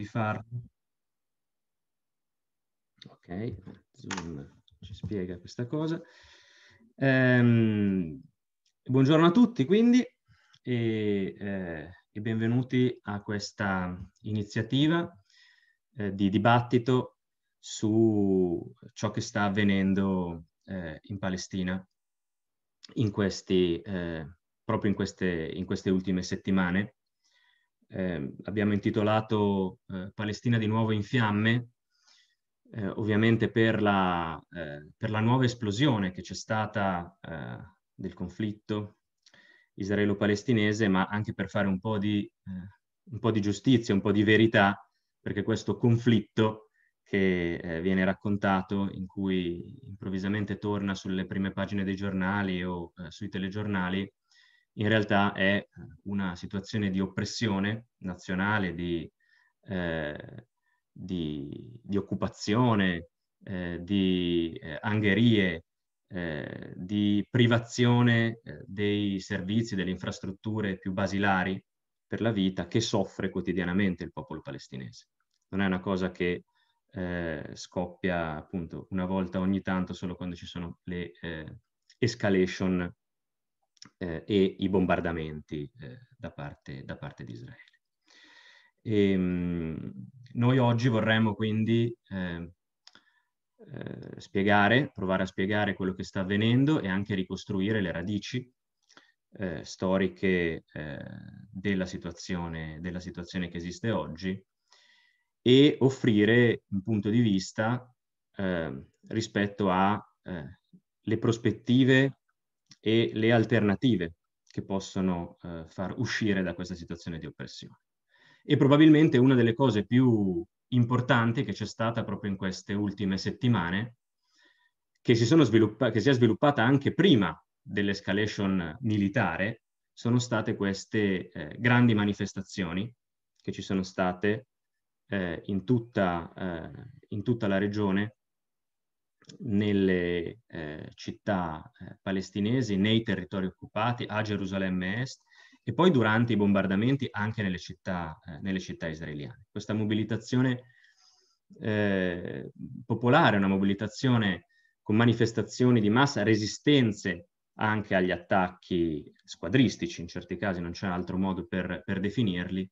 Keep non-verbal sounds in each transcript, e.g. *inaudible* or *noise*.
di farlo. Ok, Zoom ci spiega questa cosa. Ehm, buongiorno a tutti quindi e, eh, e benvenuti a questa iniziativa eh, di dibattito su ciò che sta avvenendo eh, in Palestina in questi, eh, proprio in queste, in queste ultime settimane eh, abbiamo intitolato eh, Palestina di nuovo in fiamme, eh, ovviamente per la, eh, per la, nuova esplosione che c'è stata eh, del conflitto israelo-palestinese, ma anche per fare un po, di, eh, un po' di, giustizia, un po' di verità, perché questo conflitto che viene raccontato, in cui improvvisamente torna sulle prime pagine dei giornali o sui telegiornali, in realtà è eh, una situazione di oppressione nazionale, di, eh, di, di occupazione, eh, di eh, angherie, eh, di privazione eh, dei servizi, delle infrastrutture più basilari per la vita che soffre quotidianamente il popolo palestinese. Non è una cosa che scoppia appunto una volta ogni tanto solo quando ci sono le escalation eh, e i bombardamenti eh, da, parte, da, parte, di Israele. E, ehm, noi oggi vorremmo quindi ehm, eh, spiegare, provare a spiegare quello che sta avvenendo e anche ricostruire le radici eh, storiche eh, della situazione, della situazione che esiste oggi e offrire un punto di vista ehm, eh, rispetto alle eh, prospettive e le alternative che possono eh, far uscire da questa situazione di oppressione. E probabilmente una delle cose più importanti che c'è stata proprio in queste ultime settimane, che si, sviluppa- che si è sviluppata anche prima dell'escalation militare, sono state queste eh, grandi manifestazioni che ci sono state eh, in, tutta, eh, in tutta la regione nelle eh, città eh, palestinesi, nei territori occupati, a Gerusalemme Est e poi durante i bombardamenti anche nelle città, eh, nelle città israeliane. Questa mobilitazione eh, popolare, una mobilitazione con manifestazioni di massa, resistenze anche agli attacchi squadristici, in certi casi non c'è altro modo per, per definirli,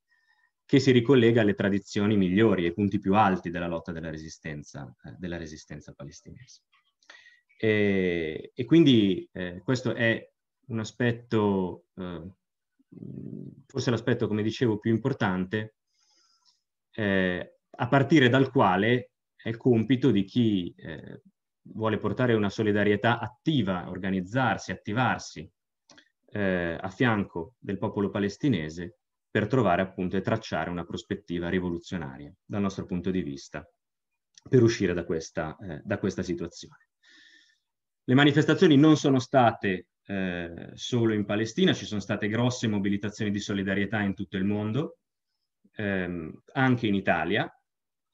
che si ricollega alle tradizioni migliori, ai punti più alti della lotta della resistenza, eh, della resistenza palestinese. E, e quindi eh, questo è un aspetto, eh, forse l'aspetto, come dicevo, più importante, eh, a partire dal quale è compito di chi eh, vuole portare una solidarietà attiva, organizzarsi, attivarsi eh, a fianco del popolo palestinese per trovare appunto e tracciare una prospettiva rivoluzionaria dal nostro punto di vista per uscire da questa, eh, da questa situazione. Le manifestazioni non sono state eh, solo in Palestina, ci sono state grosse mobilitazioni di solidarietà in tutto il mondo, ehm, anche in Italia.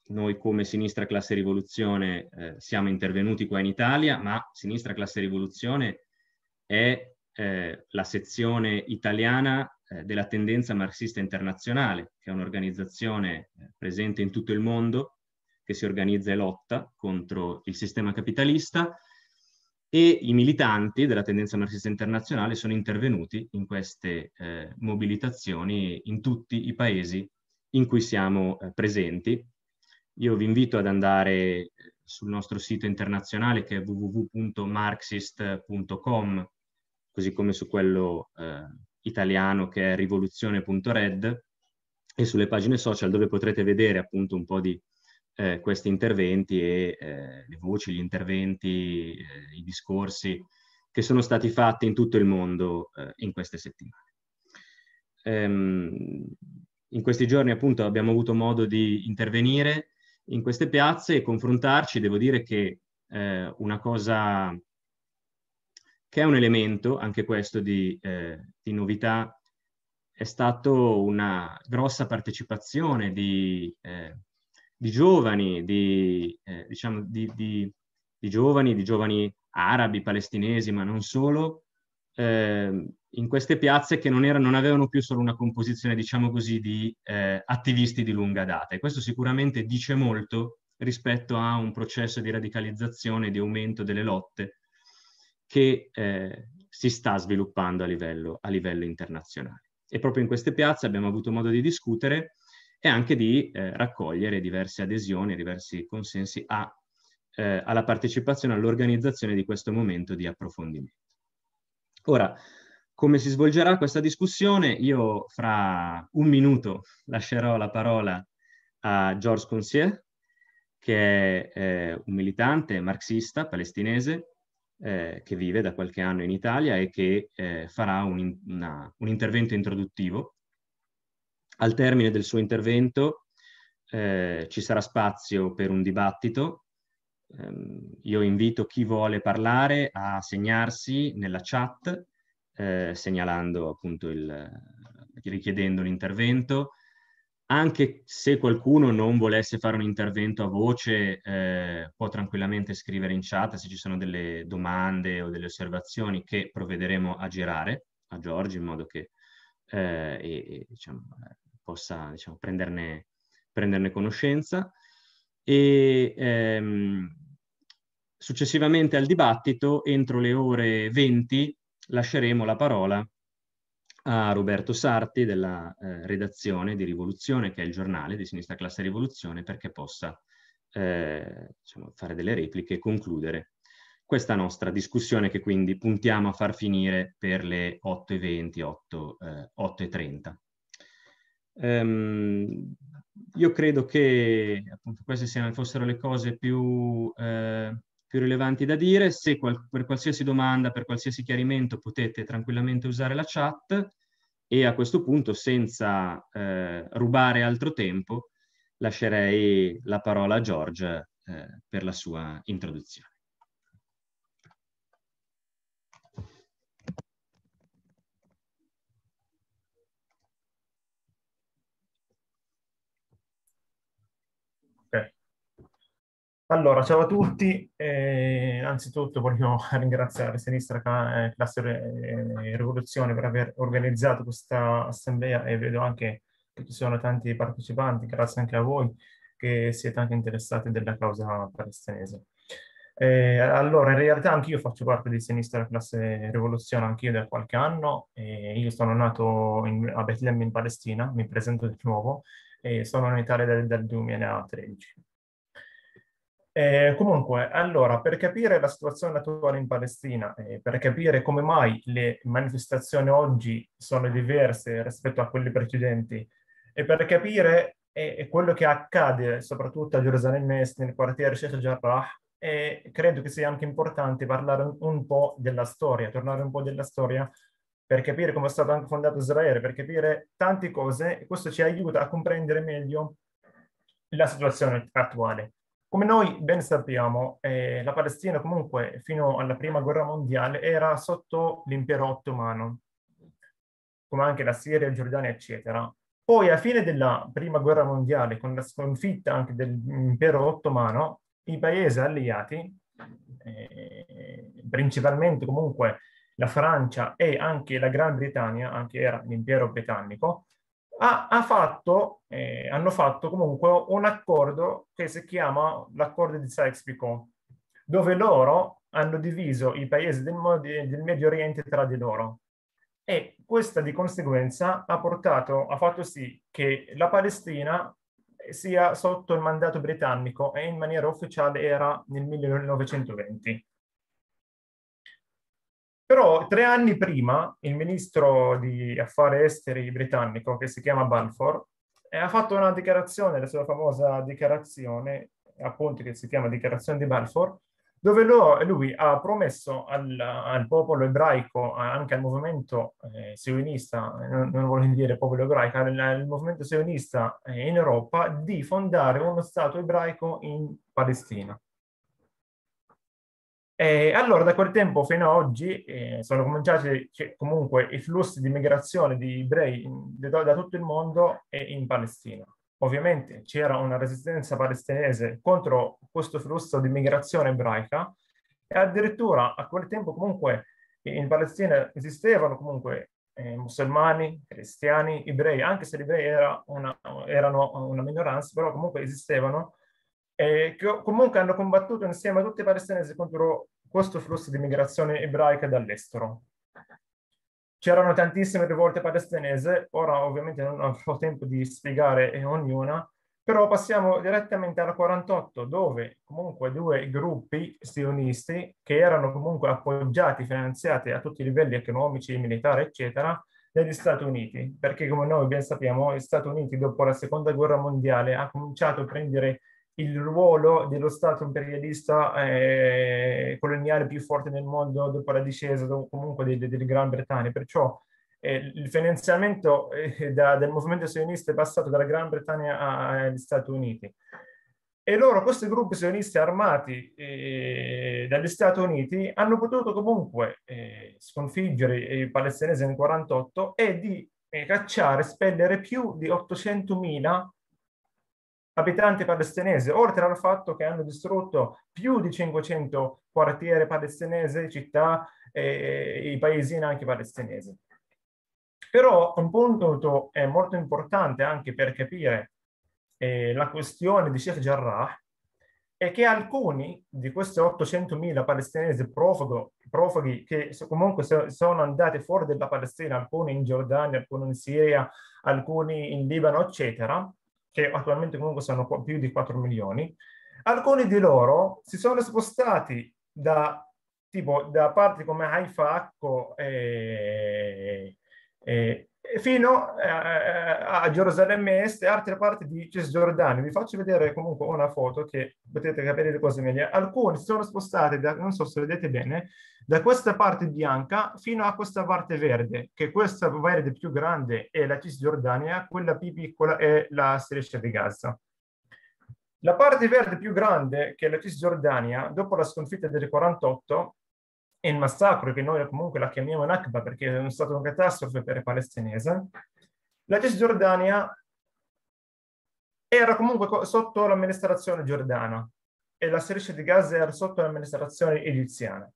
Noi come Sinistra Classe Rivoluzione eh, siamo intervenuti qua in Italia, ma Sinistra Classe Rivoluzione è eh, la sezione italiana eh, della tendenza marxista internazionale, che è un'organizzazione eh, presente in tutto il mondo, che si organizza e lotta contro il sistema capitalista, e i militanti della tendenza marxista internazionale sono intervenuti in queste eh, mobilitazioni in tutti i paesi in cui siamo eh, presenti. Io vi invito ad andare eh, sul nostro sito internazionale che è www.marxist.com, così come su quello eh, italiano che è rivoluzione.red e sulle pagine social dove potrete vedere appunto un po' di eh, questi interventi e eh, le voci, gli interventi, eh, i discorsi che sono stati fatti in tutto il mondo eh, in queste settimane. Ehm, in questi giorni appunto abbiamo avuto modo di intervenire in queste piazze e confrontarci, devo dire che eh, una cosa che è un elemento, anche questo di, eh, di novità, è stata una grossa partecipazione di, eh, di giovani, di, eh, diciamo di, giovani, di giovani arabi, palestinesi, ma non solo, ehm, in queste piazze che non, era, non, avevano più solo una composizione, diciamo così, di eh, attivisti di lunga data. E questo sicuramente dice molto rispetto a un processo di radicalizzazione, di aumento delle lotte, che eh, si sta sviluppando a livello, a livello, internazionale. E proprio in queste piazze abbiamo avuto modo di discutere e anche di eh, raccogliere diverse adesioni, diversi consensi a, eh, alla partecipazione, all'organizzazione di questo momento di approfondimento. Ora, come si svolgerà questa discussione? Io fra un minuto lascerò la parola a Georges Concier, che è eh, un militante marxista palestinese eh, che vive da qualche anno in Italia e che eh, farà un, una, un, intervento introduttivo. Al termine del suo intervento eh, ci sarà spazio per un dibattito. Ehm, io invito chi vuole parlare a segnarsi nella chat, eh, segnalando appunto il, richiedendo l'intervento anche se qualcuno non volesse fare un intervento a voce, eh, può tranquillamente scrivere in chat se ci sono delle domande o delle osservazioni che provvederemo a girare a Giorgio in modo che eh, e, e, diciamo, possa diciamo, prenderne, prenderne, conoscenza. E, ehm, successivamente al dibattito, entro le ore 20, lasceremo la parola a Roberto Sarti della eh, redazione di Rivoluzione, che è il giornale di Sinistra Classe Rivoluzione, perché possa eh, diciamo, fare delle repliche e concludere questa nostra discussione che quindi puntiamo a far finire per le 8.20, 8, eh, 8.30. Ehm, io credo che appunto, queste siano, fossero le cose più eh, più rilevanti da dire. Se qual per qualsiasi domanda, per qualsiasi chiarimento potete tranquillamente usare la chat e a questo punto, senza eh, rubare altro tempo, lascerei la parola a George eh, per la sua introduzione. Allora, ciao a tutti. Eh, anzitutto voglio *laughs* ringraziare Sinistra eh, Classe eh, Rivoluzione per aver organizzato questa assemblea e vedo anche che ci sono tanti partecipanti, grazie anche a voi che siete anche interessati della causa palestinese. Eh, allora, in realtà anch'io faccio parte di Sinistra Classe Rivoluzione, anch'io da qualche anno. io sono nato in, a Betlemme in Palestina, mi presento di nuovo, e sono in Italia dal, dal 2013. Eh, comunque, allora, per capire la situazione attuale in Palestina e eh, per capire come mai le manifestazioni oggi sono diverse rispetto a quelle precedenti e per capire eh, quello che accade soprattutto a Gerusalemme Est, nel quartiere Sheikh Jarrah, eh, credo che sia anche importante parlare un, un po' della storia, tornare un po' della storia per capire come è stato anche fondato Israele, per capire tante cose e questo ci aiuta a comprendere meglio la situazione attuale. Come noi ben sappiamo, eh, la Palestina comunque fino alla Prima Guerra Mondiale era sotto l'impero ottomano, come anche la Siria, Giordania, eccetera. Poi, a fine della Prima Guerra Mondiale, con la sconfitta anche dell'impero ottomano, i paesi alleati, eh, principalmente comunque la Francia e anche la Gran Bretagna, anche era l'impero britannico, ha, ha fatto, eh, hanno fatto comunque un accordo che si chiama l'accordo di Sykes-Picot, dove loro hanno diviso i paesi del, del, Medio Oriente tra di loro. E questa di conseguenza ha, portato, ha fatto sì che la Palestina sia sotto il mandato britannico e in maniera ufficiale era nel 1920. Però tre anni prima il ministro di affari esteri britannico, che si chiama Balfour, eh, ha fatto una dichiarazione, la sua famosa dichiarazione, appunto che si chiama Dichiarazione di Balfour, dove lui ha promesso al, al popolo ebraico, anche al movimento eh, sionista, eh, non, non voglio dire popolo ebraico, al, al movimento sionista eh, in Europa, di fondare uno Stato ebraico in Palestina. E allora da quel tempo fino ad oggi eh, sono cominciati cioè, comunque i flussi di migrazione di ebrei da, da tutto il mondo e in Palestina. Ovviamente c'era una resistenza palestinese contro questo flusso di migrazione ebraica e addirittura a quel tempo comunque in Palestina esistevano comunque eh, musulmani, cristiani, ebrei, anche se gli ebrei era una, erano una minoranza, però comunque esistevano eh, che comunque hanno combattuto insieme a tutti i palestinesi contro questo flusso di migrazione ebraica dall'estero. C'erano tantissime rivolte palestinese, ora ovviamente non ho *laughs* tempo di spiegare eh, ognuna, però passiamo direttamente alla 48, dove comunque due gruppi sionisti, che erano comunque appoggiati, finanziati a tutti i livelli economici, militari, eccetera, negli Stati Uniti, perché come noi ben sappiamo, gli Stati Uniti dopo la Seconda Guerra Mondiale ha cominciato a prendere il ruolo dello Stato imperialista eh, coloniale più forte nel mondo dopo la discesa comunque delle, delle Gran Bretagna. Perciò eh, il finanziamento eh, da, del movimento sionista è passato dalla Gran Bretagna agli Stati Uniti. E loro, questi gruppi sionisti armati eh, dagli Stati Uniti, hanno potuto comunque eh, sconfiggere i palestinesi nel 1948 e di eh, cacciare, spendere più di 800.000 abitanti palestinesi, oltre al fatto che hanno distrutto più di 500 quartieri palestinesi, città e, e paesini anche palestinesi. Però un punto è molto importante anche per capire eh, la questione di Sheikh Jarrah è che alcuni di questi 800.000 palestinesi profugo, profughi che comunque sono andati fuori dalla Palestina, alcuni in Giordania, alcuni in Siria, alcuni in Libano, eccetera, che attualmente comunque sono più di 4 milioni, alcuni di loro si sono spostati da, tipo, da parti come Haifa, e, e, fino eh, a Gerusalemme Est e altre parti di Cisgiordania. Vi faccio vedere comunque una foto che potete capire le cose meglio. Alcuni sono spostati, da, non so se vedete bene, da questa parte bianca fino a questa parte verde, che questa verde più grande è la Cisgiordania, quella più piccola è la striscia di Gaza. La parte verde più grande, che è la Cisgiordania, dopo la sconfitta del 48, il massacro, che noi comunque la chiamiamo Nakba perché è stata una catastrofe per i palestinesi, la Cisgiordania era comunque sotto l'amministrazione giordana e la striscia di Gaza era sotto l'amministrazione egiziana.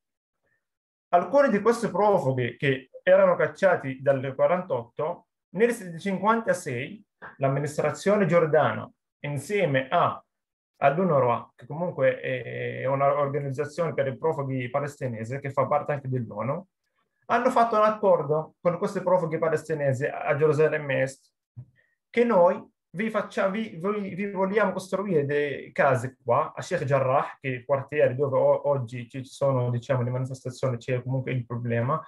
Alcuni di questi profughi che erano cacciati dal 48, nel 56 l'amministrazione giordana, insieme a all'UNRWA, che comunque è un'organizzazione per i profughi palestinesi che fa parte anche dell'ONU, hanno fatto un accordo con questi profughi palestinesi a Gerusalemme Est che noi vi, facciamo, vi, vi, vi vogliamo costruire dei case qua a Sheikh Jarrah, che è il quartiere dove oggi ci sono diciamo, le manifestazioni, c'è comunque il problema,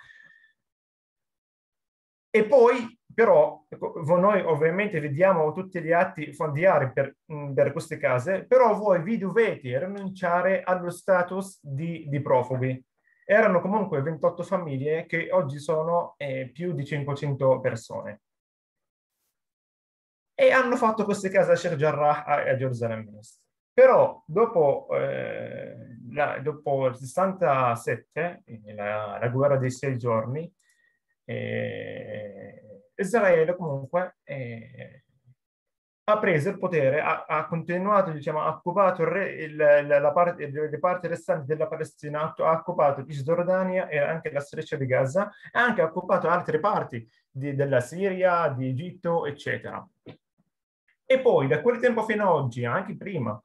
e poi però ecco, noi ovviamente vediamo tutti gli atti fondiari per, mm, per, queste case, però voi vi dovete rinunciare allo status di, di profughi. Erano comunque 28 famiglie che oggi sono eh, più di 500 persone. E hanno fatto queste case a Sheikh Jarrah a, a Gerusalemme Est. Però dopo, eh, la, dopo il 67, eh, la, la, guerra dei sei giorni, eh, Israele comunque eh, ha preso il potere, ha, ha continuato, diciamo, ha occupato re, il, la, parte, le parti restanti della Palestina, ha occupato Cisgiordania e anche la striscia di Gaza, e anche occupato altre parti di, della Siria, di Egitto, eccetera. E poi da quel tempo fino ad oggi, anche prima,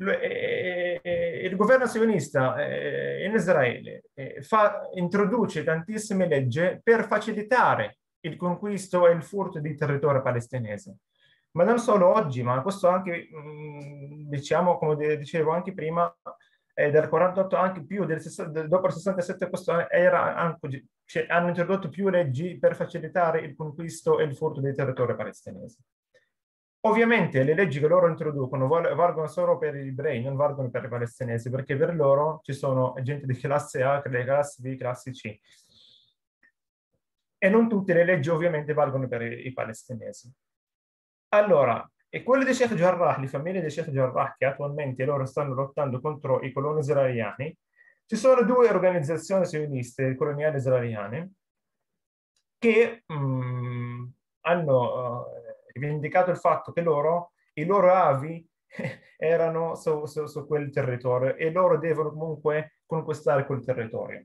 eh, eh, eh, il governo sionista in Israele fa, introduce tantissime leggi per facilitare il conquisto e il furto di territorio palestinese. Ma non solo oggi, ma questo anche, mm, diciamo, come dicevo anche prima, eh, dal 48 anche più, del, dopo il 67 questo era anche, cioè, hanno introdotto più leggi per facilitare il conquisto e il furto di territorio palestinese. Ovviamente le leggi che loro introducono valgono solo per gli ebrei, non valgono per i palestinesi, perché per loro ci sono gente di classe A, classe B, classe C e non tutte le leggi ovviamente valgono per i, i palestinesi. Allora, e quello di Sheikh Jarrah, le famiglie di Sheikh Jarrah che attualmente loro stanno lottando contro i coloni israeliani, ci sono due organizzazioni sioniste coloniali israeliane che mh, mm, hanno uh, rivendicato il fatto che loro, i loro avi *laughs* erano su, su, su quel territorio e loro devono comunque conquistare quel territorio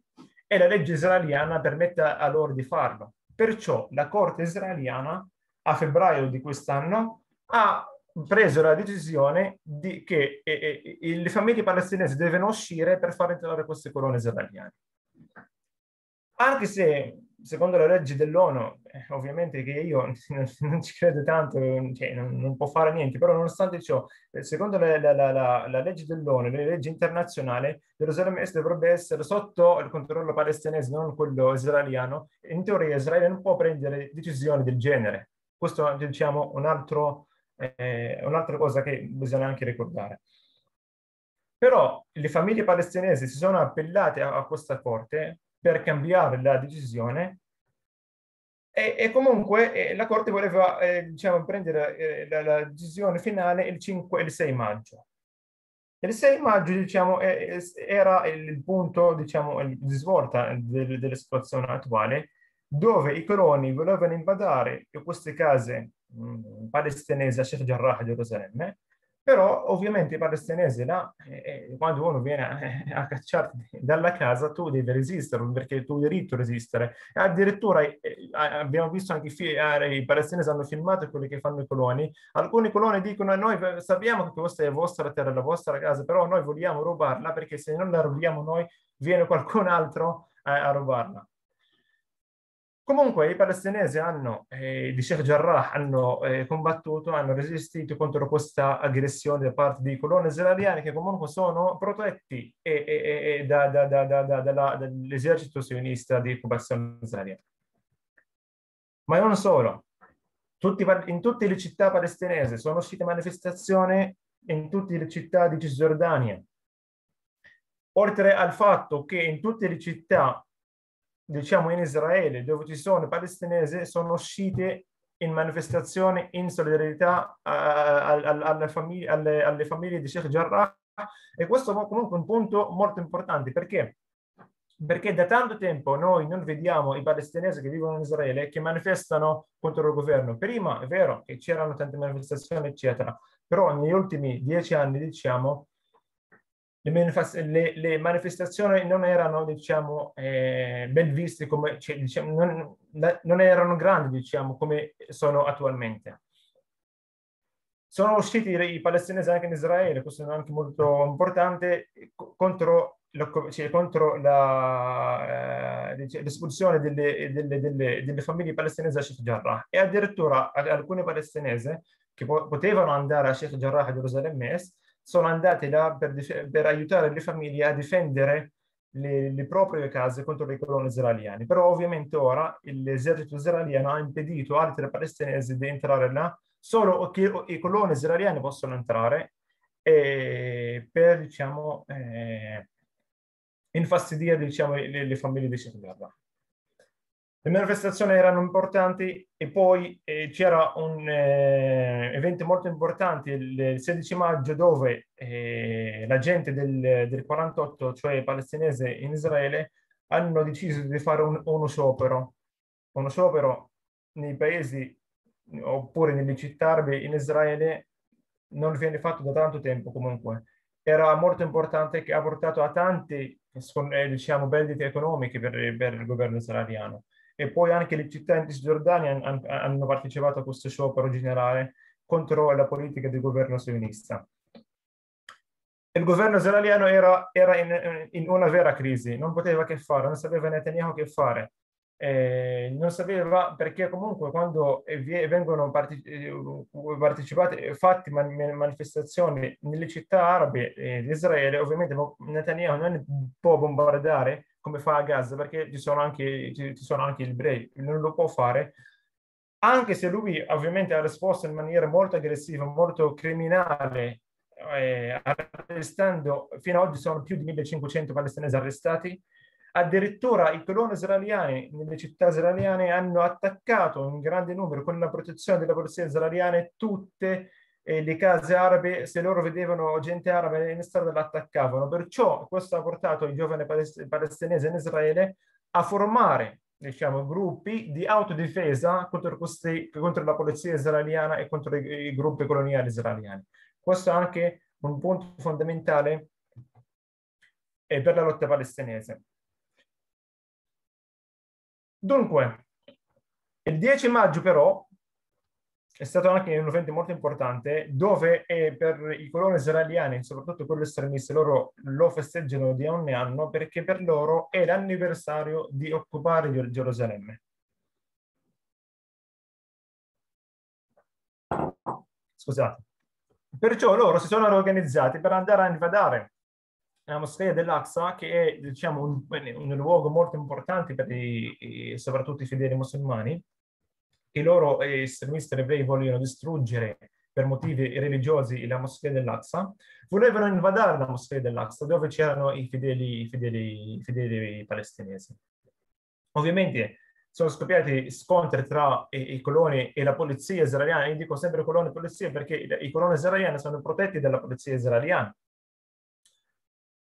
e la legge israeliana permette a loro di farlo. Perciò la Corte israeliana a febbraio di quest'anno ha preso la decisione di, che eh, eh, le famiglie palestinesi devono uscire per far entrare queste colonne israeliane. Anche se secondo le leggi dell'ONU, eh, ovviamente che io *laughs* non, ci credo tanto, cioè non, non, può fare niente, però nonostante ciò, eh, secondo la, la, la, la legge dell'ONU, le leggi internazionali, Gerusalemme Est dovrebbe essere sotto il controllo palestinese, non quello israeliano. In teoria Israele non può prendere decisioni del genere. Questo è diciamo, un eh, un'altra cosa che bisogna anche ricordare. Però le famiglie palestinesi si sono appellate a, a questa corte per cambiare la decisione e, e comunque eh, la Corte voleva eh, diciamo, prendere eh, la, la, decisione finale il 5 e il 6 maggio. Il 6 maggio diciamo, era il punto diciamo, di svolta del, della situazione attuale dove i coloni volevano invadere queste case mh, mm, palestinesi a Sheikh Jarrah a Gerusalemme però ovviamente i palestinesi là, eh, eh, quando uno viene a eh, cacciarti *laughs* dalla casa, tu devi resistere perché è il tuo diritto resistere. Addirittura eh, eh, abbiamo visto anche fi- i palestinesi hanno filmato quelli che fanno i coloni. Alcuni coloni dicono noi sappiamo che questa è la vostra terra, la vostra casa, però noi vogliamo rubarla perché se non la rubiamo noi viene qualcun altro a, a rubarla. Comunque i palestinesi hanno, eh, di Sheikh Jarrah, hanno eh, combattuto, hanno resistito contro questa aggressione da parte di colonne israeliane che comunque sono protetti e, e, e da, da, da, dall'esercito sionista di occupazione israeliana. Ma non solo, tutti, in tutte le città palestinesi sono uscite manifestazioni in tutte le città di Cisgiordania. Oltre al fatto che in tutte le città diciamo in Israele, dove ci sono palestinesi, sono uscite in manifestazione in solidarietà uh, alle, alle, famiglie, alle, alle, famiglie, di Sheikh Jarrah e questo è comunque un punto molto importante perché perché da tanto tempo noi non vediamo i palestinesi che vivono in Israele che manifestano contro il governo. Prima è vero che c'erano tante manifestazioni, eccetera, però negli ultimi dieci anni, diciamo, le, le, manifestazioni non erano, diciamo, eh, ben viste come, cioè, diciamo, non, non, erano grandi, diciamo, come sono attualmente. Sono usciti i palestinesi anche in Israele, questo è anche molto importante, contro, cioè, contro la, eh, l'espulsione delle, delle, delle, delle, famiglie palestinesi a Sheikh Jarrah. E addirittura alcune palestinesi che potevano andare a Sheikh Jarrah a Gerusalemme Est sono andate là per, per aiutare le famiglie a difendere le, le, proprie case contro i coloni israeliani. Però ovviamente ora l'esercito israeliano ha impedito ad altri palestinesi di entrare là, solo che i coloni israeliani possono entrare eh, per, diciamo, eh, infastidire diciamo, le, le famiglie di Shekberra. Le manifestazioni erano importanti e poi eh, c'era un eh, evento molto importante il 16 maggio dove eh, la gente del, del 48, cioè palestinese in Israele, hanno deciso di fare un, uno sciopero, uno sciopero nei paesi oppure nelle città arabe in Israele non viene fatto da tanto tempo comunque. Era molto importante che ha portato a tante eh, diciamo, vendite economiche per, per il governo israeliano e poi anche le città in Cisgiordania hanno partecipato a questo sciopero generale contro la politica del governo sionista. Il governo israeliano era, era in, in, una vera crisi, non poteva che fare, non sapeva Netanyahu che fare. Eh, non sapeva perché comunque quando vengono eh, partecipate, fatte manifestazioni nelle città arabe di Israele, ovviamente Netanyahu non può bombardare come fa a Gaza, perché ci sono anche, ci, ci sono anche gli ebrei, non lo può fare, anche se lui ovviamente ha risposto in maniera molto aggressiva, molto criminale, eh, arrestando, fino ad oggi sono più di 1500 palestinesi arrestati, addirittura i coloni israeliani nelle città israeliane hanno attaccato in grande numero con la protezione della polizia israeliana tutte le e le case arabe, se loro vedevano gente araba in strada, l'attaccavano. Perciò questo ha portato il giovane palestinese in Israele a formare diciamo, gruppi di autodifesa contro, questi, contro la polizia israeliana e contro i, i gruppi coloniali israeliani. Questo è anche un punto fondamentale eh, per la lotta palestinese. Dunque, il 10 maggio però è stato anche un evento molto importante dove eh, per i coloni israeliani, soprattutto quelli estremisti, loro lo festeggiano di ogni anno perché per loro è l'anniversario di occupare Gerusalemme. Scusate. Perciò loro si sono organizzati per andare a invadare la moschea dell'Aqsa, che è diciamo, un, un luogo molto importante per i, soprattutto i fedeli musulmani, che loro eh, estremisti ebrei vogliono distruggere per motivi religiosi la moschea dell'Aqsa, volevano invadere la moschea dell'Aqsa dove c'erano i fedeli, i fedeli, i fedeli palestinesi. Ovviamente sono scoppiati scontri tra eh, i, coloni e la polizia israeliana, io dico sempre coloni e polizia perché i coloni israeliani sono protetti dalla polizia israeliana.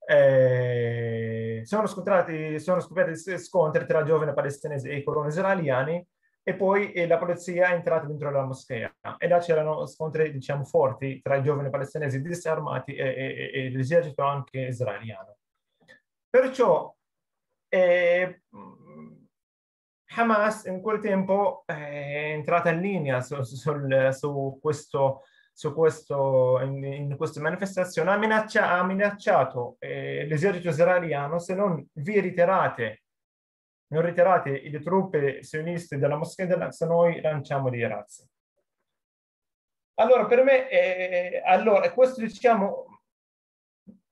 Eh, sono, sono scoppiati scontri tra giovani palestinesi e i coloni israeliani e poi eh, la polizia è entrata dentro la moschea e là c'erano scontri diciamo forti tra i giovani palestinesi disarmati e, e, e l'esercito anche israeliano. Perciò eh, mm, Hamas in quel tempo eh, è entrata in linea su, sul, su questo, su questo, in, in questa manifestazione, ha, minaccia, ha minacciato eh, l'esercito israeliano se non vi ritirate non ritirate le truppe sioniste della moschea della, dell'Aqsa, noi lanciamo dei razzi. Allora, per me, eh, eh allora, questo diciamo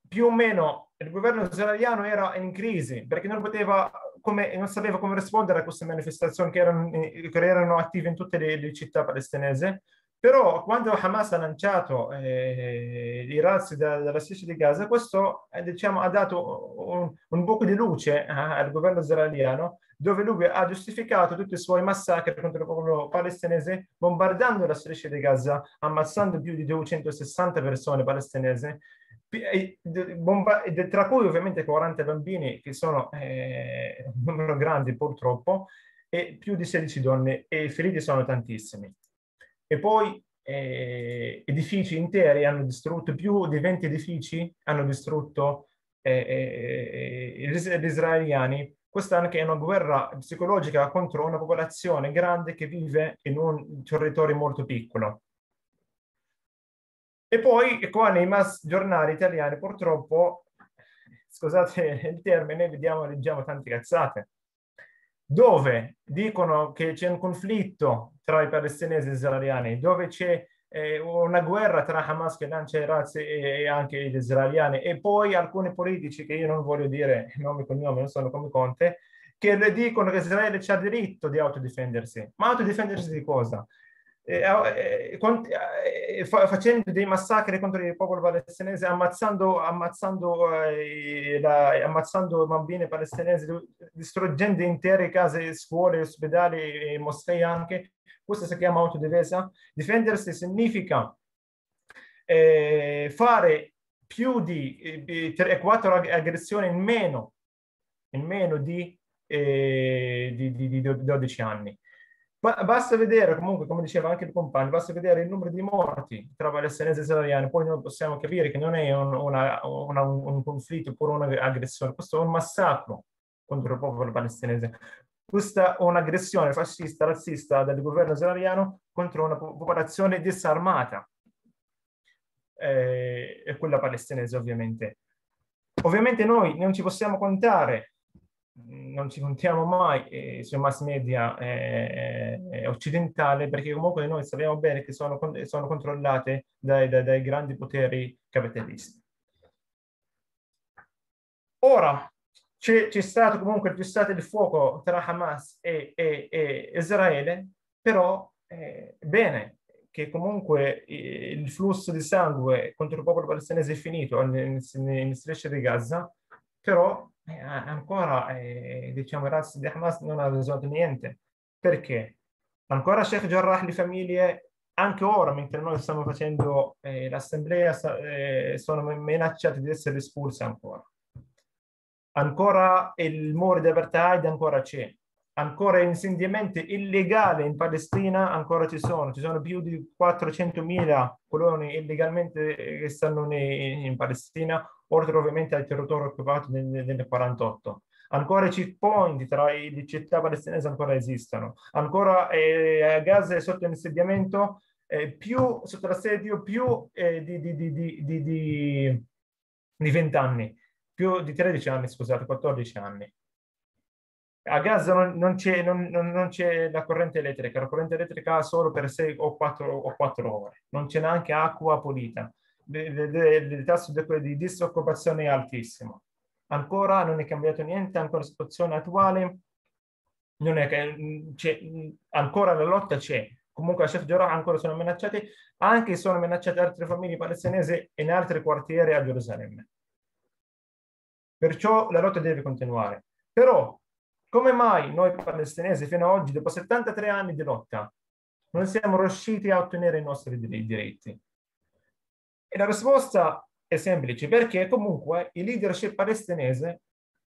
più o meno il governo israeliano era in crisi perché non poteva, come, non sapeva come rispondere a queste manifestazioni che erano, che erano attive in tutte le, le città palestinesi però quando Hamas ha lanciato eh, i razzi da, dalla striscia di Gaza, questo eh, diciamo, ha dato un, un, buco di luce eh, al governo israeliano, dove lui ha giustificato tutti i suoi massacri contro il popolo palestinese, bombardando la striscia di Gaza, ammazzando più di 260 persone palestinesi, tra cui ovviamente 40 bambini, che sono eh, *laughs* un numero grande purtroppo, e più di 16 donne, e i feriti sono tantissimi e poi eh, edifici interi hanno distrutto, più di 20 edifici hanno distrutto eh, eh, eh, eh gli israeliani. Questa anche è una guerra psicologica contro una popolazione grande che vive in un territorio molto piccolo. E poi qua nei mass giornali italiani purtroppo, *laughs* scusate il termine, vediamo, leggiamo tante cazzate dove dicono che c'è un conflitto tra i palestinesi e gli israeliani, dove c'è eh, una guerra tra Hamas che lancia i razzi e, e anche gli israeliani, e poi alcuni politici che io non voglio dire *laughs* nome e cognome, non sono come Conte, che le dicono che Israele ha diritto di autodifendersi. Ma autodifendersi di cosa? facendo dei massacri contro il popolo palestinese, ammazzando, ammazzando, eh, ammazzando bambini palestinesi, distruggendo intere case, scuole, ospedali, moschee anche. Questo si chiama autodifesa. Difendersi significa eh, fare più di 3-4 eh, aggressioni in meno, in meno di, di, di, di 12 anni. Ma basta vedere, comunque, come diceva anche il compagno, basta vedere il numero di morti tra palestinesi e israeliani, poi noi possiamo capire che non è un, una, una, un conflitto oppure un'aggressione, questo è un massacro contro il popolo palestinese. Questa è un'aggressione fascista, razzista del governo israeliano contro una popolazione disarmata, eh, e quella palestinese ovviamente. Ovviamente noi non ci possiamo contare non ci contiamo mai sui mass media occidentali perché comunque noi sappiamo bene che sono, sono controllate dai, dai, dai grandi poteri capitalisti. Ora, c'è, stato comunque il cessate il fuoco tra Hamas e, e, e Israele, però eh, bene che comunque il flusso di sangue contro il popolo palestinese è finito in, in, in striscia di Gaza, però eh, ancora eh, diciamo i razzi di Hamas non ha risolto niente. Perché? Ancora Sheikh Jarrah le famiglie, anche ora mentre noi stiamo facendo eh, l'assemblea, eh, sono minacciati di essere espulsi ancora. Ancora il muro di apartheid ancora c'è ancora insediamenti illegali in Palestina ancora ci sono, ci sono più di 400.000 coloni illegalmente eh, che stanno in, Palestina, oltre ovviamente al territorio occupato nel, 1948. Ancora i checkpoint tra le città palestinesi ancora esistono, ancora eh, Gaza è sotto insediamento, eh, più sotto l'assedio più eh, di, di, di, di 20 anni, più di 13 anni, scusate, 14 anni a Gaza non, non, c'è, non, non, c'è, la corrente elettrica, la corrente elettrica ha solo per 6 o 4, o 4 ore, non c'è neanche acqua pulita, il tasso di disoccupazione è altissimo. Ancora non è cambiato niente, ancora la situazione attuale non è che cioè, ancora la lotta c'è. Comunque a Sheikh Jarrah ancora sono minacciati, anche sono minacciate altre famiglie palestinesi in altri quartieri a Gerusalemme. Perciò la lotta deve continuare. Però come mai noi palestinesi fino ad oggi, dopo 73 anni di lotta, non siamo riusciti a ottenere i nostri diritti? E la risposta è semplice, perché comunque i leadership palestinese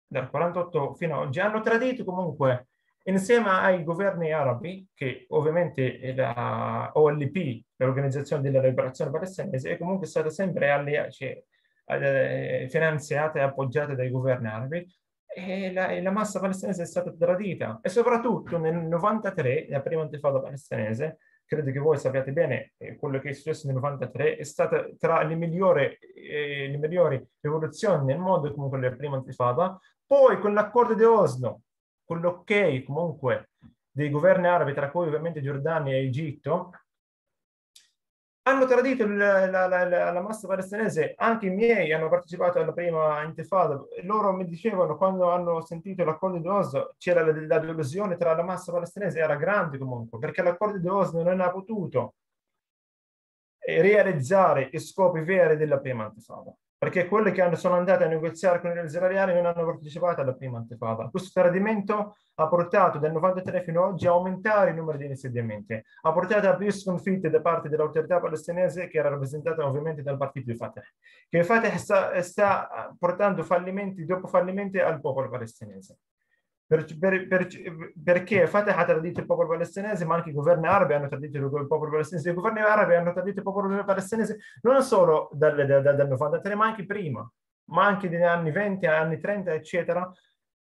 dal 48 fino ad oggi hanno tradito comunque insieme ai governi arabi, che ovviamente la OLP, l'Organizzazione della Liberazione Palestinese, è comunque stata sempre allia, cioè, eh, finanziata e appoggiata dai governi arabi, e la, e la, massa palestinese è stata tradita e soprattutto nel 93, la prima antifada palestinese, credo che voi sappiate bene eh, quello che è successo nel 93, è stata tra le migliori, eh, le migliori rivoluzioni nel mondo, comunque la prima antifada, poi con l'accordo di Oslo, con l'ok comunque dei governi arabi, tra cui ovviamente Giordania e Egitto, hanno tradito il, la, la, la, la, massa palestinese, anche i miei hanno partecipato alla prima intifada, loro mi dicevano quando hanno sentito l'accordo di Oslo c'era la, delusione tra la massa palestinese, era grande comunque, perché l'accordo di Oslo non ha potuto realizzare i scopi veri della prima intifada perché quelle che sono andate a negoziare con gli israeliani non hanno partecipato alla prima antifada. Questo tradimento ha portato dal 93 fino ad oggi a aumentare il numero di insediamenti, ha portato a più sconfitte da parte dell'autorità palestinese che era rappresentata ovviamente dal partito di Fatah, che Fatah sta, sta portando fallimenti dopo fallimenti al popolo palestinese per, per, per, perché Fatah ha tradito il popolo palestinese, ma anche i governi arabi hanno tradito il popolo palestinese. I governi arabi hanno tradito il popolo palestinese non solo dal, dal, dal 93, ma anche prima, ma anche negli anni 20, anni 30, eccetera.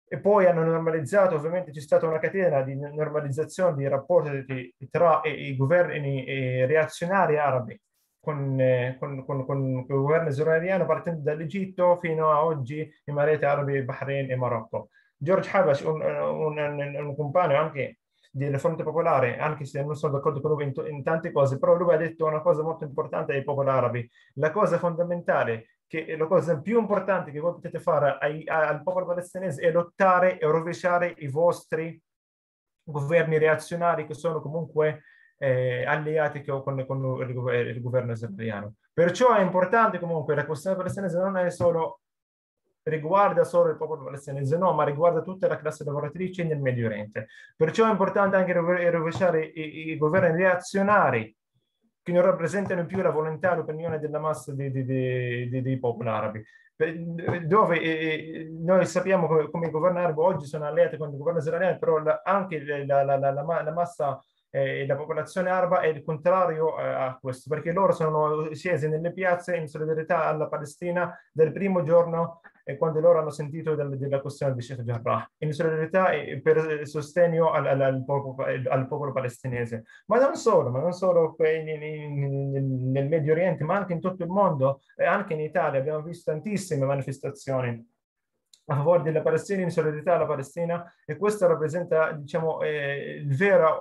E poi hanno normalizzato, ovviamente c'è stata una catena di normalizzazione dei rapporti di, tra i governi i reazionari arabi con, eh, con, con, con, il governo israeliano, partendo dall'Egitto fino a oggi, in Emirati Arabi, Bahrain e Marocco. George Habas, un, un, un, un compagno anche del Fronte Popolare, anche se non sono d'accordo con lui in, t- in, tante cose, però lui ha detto una cosa molto importante ai popoli arabi. La cosa fondamentale, che la cosa più importante che voi potete fare ai, a, al popolo palestinese è lottare e rovesciare i vostri governi reazionari che sono comunque eh, alleati con, con il, il, governo israeliano. Perciò è importante comunque la questione palestinese non è solo riguarda solo il popolo palestinese, no, ma riguarda tutta la classe lavoratrice nel Medio Oriente. Perciò è importante anche rovesciare i, i governi reazionari che non rappresentano più la volontà e l'opinione della massa dei, dei, dei, dei popoli arabi dove eh, noi sappiamo come, come i governi arabi oggi sono alleati con il governo israeliano, però la, anche la, la, la massa e la popolazione araba è il contrario eh, a questo, perché loro sono scesi nelle piazze in solidarietà alla Palestina dal primo giorno quando loro hanno sentito del, della questione di Sheikh Jarrah, in solidarietà per sostegno al, al, al, popolo, al, popolo, palestinese. Ma non solo, ma non solo in, in, in, nel Medio Oriente, ma anche in tutto il mondo, e anche in Italia abbiamo visto tantissime manifestazioni a favore della Palestina, in solidarietà alla Palestina e questo rappresenta diciamo, eh, vera,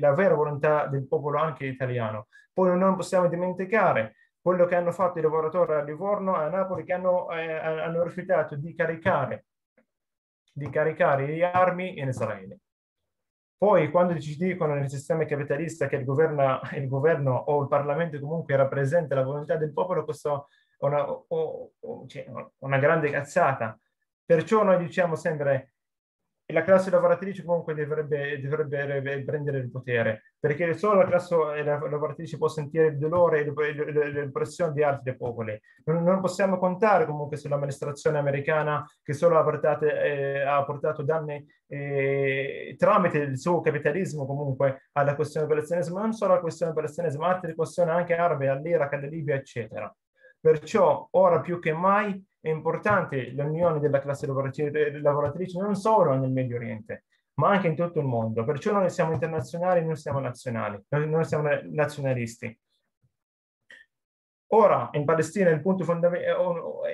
la vera volontà del popolo anche italiano. Poi non possiamo dimenticare quello che hanno fatto i lavoratori a Livorno, a Napoli, che hanno, eh, hanno rifiutato di caricare, di caricare le armi in Israele. Poi quando ci dicono nel sistema capitalista che il governo, il governo, o il Parlamento comunque rappresenta la volontà del popolo, questo è una, cioè, una, grande cazzata, Perciò noi diciamo sempre che la classe lavoratrice comunque dovrebbe, dovrebbe, prendere il potere, perché solo la classe eh, lavoratrice può sentire il dolore e l'oppressione di altri popoli. Non, non, possiamo contare comunque sull'amministrazione americana che solo ha portato, eh, ha portato danni eh, tramite il suo capitalismo comunque alla questione palestinese, non solo alla questione palestinese, ma altre questioni anche arabe, all'Iraq, alla Libia, eccetera. Perciò ora più che mai è importante l'unione della classe lavoratrice non solo nel Medio Oriente, ma anche in tutto il mondo. Perciò noi siamo internazionali, non siamo nazionali, noi siamo nazionalisti. Ora in Palestina il punto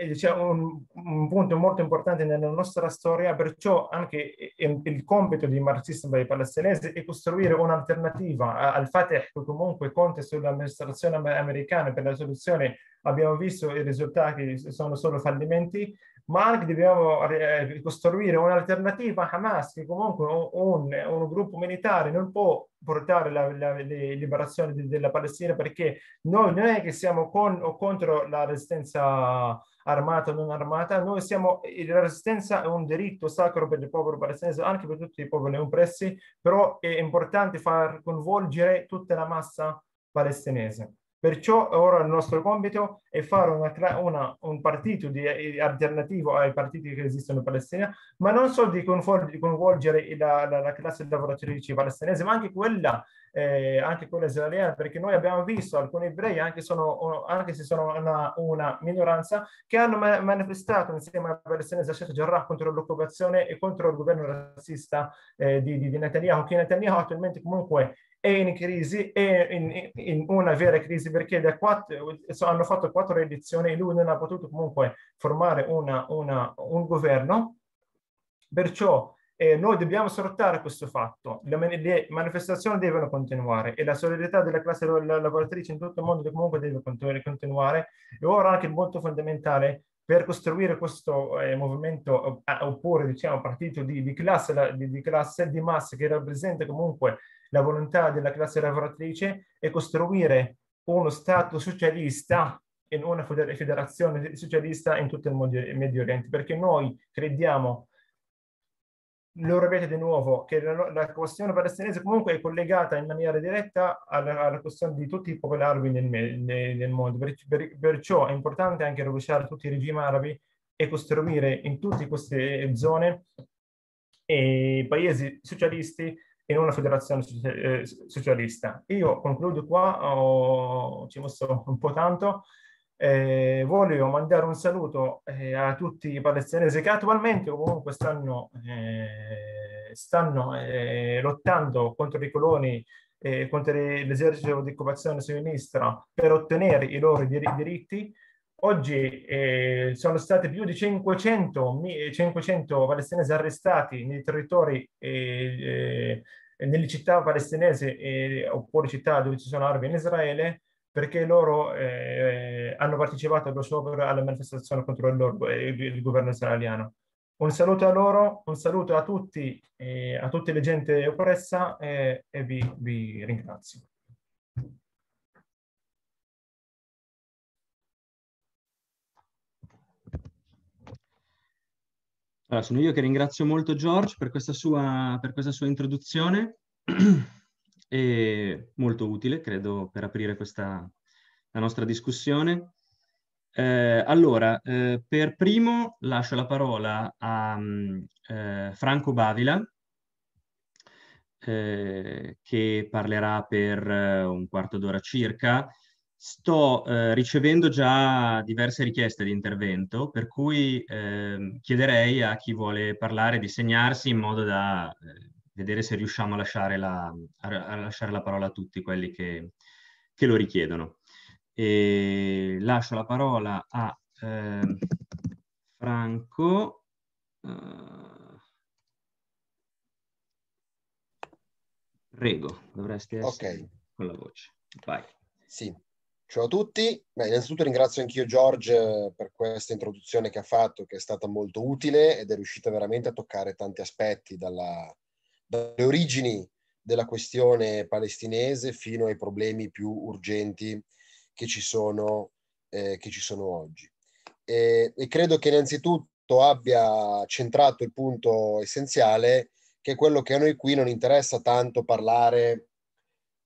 diciamo, un, un, punto molto importante nella nostra storia, perciò anche il compito di marxismo palestinese è costruire un'alternativa al Fatah che comunque conta sull'amministrazione americana per la soluzione. Abbiamo visto i risultati sono solo fallimenti ma anche dobbiamo eh, ricostruire un'alternativa a Hamas, che comunque un, un, gruppo militare non può portare la, la, la liberazione della Palestina perché noi non è che siamo con o contro la resistenza armata o non armata, noi siamo, eh, la resistenza è un diritto sacro per il popolo palestinese, anche per tutti i popoli oppressi, però è importante far coinvolgere tutta la massa palestinese. Perciò ora il nostro compito è fare una, una, un partito di, eh, alternativo ai partiti che esistono in Palestina, ma non solo di coinvolgere la, la, la classe lavoratrice palestinese, ma anche quella, eh, anche quella, israeliana, perché noi abbiamo visto alcuni ebrei, anche, sono, anche se sono una, una, minoranza, che hanno manifestato insieme ai palestinesi a Sheikh Jarrah contro l'occupazione e contro il governo razzista eh, di, di, Netanyahu, che Netanyahu attualmente comunque è in crisi, è in, in una vera crisi perché da quattro, hanno fatto quattro edizioni e lui non ha potuto comunque formare una, una, un governo. Perciò eh, noi dobbiamo sfruttare questo fatto. Le, le, manifestazioni devono continuare e la solidarietà della classe lavoratrice in tutto il mondo comunque deve continuare. E ora anche molto fondamentale per costruire questo eh, movimento oppure diciamo partito di, di classe, la, di, di classe di massa che rappresenta comunque la volontà della classe lavoratrice e costruire uno Stato socialista e una federazione socialista in tutto il Medio Oriente, perché noi crediamo, lo ripete di nuovo, che la, la, questione palestinese comunque è collegata in maniera diretta alla, alla questione di tutti i popoli arabi nel, nel, nel mondo, per, per, perciò è importante anche rovesciare tutti i regimi arabi e costruire in tutte queste zone eh, paesi socialisti in una federazione eh, socialista. Io concludo qua, ho, ci ho messo un po' tanto, eh, volevo mandare un saluto eh, a tutti i palestinesi che attualmente comunque stanno, eh, stanno eh, lottando contro i coloni, e eh, contro l'esercito di occupazione sinistra per ottenere i loro dir diritti Oggi eh, sono stati più di 500, 500 eh, palestinesi arrestati nei territori, eh, eh, nelle città palestinesi eh, oppure città dove ci sono armi in Israele, perché loro eh, hanno partecipato allo sciopero alla manifestazione contro il, loro, il, il, governo israeliano. Un saluto a loro, un saluto a tutti, a tutte le gente oppressa e vi, vi ringrazio. Allora, sono io che ringrazio molto George per questa sua, per questa sua introduzione, *clears throat* e molto utile, credo, per aprire questa, la nostra discussione. Eh, allora, eh, per primo lascio la parola a mm, eh, Franco Bavila, eh, che parlerà per eh, un quarto d'ora circa Sto eh, ricevendo già diverse richieste di intervento, per cui eh, chiederei a chi vuole parlare di segnarsi in modo da eh, vedere se riusciamo a lasciare, la, a lasciare, la, parola a tutti quelli che, che lo richiedono. E lascio la parola a ehm, Franco. Eh, prego, dovresti essere okay. con la voce. Vai. Sì, Ciao a tutti, Beh, innanzitutto ringrazio anch'io George eh, per questa introduzione che ha fatto, che è stata molto utile ed è riuscita veramente a toccare tanti aspetti, dalla, dalle origini della questione palestinese fino ai problemi più urgenti che ci sono, eh, che ci sono oggi. E, e, credo che innanzitutto abbia centrato il punto essenziale, che è quello che a noi qui non interessa tanto parlare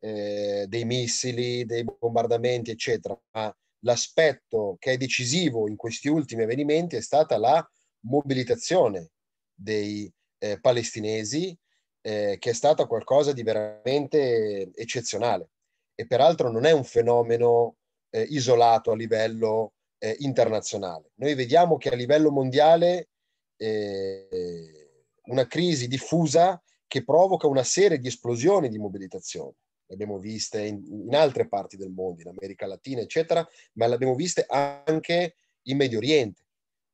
eh, dei missili, dei bombardamenti, eccetera, ma l'aspetto che è decisivo in questi ultimi avvenimenti è stata la mobilitazione dei eh, palestinesi, eh, che è stata qualcosa di veramente eccezionale. E peraltro non è un fenomeno eh, isolato a livello eh, internazionale. Noi vediamo che a livello mondiale eh, una crisi diffusa che provoca una serie di esplosioni di mobilitazione le abbiamo viste in, in, altre parti del mondo, in America Latina, eccetera, ma le abbiamo viste anche in Medio Oriente.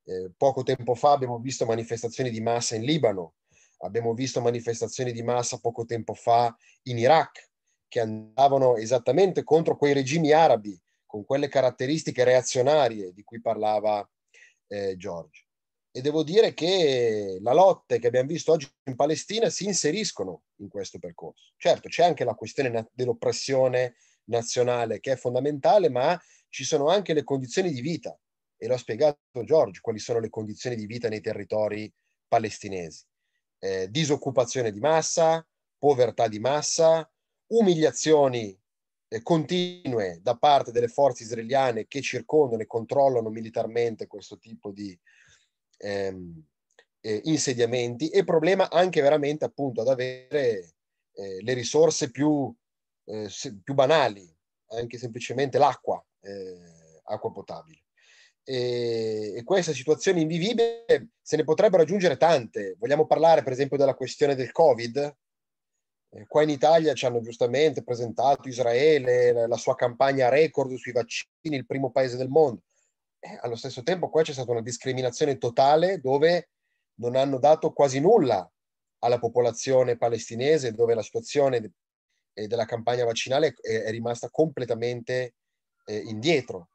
Eh, poco tempo fa abbiamo visto manifestazioni di massa in Libano, abbiamo visto manifestazioni di massa poco tempo fa in Iraq, che andavano esattamente contro quei regimi arabi, con quelle caratteristiche reazionarie di cui parlava eh, George e devo dire che la lotta che abbiamo visto oggi in Palestina si inseriscono in questo percorso. Certo, c'è anche la questione dell'oppressione nazionale che è fondamentale, ma ci sono anche le condizioni di vita e l'ho spiegato Giorgio quali sono le condizioni di vita nei territori palestinesi. Eh, disoccupazione di massa, povertà di massa, umiliazioni eh, continue da parte delle forze israeliane che circondano e controllano militarmente questo tipo di ehm, eh, insediamenti e problema anche veramente appunto ad avere eh, le risorse più, eh, se, più, banali, anche semplicemente l'acqua, eh, acqua potabile. E, e queste situazioni invivibili se ne potrebbero aggiungere tante. Vogliamo parlare per esempio della questione del Covid, eh, Qua in Italia ci hanno giustamente presentato Israele, la sua campagna record sui vaccini, il primo paese del mondo. Eh, allo stesso tempo qua c'è stata una discriminazione totale dove non hanno dato quasi nulla alla popolazione palestinese, dove la situazione de- eh, della campagna vaccinale è, è rimasta completamente eh, indietro.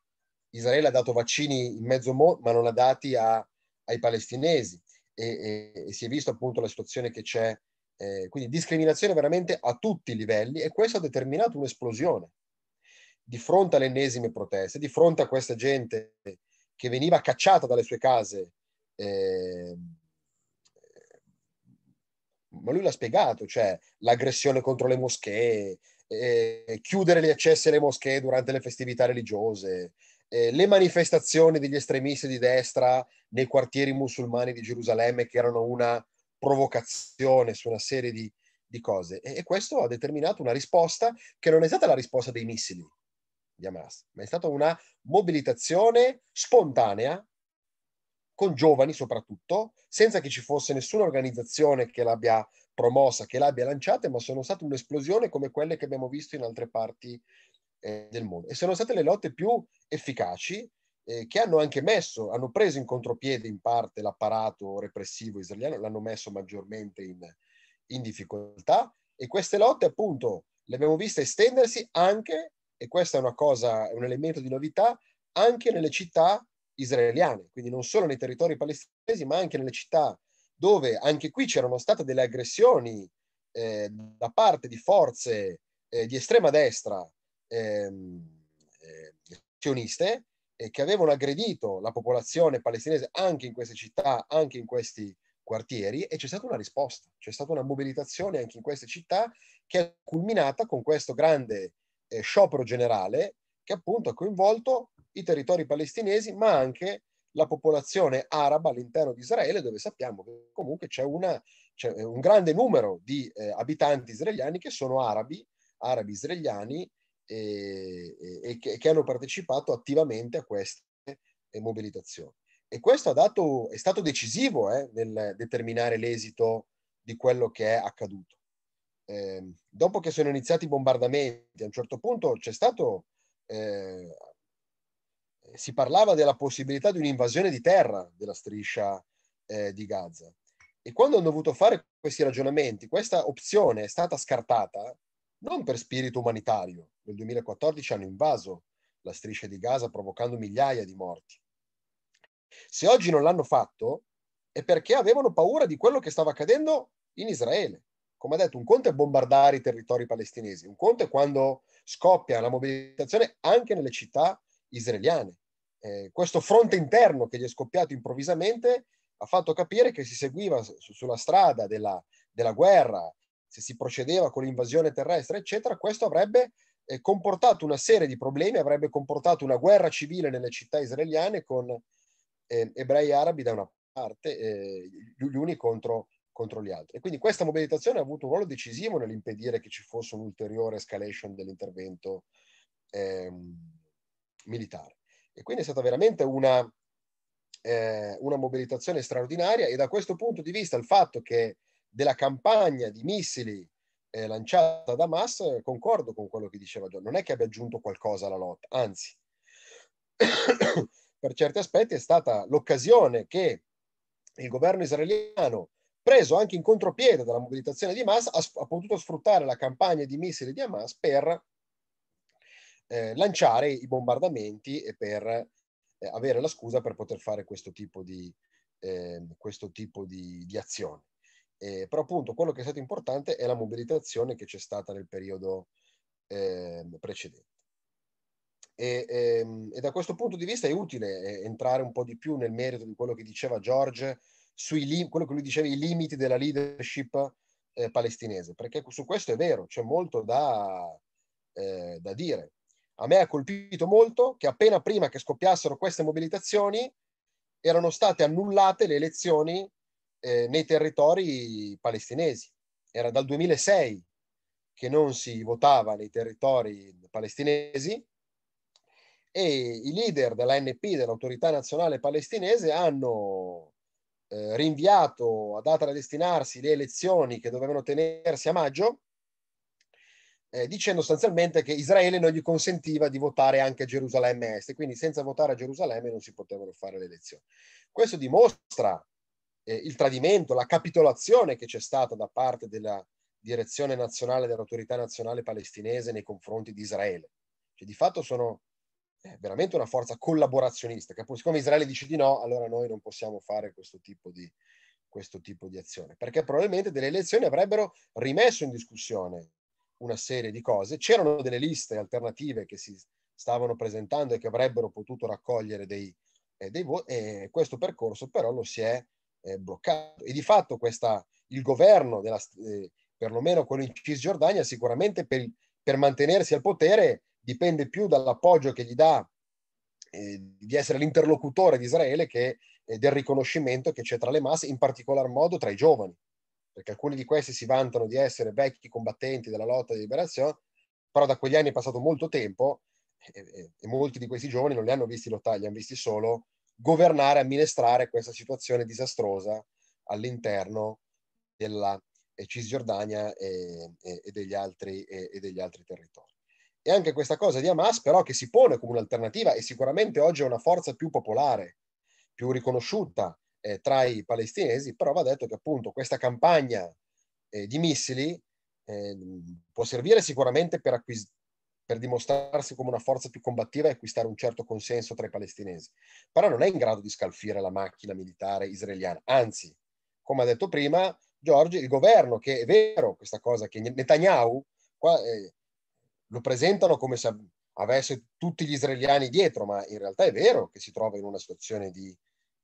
Israele ha dato vaccini in mezzo mondo, ma non ha dati a, ai palestinesi. E, e, e, si è visto appunto la situazione che c'è, eh, quindi discriminazione veramente a tutti i livelli e questo ha determinato un'esplosione di fronte alle ennesime proteste, di fronte a questa gente che veniva cacciata dalle sue case, eh, ma lui l'ha spiegato, cioè l'aggressione contro le moschee, eh, chiudere gli accessi alle moschee durante le festività religiose, eh, le manifestazioni degli estremisti di destra nei quartieri musulmani di Gerusalemme che erano una provocazione su una serie di, di cose e, e, questo ha determinato una risposta che non è stata la risposta dei missili, di Hamas, ma è stata una mobilitazione spontanea con giovani soprattutto, senza che ci fosse nessuna organizzazione che l'abbia promossa, che l'abbia lanciata, ma sono state un'esplosione come quelle che abbiamo visto in altre parti eh, del mondo. E sono state le lotte più efficaci eh, che hanno anche messo, hanno preso in contropiede in parte l'apparato repressivo israeliano, l'hanno messo maggiormente in, in difficoltà e queste lotte appunto le abbiamo viste estendersi anche e questo è una cosa, un elemento di novità, anche nelle città israeliane, quindi non solo nei territori palestinesi, ma anche nelle città dove anche qui c'erano state delle aggressioni eh, da parte di forze eh, di estrema destra ehm, eh, sioniste che avevano aggredito la popolazione palestinese anche in queste città, anche in questi quartieri e c'è stata una risposta, c'è stata una mobilitazione anche in queste città che è culminata con questo grande eh, sciopero generale che appunto ha coinvolto i territori palestinesi, ma anche la popolazione araba all'interno di Israele, dove sappiamo che comunque c'è, una, c'è un grande numero di eh, abitanti israeliani che sono arabi, arabi israeliani, e, e che, che, hanno partecipato attivamente a queste eh, mobilitazioni. E questo ha dato, è stato decisivo eh, nel determinare l'esito di quello che è accaduto eh, dopo che sono iniziati i bombardamenti, a un certo punto c'è stato, eh, si parlava della possibilità di un'invasione di terra della striscia eh, di Gaza. E quando hanno dovuto fare questi ragionamenti, questa opzione è stata scartata non per spirito umanitario. Nel 2014 hanno invaso la striscia di Gaza provocando migliaia di morti. Se oggi non l'hanno fatto è perché avevano paura di quello che stava accadendo in Israele come ha detto, un conto è bombardare i territori palestinesi, un conto è quando scoppia la mobilitazione anche nelle città israeliane. Eh, questo fronte interno che gli è scoppiato improvvisamente ha fatto capire che si seguiva su, sulla strada della, della, guerra, se si procedeva con l'invasione terrestre, eccetera, questo avrebbe eh, comportato una serie di problemi, avrebbe comportato una guerra civile nelle città israeliane con eh, ebrei arabi da una parte, eh, gli uni contro gli altri contro gli altri. E quindi questa mobilitazione ha avuto un ruolo decisivo nell'impedire che ci fosse un'ulteriore escalation dell'intervento ehm, militare. E quindi è stata veramente una, eh, una, mobilitazione straordinaria e da questo punto di vista il fatto che della campagna di missili eh, lanciata da Hamas, concordo con quello che diceva John, non è che abbia aggiunto qualcosa alla lotta, anzi, *coughs* per certi aspetti è stata l'occasione che il governo israeliano preso anche in contropiede dalla mobilitazione di Hamas, ha, ha potuto sfruttare la campagna di missili di Hamas per eh, lanciare i bombardamenti e per eh, avere la scusa per poter fare questo tipo di, eh, questo tipo di, di azioni. Eh, però appunto quello che è stato importante è la mobilitazione che c'è stata nel periodo ehm, precedente. E, e, ehm, e, da questo punto di vista è utile eh, entrare un po' di più nel merito di quello che diceva George sui lim- quello che lui diceva, i limiti della leadership eh, palestinese, perché su questo è vero, c'è molto da, eh, da dire. A me ha colpito molto che appena prima che scoppiassero queste mobilitazioni erano state annullate le elezioni eh, nei territori palestinesi. Era dal 2006 che non si votava nei territori palestinesi e i leader dell'ANP, dell'autorità nazionale palestinese, hanno eh, rinviato a data da destinarsi le elezioni che dovevano tenersi a maggio, eh, dicendo sostanzialmente che Israele non gli consentiva di votare anche a Gerusalemme Est, quindi senza votare a Gerusalemme non si potevano fare le elezioni. Questo dimostra eh, il tradimento, la capitolazione che c'è stata da parte della direzione nazionale dell'autorità nazionale palestinese nei confronti di Israele. Cioè, di fatto sono veramente una forza collaborazionista, che siccome Israele dice di no, allora noi non possiamo fare questo tipo di, questo tipo di azione, perché probabilmente delle elezioni avrebbero rimesso in discussione una serie di cose, c'erano delle liste alternative che si stavano presentando e che avrebbero potuto raccogliere dei, eh, dei voti e questo percorso però lo si è eh, bloccato e di fatto questa, il governo, della, eh, perlomeno quello in Cisgiordania, sicuramente per, per mantenersi al potere dipende più dall'appoggio che gli dà eh, di essere l'interlocutore di Israele che eh, del riconoscimento che c'è tra le masse, in particolar modo tra i giovani, perché alcuni di questi si vantano di essere vecchi combattenti della lotta di liberazione, però da quegli anni è passato molto tempo e, eh, eh, e molti di questi giovani non li hanno visti lottare, li hanno visti solo governare, amministrare questa situazione disastrosa all'interno della eh, Cisgiordania e, e, degli altri, e degli altri territori. E anche questa cosa di Hamas, però, che si pone come un'alternativa e sicuramente oggi è una forza più popolare, più riconosciuta eh, tra i palestinesi, però va detto che appunto questa campagna eh, di missili eh, può servire sicuramente per, acquis- per dimostrarsi come una forza più combattiva e acquistare un certo consenso tra i palestinesi, però non è in grado di scalfire la macchina militare israeliana, anzi, come ha detto prima Giorgi, il governo, che è vero questa cosa, che Netanyahu, qua, eh, lo presentano come se avesse tutti gli israeliani dietro, ma in realtà è vero che si trova in una situazione di,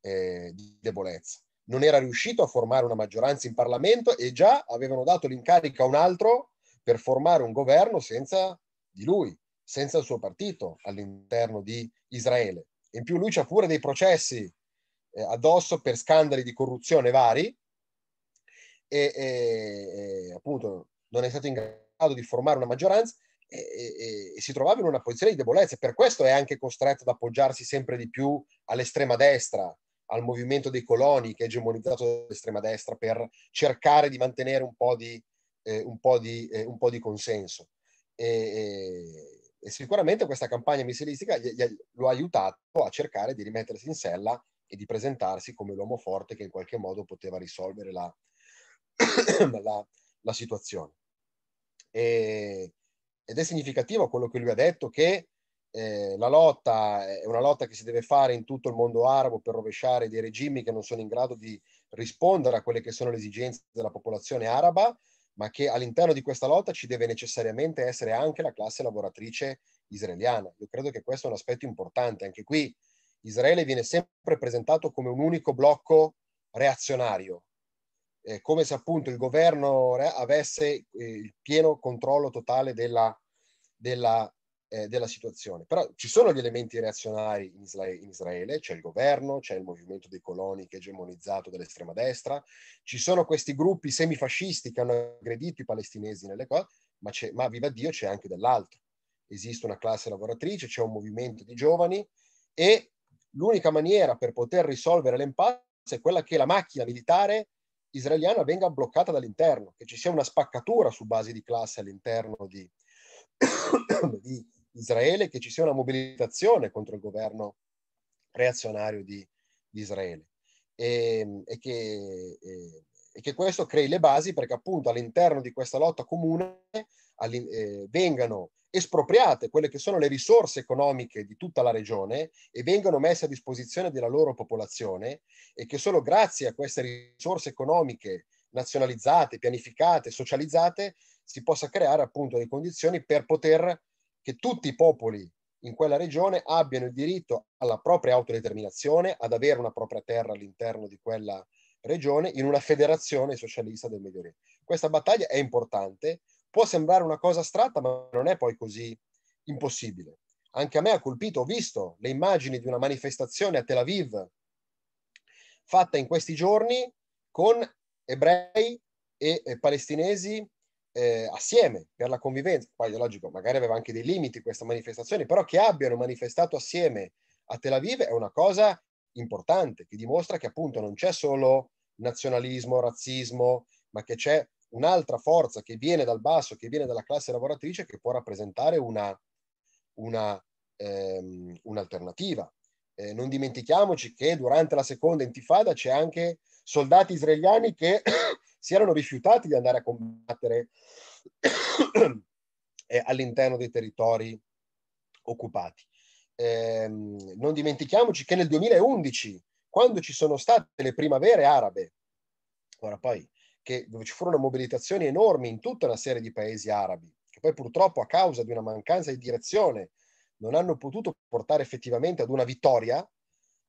eh, di debolezza. Non era riuscito a formare una maggioranza in Parlamento e già avevano dato l'incarico a un altro per formare un governo senza di lui, senza il suo partito all'interno di Israele. In più lui c'ha pure dei processi eh, addosso per scandali di corruzione vari e, e, e appunto non è stato in grado di formare una maggioranza e, e, si trovava in una posizione di debolezza. Per questo è anche costretto ad appoggiarsi sempre di più all'estrema destra, al movimento dei coloni che è egemonizzato dall'estrema destra per cercare di mantenere un po' di, eh, un po di, eh, un po di consenso. E, e, sicuramente questa campagna missilistica gli, gli, lo ha aiutato a cercare di rimettersi in sella e di presentarsi come l'uomo forte che in qualche modo poteva risolvere la, *coughs* la, la situazione. E, ed è significativo quello che lui ha detto, che eh, la lotta è una lotta che si deve fare in tutto il mondo arabo per rovesciare dei regimi che non sono in grado di rispondere a quelle che sono le esigenze della popolazione araba, ma che all'interno di questa lotta ci deve necessariamente essere anche la classe lavoratrice israeliana. Io credo che questo è un aspetto importante. Anche qui Israele viene sempre presentato come un unico blocco reazionario, eh, come se appunto il governo avesse eh, il pieno controllo totale della, della, eh, della, situazione. Però ci sono gli elementi reazionari in, Isra- in Israele, c'è il governo, c'è il movimento dei coloni che è egemonizzato dall'estrema destra, ci sono questi gruppi semifascisti che hanno aggredito i palestinesi nelle cose, ma, ma viva Dio c'è anche dell'altro. Esiste una classe lavoratrice, c'è un movimento di giovani e l'unica maniera per poter risolvere l'impasse è quella che la macchina militare israeliana venga bloccata dall'interno, che ci sia una spaccatura su base di classe all'interno di, *coughs* di Israele, che ci sia una mobilitazione contro il governo reazionario di, di Israele e, ehm, e, che, e, eh, e, che, questo crei le basi perché appunto all'interno di questa lotta comune eh, vengano espropriate quelle che sono le risorse economiche di tutta la regione e vengono messe a disposizione della loro popolazione e che solo grazie a queste risorse economiche nazionalizzate, pianificate, socializzate, si possa creare appunto le condizioni per poter che tutti i popoli in quella regione abbiano il diritto alla propria autodeterminazione, ad avere una propria terra all'interno di quella regione in una federazione socialista del Medio Oriente. Questa battaglia è importante, Può sembrare una cosa astratta, ma non è poi così impossibile. Anche a me ha colpito, ho visto le immagini di una manifestazione a Tel Aviv fatta in questi giorni con ebrei e, palestinesi eh, assieme per la convivenza. Poi logico, magari aveva anche dei limiti questa manifestazione, però che abbiano manifestato assieme a Tel Aviv è una cosa importante che dimostra che appunto non c'è solo nazionalismo, razzismo, ma che c'è un'altra forza che viene dal basso, che viene dalla classe lavoratrice, che può rappresentare una, una, ehm, un'alternativa. Eh, non dimentichiamoci che durante la seconda intifada c'è anche soldati israeliani che *coughs* si erano rifiutati di andare a combattere *coughs* eh, all'interno dei territori occupati. Eh, non dimentichiamoci che nel 2011, quando ci sono state le primavere arabe, ora poi che, dove ci furono mobilitazioni enormi in tutta una serie di paesi arabi, che poi purtroppo a causa di una mancanza di direzione non hanno potuto portare effettivamente ad una vittoria,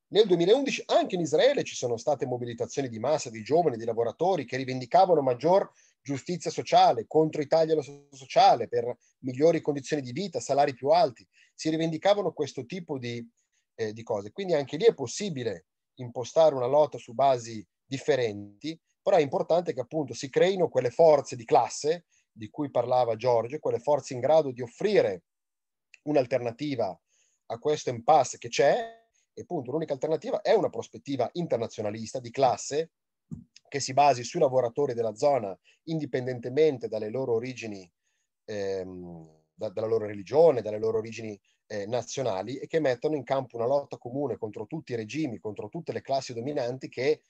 nel 2011 anche in Israele ci sono state mobilitazioni di massa di giovani, di lavoratori che rivendicavano maggior giustizia sociale, contro i tagli allo sociale, per migliori condizioni di vita, salari più alti. Si rivendicavano questo tipo di, eh, di cose. Quindi anche lì è possibile impostare una lotta su basi differenti però è importante che appunto si creino quelle forze di classe di cui parlava Giorgio, quelle forze in grado di offrire un'alternativa a questo impasse che c'è e appunto l'unica alternativa è una prospettiva internazionalista di classe che si basi sui lavoratori della zona indipendentemente dalle loro origini, ehm, da, dalla loro religione, dalle loro origini eh, nazionali e che mettono in campo una lotta comune contro tutti i regimi, contro tutte le classi dominanti che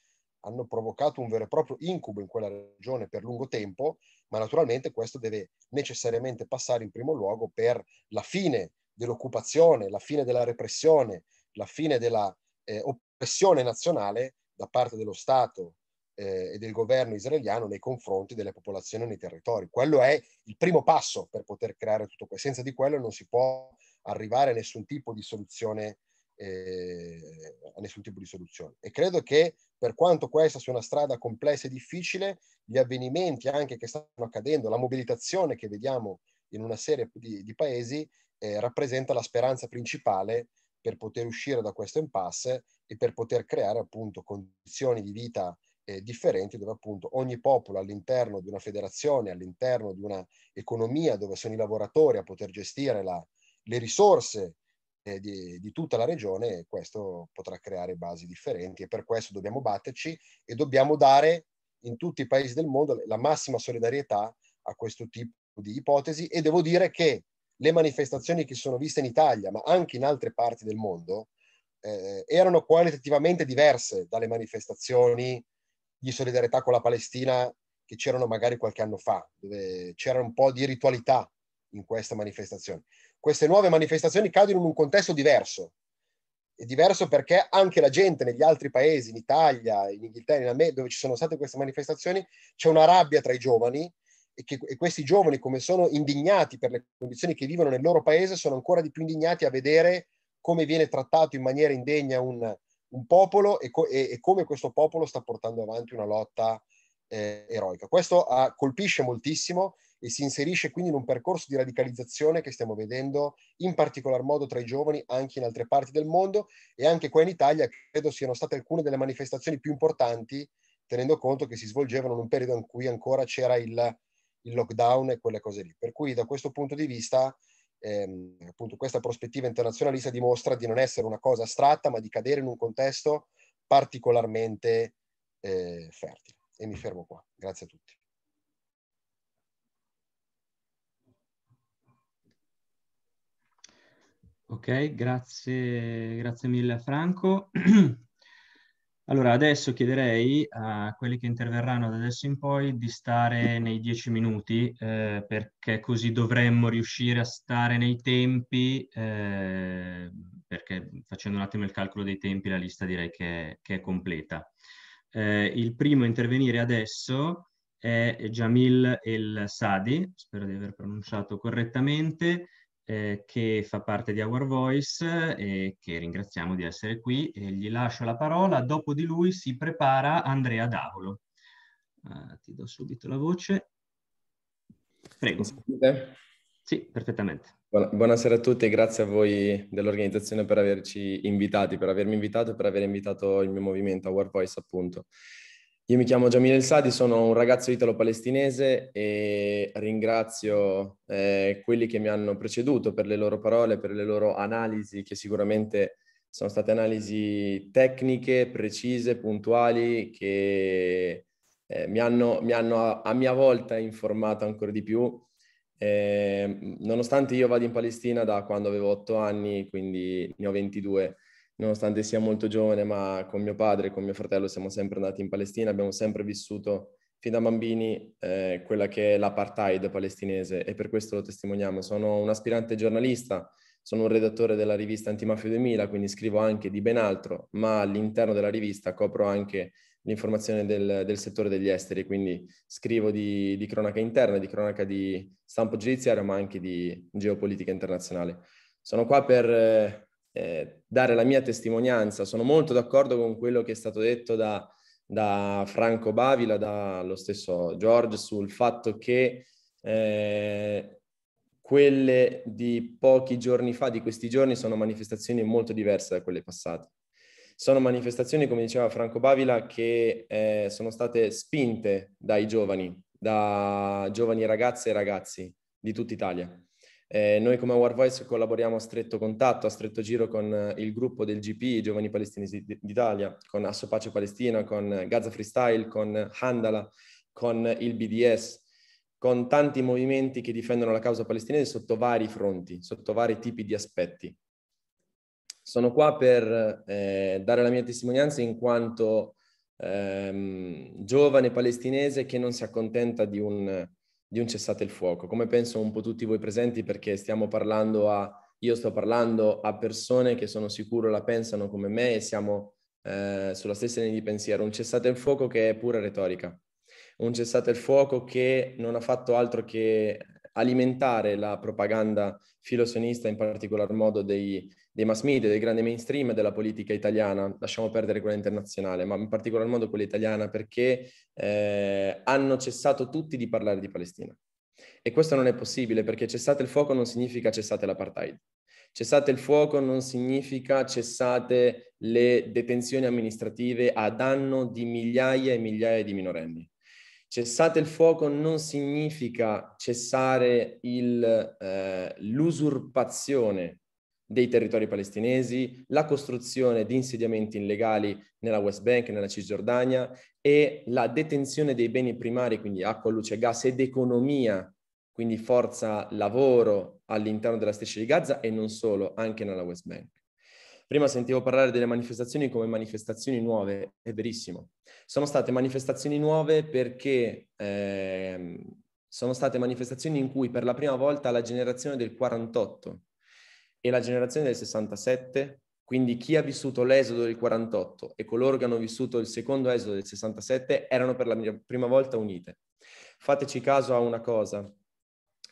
hanno provocato un vero e proprio incubo in quella regione per lungo tempo, ma naturalmente questo deve necessariamente passare in primo luogo per la fine dell'occupazione, la fine della repressione, la fine della eh, oppressione nazionale da parte dello Stato eh, e del governo israeliano nei confronti delle popolazioni nei territori. Quello è il primo passo per poter creare tutto questo. Senza di quello non si può arrivare a nessun tipo di soluzione eh, a nessun tipo di soluzione. E credo che per quanto questa sia una strada complessa e difficile, gli avvenimenti anche che stanno accadendo, la mobilitazione che vediamo in una serie di, di paesi, eh, rappresenta la speranza principale per poter uscire da questo impasse e per poter creare appunto condizioni di vita eh, differenti dove appunto ogni popolo all'interno di una federazione, all'interno di una economia dove sono i lavoratori a poter gestire la, le risorse eh, di, di, tutta la regione questo potrà creare basi differenti e per questo dobbiamo batterci e dobbiamo dare in tutti i paesi del mondo la massima solidarietà a questo tipo di ipotesi e devo dire che le manifestazioni che sono viste in Italia ma anche in altre parti del mondo eh, erano qualitativamente diverse dalle manifestazioni di solidarietà con la Palestina che c'erano magari qualche anno fa dove c'era un po' di ritualità in questa manifestazione queste nuove manifestazioni cadono in un contesto diverso. È diverso perché anche la gente negli altri paesi, in Italia, in Inghilterra, in America, dove ci sono state queste manifestazioni, c'è una rabbia tra i giovani e, che, e questi giovani, come sono indignati per le condizioni che vivono nel loro paese, sono ancora di più indignati a vedere come viene trattato in maniera indegna un, un popolo e, co- e, e, come questo popolo sta portando avanti una lotta eh, eroica. Questo ah, colpisce moltissimo e si inserisce quindi in un percorso di radicalizzazione che stiamo vedendo in particolar modo tra i giovani anche in altre parti del mondo e anche qua in Italia credo siano state alcune delle manifestazioni più importanti tenendo conto che si svolgevano in un periodo in cui ancora c'era il, il lockdown e quelle cose lì. Per cui da questo punto di vista ehm, appunto questa prospettiva internazionalista dimostra di non essere una cosa astratta ma di cadere in un contesto particolarmente eh, fertile. E mi fermo qua. Grazie a tutti. Ok, grazie, grazie mille a Franco. *clears throat* allora, adesso chiederei a quelli che interverranno da adesso in poi di stare nei dieci minuti, eh, perché così dovremmo riuscire a stare nei tempi, eh, perché facendo un attimo il calcolo dei tempi la lista direi che è, che è completa. Eh, il primo a intervenire adesso è Jamil El Sadi, spero di aver pronunciato correttamente, eh, che fa parte di Our Voice e eh, che ringraziamo di essere qui. E gli lascio la parola, dopo di lui si prepara Andrea Davolo. Uh, ti do subito la voce. Prego. Sì, perfettamente. buonasera a tutti e grazie a voi dell'organizzazione per averci invitati, per avermi invitato e per aver invitato il mio movimento Our Voice appunto. Io mi chiamo Giamil El Sadi, sono un ragazzo italo-palestinese e ringrazio eh, quelli che mi hanno preceduto per le loro parole, per le loro analisi, che sicuramente sono state analisi tecniche, precise, puntuali, che eh, mi, hanno, mi, hanno, a, mia volta informato ancora di più. Eh, nonostante io vada in Palestina da quando avevo otto anni, quindi ne ho 22, nonostante sia molto giovane, ma con mio padre e con mio fratello siamo sempre andati in Palestina, abbiamo sempre vissuto fin da bambini eh, quella che è l'apartheid palestinese e per questo lo testimoniamo. Sono un aspirante giornalista, sono un redattore della rivista Antimafia 2000, quindi scrivo anche di ben altro, ma all'interno della rivista copro anche l'informazione del, del settore degli esteri, quindi scrivo di, di cronaca interna, di cronaca di stampo giudiziario, ma anche di geopolitica internazionale. Sono qua per eh, eh, dare la mia testimonianza. Sono molto d'accordo con quello che è stato detto da, da Franco Bavila, dallo stesso George, sul fatto che eh, quelle di pochi giorni fa, di questi giorni, sono manifestazioni molto diverse da quelle passate. Sono manifestazioni, come diceva Franco Bavila, che eh, sono state spinte dai giovani, da giovani ragazze e ragazzi di tutta Italia. Eh, noi come War Voice collaboriamo a stretto contatto, a stretto giro con eh, il gruppo del GP, Giovani Palestinesi d'Italia, con Assopace Palestina, con eh, Gaza Freestyle, con eh, Handala, con il BDS, con tanti movimenti che difendono la causa palestinese sotto vari fronti, sotto vari tipi di aspetti. Sono qua per eh, dare la mia testimonianza in quanto ehm, giovane palestinese che non si accontenta di un di un cessate il fuoco, come penso un po' tutti voi presenti, perché stiamo parlando a, io sto parlando a persone che sono sicuro la pensano come me e siamo eh, sulla stessa linea di pensiero, un cessate il fuoco che è pura retorica, un cessate il fuoco che non ha fatto altro che alimentare la propaganda filosonista, in particolar modo dei, dei mass media, del grande mainstream della politica italiana, lasciamo perdere quella internazionale, ma in particolar modo quella italiana perché eh, hanno cessato tutti di parlare di Palestina. E questo non è possibile perché cessate il fuoco non significa cessate l'apartheid. Cessate il fuoco non significa cessate le detenzioni amministrative a danno di migliaia e migliaia di minorenni. Cessate il fuoco non significa cessare il, eh, l'usurpazione dei territori palestinesi, la costruzione di insediamenti illegali nella West Bank, nella Cisgiordania e la detenzione dei beni primari, quindi acqua, luce, gas ed economia, quindi forza lavoro all'interno della striscia di Gaza e non solo, anche nella West Bank. Prima sentivo parlare delle manifestazioni come manifestazioni nuove, è verissimo. Sono state manifestazioni nuove perché eh, sono state manifestazioni in cui per la prima volta la generazione del 48 e la generazione del 67, quindi chi ha vissuto l'esodo del 48 e coloro che hanno vissuto il secondo esodo del 67 erano per la prima volta unite. Fateci caso a una cosa,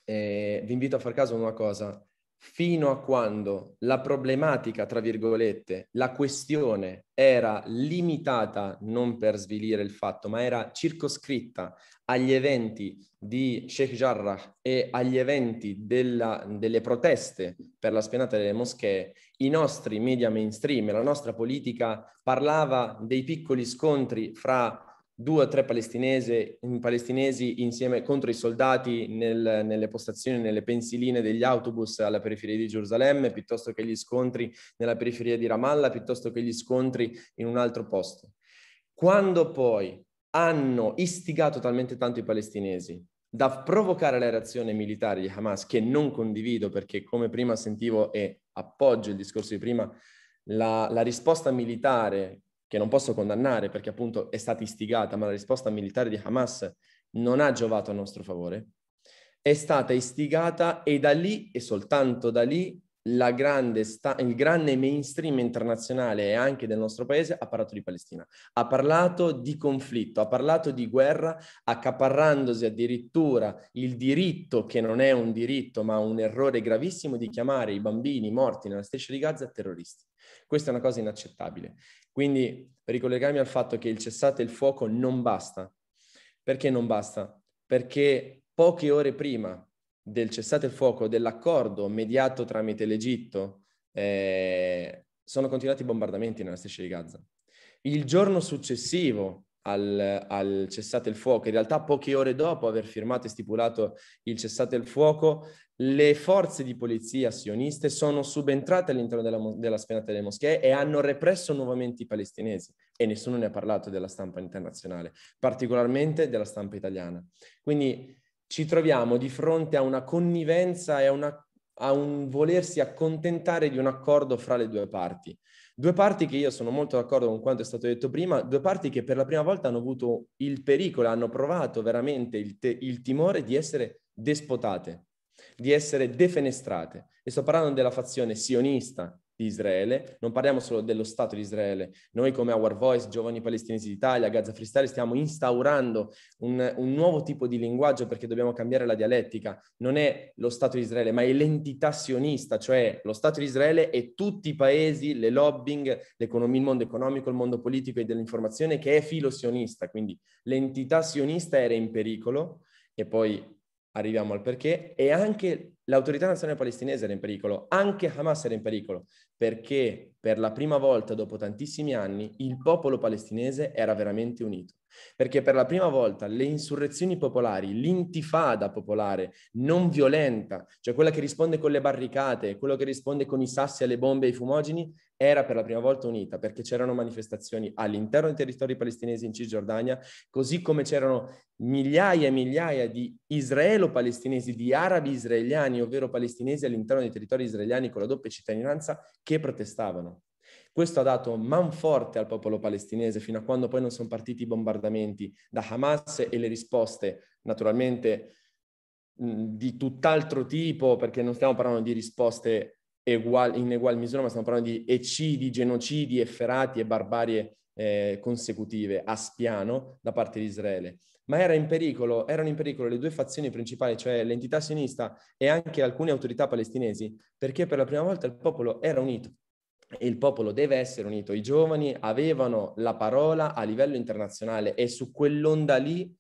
eh, vi invito a far caso a una cosa, fino a quando la problematica, tra virgolette, la questione era limitata, non per svilire il fatto, ma era circoscritta agli eventi di Sheikh Jarrah e agli eventi della, delle proteste per la spianata delle moschee, i nostri media mainstream, la nostra politica parlava dei piccoli scontri fra due o tre palestinesi, palestinesi insieme contro i soldati nel, nelle postazioni, nelle pensiline degli autobus alla periferia di Gerusalemme, piuttosto che gli scontri nella periferia di Ramallah, piuttosto che gli scontri in un altro posto. Quando poi hanno istigato talmente tanto i palestinesi da provocare la reazione militare di Hamas, che non condivido perché come prima sentivo e appoggio il discorso di prima, la, la risposta militare che non posso condannare perché appunto è stata istigata, ma la risposta militare di Hamas non ha giovato a nostro favore, è stata istigata e da lì e soltanto da lì grande sta- il grande mainstream internazionale e anche del nostro paese ha parlato di Palestina, ha parlato di conflitto, ha parlato di guerra, accaparrandosi addirittura il diritto, che non è un diritto ma un errore gravissimo, di chiamare i bambini morti nella striscia di Gaza terroristi. Questa è una cosa inaccettabile. Quindi ricollegarmi al fatto che il cessate il fuoco non basta. Perché non basta? Perché poche ore prima del cessate il fuoco, dell'accordo mediato tramite l'Egitto, eh, sono continuati i bombardamenti nella striscia di Gaza. Il giorno successivo al, al, cessate il fuoco. In realtà poche ore dopo aver firmato e stipulato il cessate il fuoco, le forze di polizia sioniste sono subentrate all'interno della, della spenata delle moschee e hanno represso nuovamente i palestinesi e nessuno ne ha parlato della stampa internazionale, particolarmente della stampa italiana. Quindi ci troviamo di fronte a una connivenza e a, una, a un volersi accontentare di un accordo fra le due parti. Due parti che io sono molto d'accordo con quanto è stato detto prima, due parti che per la prima volta hanno avuto il pericolo, hanno provato veramente il, te- il timore di essere despotate, di essere defenestrate. E sto parlando della fazione sionista di Israele, non parliamo solo dello Stato di Israele, noi come Our Voice, Giovani Palestinesi d'Italia, Gaza Freestyle stiamo instaurando un, un, nuovo tipo di linguaggio perché dobbiamo cambiare la dialettica, non è lo Stato di Israele ma è l'entità sionista, cioè lo Stato di Israele e tutti i paesi, le lobbying, l'economia, il mondo economico, il mondo politico e dell'informazione che è filo sionista, quindi l'entità sionista era in pericolo e poi arriviamo al perché, e anche l'autorità nazionale palestinese era in pericolo, anche Hamas era in pericolo, perché per la prima volta dopo tantissimi anni il popolo palestinese era veramente unito. Perché per la prima volta le insurrezioni popolari, l'intifada popolare non violenta, cioè quella che risponde con le barricate, quello che risponde con i sassi alle bombe e ai fumogeni, era per la prima volta unita perché c'erano manifestazioni all'interno dei territori palestinesi in Cisgiordania, così come c'erano migliaia e migliaia di israelo-palestinesi, di arabi israeliani, ovvero palestinesi all'interno dei territori israeliani con la doppia cittadinanza, che protestavano. Questo ha dato man forte al popolo palestinese fino a quando poi non sono partiti i bombardamenti da Hamas e le risposte, naturalmente, di tutt'altro tipo, perché non stiamo parlando di risposte ugual, in ugual misura, ma stiamo parlando di eccidi, genocidi efferati e barbarie eh, consecutive a spiano da parte di Israele. Ma era in pericolo, erano in pericolo le due fazioni principali, cioè l'entità sionista e anche alcune autorità palestinesi, perché per la prima volta il popolo era unito E il popolo deve essere unito. I giovani avevano la parola a livello internazionale e su quell'onda lì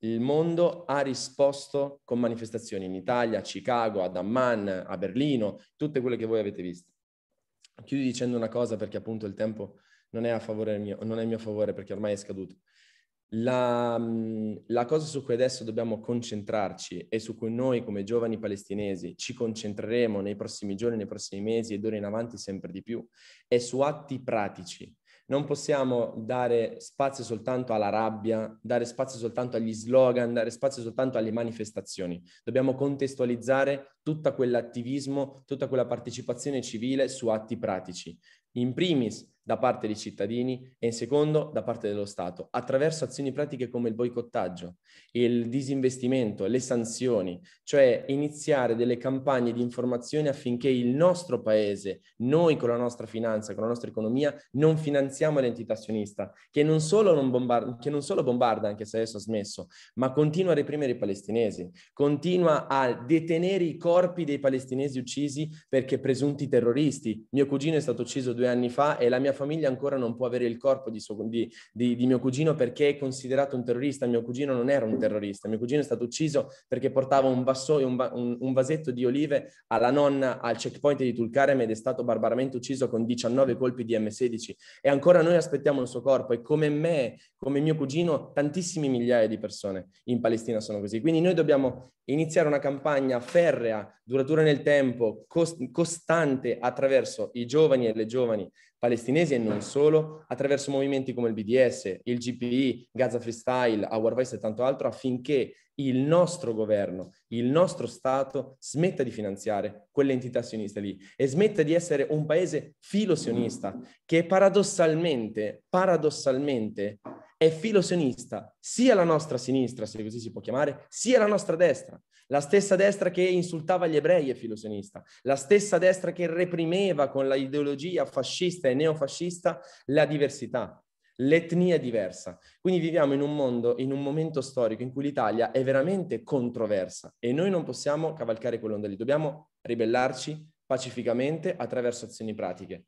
il mondo ha risposto con manifestazioni in Italia, a Chicago, ad Amman, a Berlino, tutte quelle che voi avete visto. Chiudo dicendo una cosa perché appunto il tempo non è a favore mio, non è mio favore perché ormai è scaduto. La, la cosa su cui adesso dobbiamo concentrarci e su cui noi come giovani palestinesi ci concentreremo nei prossimi giorni, nei prossimi mesi e d'ora in avanti sempre di più è su atti pratici non possiamo dare spazio soltanto alla rabbia, dare spazio soltanto agli slogan, dare spazio soltanto alle manifestazioni. Dobbiamo contestualizzare tutto quell'attivismo, tutta quella partecipazione civile su atti pratici. In primis, da parte dei cittadini e in secondo da parte dello Stato, attraverso azioni pratiche come il boicottaggio, il disinvestimento, le sanzioni, cioè iniziare delle campagne di informazione affinché il nostro paese, noi con la nostra finanza, con la nostra economia, non finanziamo l'entità sionista, che non solo, non bombarda, che non solo bombarda, anche se adesso ha smesso, ma continua a reprimere i palestinesi, continua a detenere i corpi dei palestinesi uccisi perché presunti terroristi. Mio cugino è stato ucciso due anni fa e la mia famiglia ancora non può avere il corpo di, suo, di, di, di, mio cugino perché è considerato un terrorista. Mio cugino non era un terrorista, mio cugino è stato ucciso perché portava un, vasso, un, un, un vasetto di olive alla nonna al checkpoint di Tulkarem ed è stato barbaramente ucciso con 19 colpi di M16. E ancora noi aspettiamo il suo corpo e come me, come mio cugino, tantissime migliaia di persone in Palestina sono così. Quindi noi dobbiamo iniziare una campagna ferrea, duratura nel tempo, cost- costante attraverso i giovani e le giovani palestinesi e non solo, attraverso movimenti come il BDS, il GPI, Gaza Freestyle, Our Voice e tanto altro, affinché il nostro governo, il nostro Stato smetta di finanziare quelle entità sionista lì e smetta di essere un paese filo sionista che paradossalmente, paradossalmente è filosionista, sia la nostra sinistra, se così si può chiamare, sia la nostra destra. La stessa destra che insultava gli ebrei è filosionista, la stessa destra che reprimeva con la ideologia fascista e neofascista la diversità, l'etnia diversa. Quindi viviamo in un mondo, in un momento storico in cui l'Italia è veramente controversa e noi non possiamo cavalcare quell'onda lì, dobbiamo ribellarci pacificamente attraverso azioni pratiche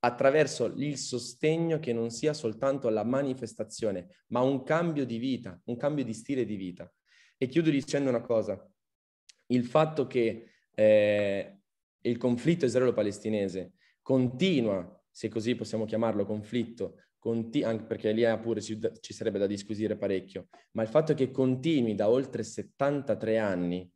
attraverso il sostegno che non sia soltanto la manifestazione, ma un cambio di vita, un cambio di stile di vita. E chiudo dicendo una cosa, il fatto che eh, il conflitto israelo-palestinese continua, se così possiamo chiamarlo conflitto, conti- anche perché lì pure ci, ci sarebbe da disquisire parecchio, ma il fatto che continui da oltre 73 anni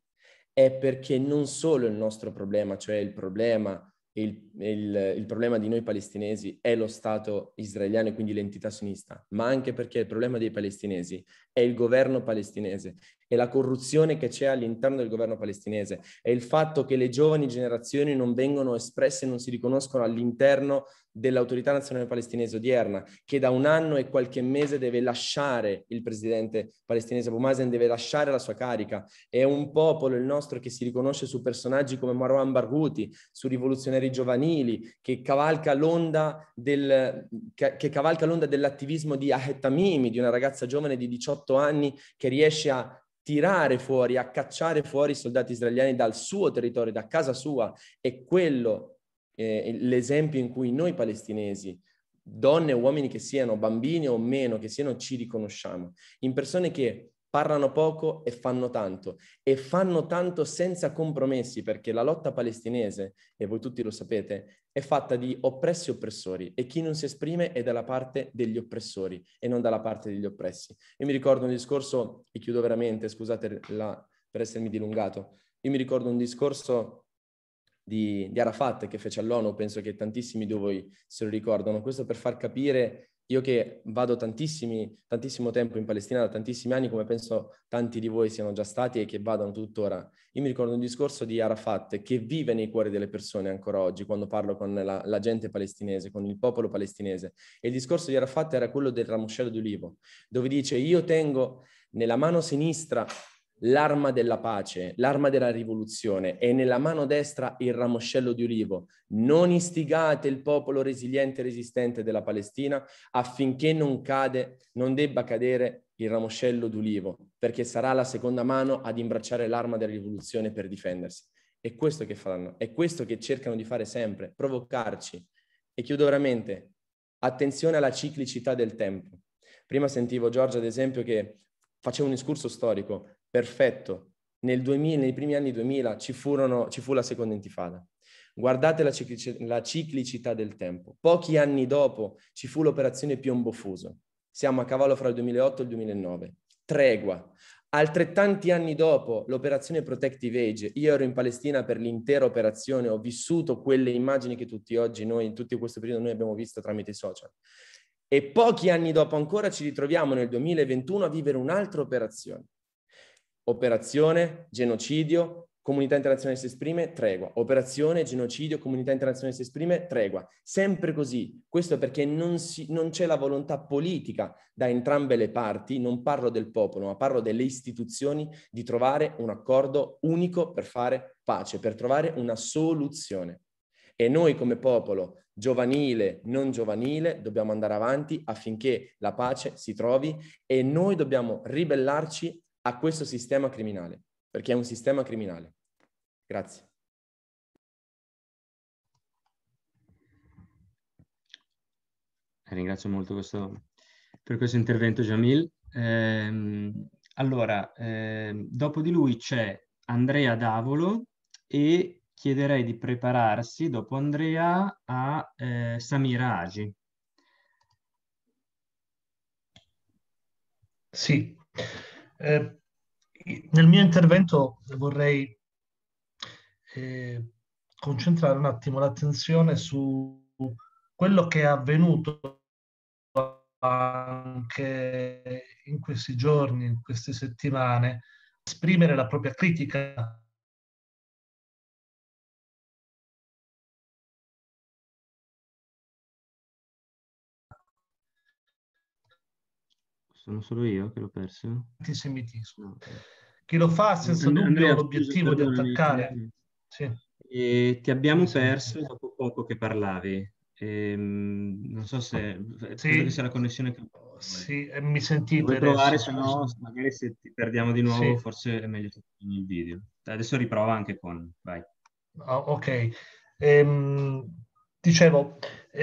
è perché non solo il nostro problema, cioè il problema il, il, il, problema di noi palestinesi è lo Stato israeliano e quindi l'entità sionista, ma anche perché il problema dei palestinesi è il governo palestinese è la corruzione che c'è all'interno del governo palestinese, è il fatto che le giovani generazioni non vengono espresse e non si riconoscono all'interno dell'autorità nazionale palestinese odierna, che da un anno e qualche mese deve lasciare il presidente palestinese Abu Mazen, deve lasciare la sua carica. È un popolo, il nostro, che si riconosce su personaggi come Marwan Barghouti, su rivoluzionari giovanili, che cavalca l'onda, del, che, che cavalca l'onda dell'attivismo di Ahed Tamimi, di una ragazza giovane di 18 anni che riesce a tirare fuori, a cacciare fuori i soldati israeliani dal suo territorio, da casa sua. È quello eh, l'esempio in cui noi palestinesi, donne e uomini che siano, bambini o meno che siano, ci riconosciamo. In persone che parlano poco e fanno tanto e fanno tanto senza compromessi perché la lotta palestinese, e voi tutti lo sapete, è fatta di oppressi e oppressori e chi non si esprime è dalla parte degli oppressori e non dalla parte degli oppressi. Io mi ricordo un discorso, e chiudo veramente, scusate la, per essermi dilungato, io mi ricordo un discorso di, di Arafat che fece all'ONU, penso che tantissimi di voi se lo ricordano, questo per far capire io che vado tantissimo tempo in Palestina da tantissimi anni, come penso tanti di voi siano già stati e che vadano tuttora, io mi ricordo un discorso di Arafat che vive nei cuori delle persone ancora oggi, quando parlo con la, la gente palestinese, con il popolo palestinese. E il discorso di Arafat era quello del ramoscello d'olivo, dove dice io tengo nella mano sinistra l'arma della pace, l'arma della rivoluzione e nella mano destra il ramoscello di ulivo. Non istigate il popolo resiliente e resistente della Palestina affinché non cade, non debba cadere il ramoscello d'ulivo, perché sarà la seconda mano ad imbracciare l'arma della rivoluzione per difendersi. È questo che fanno, è questo che cercano di fare sempre, provocarci. E chiudo veramente, attenzione alla ciclicità del tempo. Prima sentivo Giorgia, ad esempio, che faceva un discorso storico perfetto. 2000, nei primi anni 2000 ci, furono, ci fu la seconda intifada. Guardate la, ciclici, la ciclicità del tempo. Pochi anni dopo ci fu l'operazione Piombo Fuso. Siamo a cavallo fra il 2008 e il 2009. Tregua. Altrettanti anni dopo l'operazione Protective Age, io ero in Palestina per l'intera operazione, ho vissuto quelle immagini che tutti oggi noi, in tutto questo periodo, noi abbiamo visto tramite i social. E pochi anni dopo ancora ci ritroviamo nel 2021 a vivere un'altra operazione operazione, genocidio, comunità internazionale si esprime, tregua. Operazione, genocidio, comunità internazionale si esprime, tregua. Sempre così. Questo perché non, si, non, c'è la volontà politica da entrambe le parti, non parlo del popolo, ma parlo delle istituzioni, di trovare un accordo unico per fare pace, per trovare una soluzione. E noi come popolo, giovanile, non giovanile, dobbiamo andare avanti affinché la pace si trovi e noi dobbiamo ribellarci a questo sistema criminale, perché è un sistema criminale. Grazie. Eh, ringrazio molto questo, per questo intervento Jamil. Ehm, allora, ehm, dopo di lui c'è Andrea Davolo e chiederei di prepararsi dopo Andrea a eh, Samira Agi. Sì, eh, nel mio intervento vorrei eh, concentrare un attimo l'attenzione su quello che è avvenuto anche in questi giorni, in queste settimane, esprimere la propria critica Sono solo io che l'ho perso? Antisemitismo. No. Ah, Chi lo fa senza And- dubbio ha l'obiettivo di attaccare. Sì. E ti abbiamo perso dopo poco che parlavi. Ehm, non so se eh, sì. sia la connessione che... Eh. Sì, eh, mi sentite Vuoi provare, se no magari se ti perdiamo di nuovo sì. forse è meglio che il video. Adesso riprova anche con... Vai. Ah, ok. Ehm, dicevo,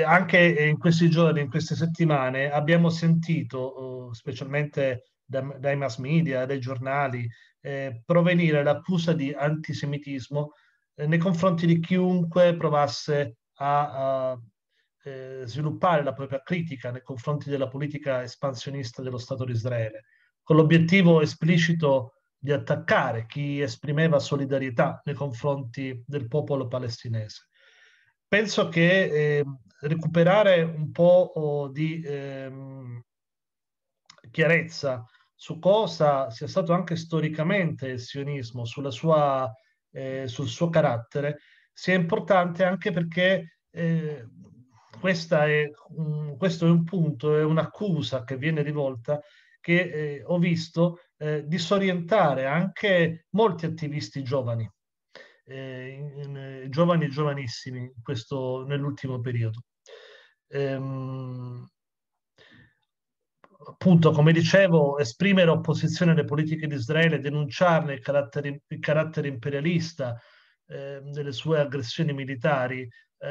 anche in questi giorni, in queste settimane, abbiamo sentito, oh, specialmente dai mass media, dai giornali, eh, provenire l'accusa di antisemitismo eh, nei confronti di chiunque provasse a, a eh, sviluppare la propria critica nei confronti della politica espansionista dello Stato di Israele, con l'obiettivo esplicito di attaccare chi esprimeva solidarietà nei confronti del popolo palestinese penso che eh, recuperare un po' oh, di ehm, chiarezza su cosa sia stato anche storicamente il sionismo, sua, eh, sul suo carattere, sia importante anche perché eh, è un, questo è un punto, è un'accusa che viene rivolta che eh, ho visto eh, disorientare anche molti attivisti giovani eh, in, eh, giovani e giovanissimi questo, nell'ultimo periodo. Ehm, appunto, come dicevo, esprimere opposizione alle politiche di Israele, denunciarne il carattere, il carattere imperialista eh, delle sue aggressioni militari, eh,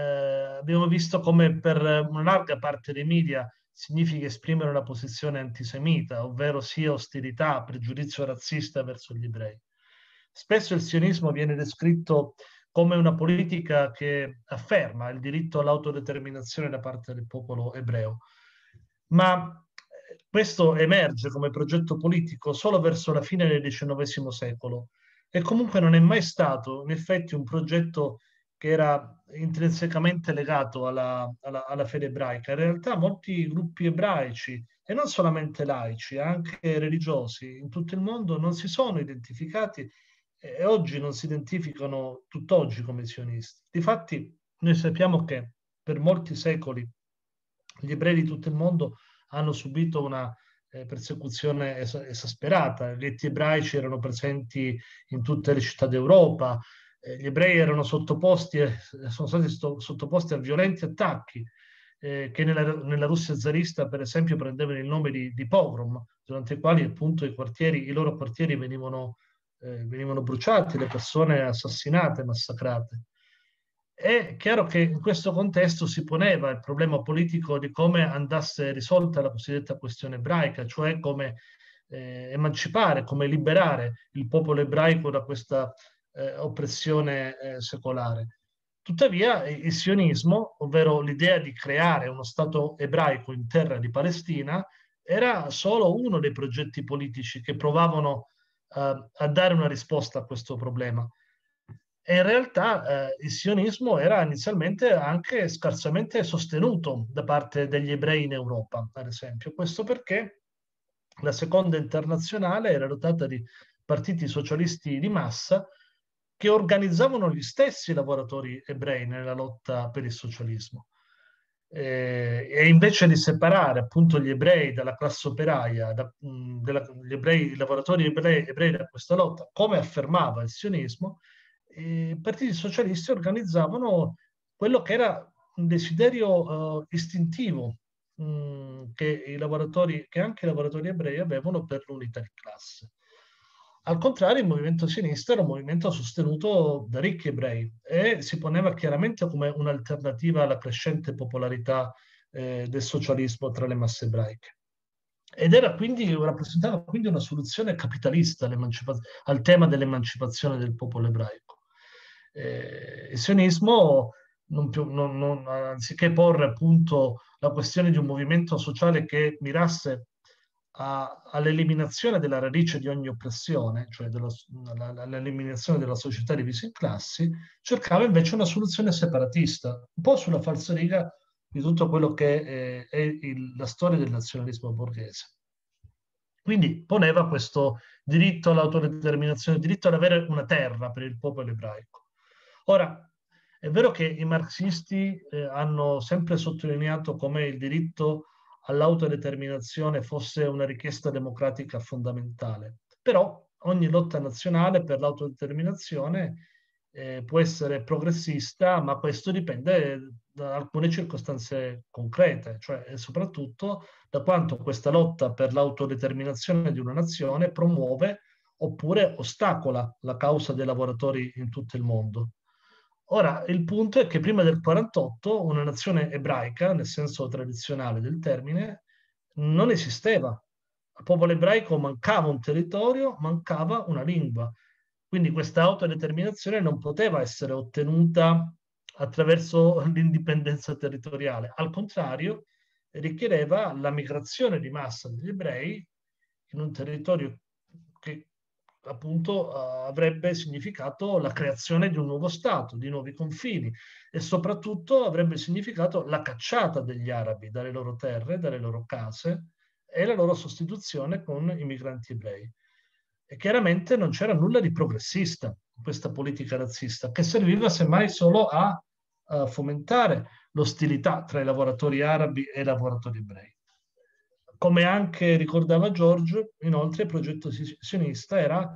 abbiamo visto come per una larga parte dei media significa esprimere una posizione antisemita, ovvero sia ostilità, pregiudizio razzista verso gli ebrei. Spesso il sionismo viene descritto come una politica che afferma il diritto all'autodeterminazione da parte del popolo ebreo, ma eh, questo emerge come progetto politico solo verso la fine del XIX secolo e comunque non è mai stato in effetti un progetto che era intrinsecamente legato alla, alla, alla fede ebraica. In realtà molti gruppi ebraici, e non solamente laici, anche religiosi, in tutto il mondo non si sono identificati e oggi non si identificano tutt'oggi come sionisti. Difatti noi sappiamo che per molti secoli gli ebrei di tutto il mondo hanno subito una eh, persecuzione es- esasperata. Gli etti ebraici erano presenti in tutte le città d'Europa, eh, gli ebrei erano sottoposti, sono stati sto- sottoposti a violenti attacchi eh, che nella, nella, Russia zarista, per esempio, prendevano il nome di, di pogrom, durante i quali appunto i, quartieri, i loro quartieri venivano eh, venivano bruciati, le persone assassinate, massacrate. È chiaro che in questo contesto si poneva il problema politico di come andasse risolta la cosiddetta questione ebraica, cioè come eh, emancipare, come liberare il popolo ebraico da questa eh, oppressione eh, secolare. Tuttavia il sionismo, ovvero l'idea di creare uno Stato ebraico in terra di Palestina, era solo uno dei progetti politici che provavano a a, a dare una risposta a questo problema. E in realtà eh, il sionismo era inizialmente anche scarsamente sostenuto da parte degli ebrei in Europa, ad esempio. Questo perché la seconda internazionale era dotata di partiti socialisti di massa che organizzavano gli stessi lavoratori ebrei nella lotta per il socialismo eh, e invece di separare appunto gli ebrei dalla classe operaia, da, mh, della, gli ebrei, i lavoratori ebrei, ebrei, da questa lotta, come affermava il sionismo, eh, i partiti socialisti organizzavano quello che era un desiderio eh, istintivo mh, che, che anche i lavoratori ebrei avevano per l'unità di classe. Al contrario, il movimento sinistro era un movimento sostenuto da ricchi ebrei e si poneva chiaramente come un'alternativa alla crescente popolarità eh, del socialismo tra le masse ebraiche. Ed era quindi, rappresentava quindi una soluzione capitalista al tema dell'emancipazione del popolo ebraico. Eh, il sionismo, non più, non, non, anziché porre appunto la questione di un movimento sociale che mirasse a, all'eliminazione della radice di ogni oppressione, cioè all'eliminazione della società divisa in classi, cercava invece una soluzione separatista, un po' sulla falsariga di tutto quello che è, eh, è il, la storia del nazionalismo borghese. Quindi poneva questo diritto all'autodeterminazione, diritto ad avere una terra per il popolo ebraico. Ora, è vero che i marxisti eh, hanno sempre sottolineato come il diritto all'autodeterminazione fosse una richiesta democratica fondamentale. Però ogni lotta nazionale per l'autodeterminazione eh, può essere progressista, ma questo dipende da alcune circostanze concrete, cioè e soprattutto da quanto questa lotta per l'autodeterminazione di una nazione promuove oppure ostacola la causa dei lavoratori in tutto il mondo. Ora, il punto è che prima del 48 una nazione ebraica, nel senso tradizionale del termine, non esisteva. Al popolo ebraico mancava un territorio, mancava una lingua. Quindi questa autodeterminazione non poteva essere ottenuta attraverso *laughs* l'indipendenza territoriale. Al contrario, richiedeva la migrazione di massa degli ebrei in un territorio che appunto uh, avrebbe significato la creazione di un nuovo Stato, di nuovi confini e soprattutto avrebbe significato la cacciata degli arabi dalle loro terre, dalle loro case e la loro sostituzione con i migranti ebrei. E chiaramente non c'era nulla di progressista in questa politica razzista, che serviva semmai solo a, a eh, fomentare l'ostilità tra i lavoratori arabi e i lavoratori ebrei. Come anche ricordava George, inoltre il progetto sionista era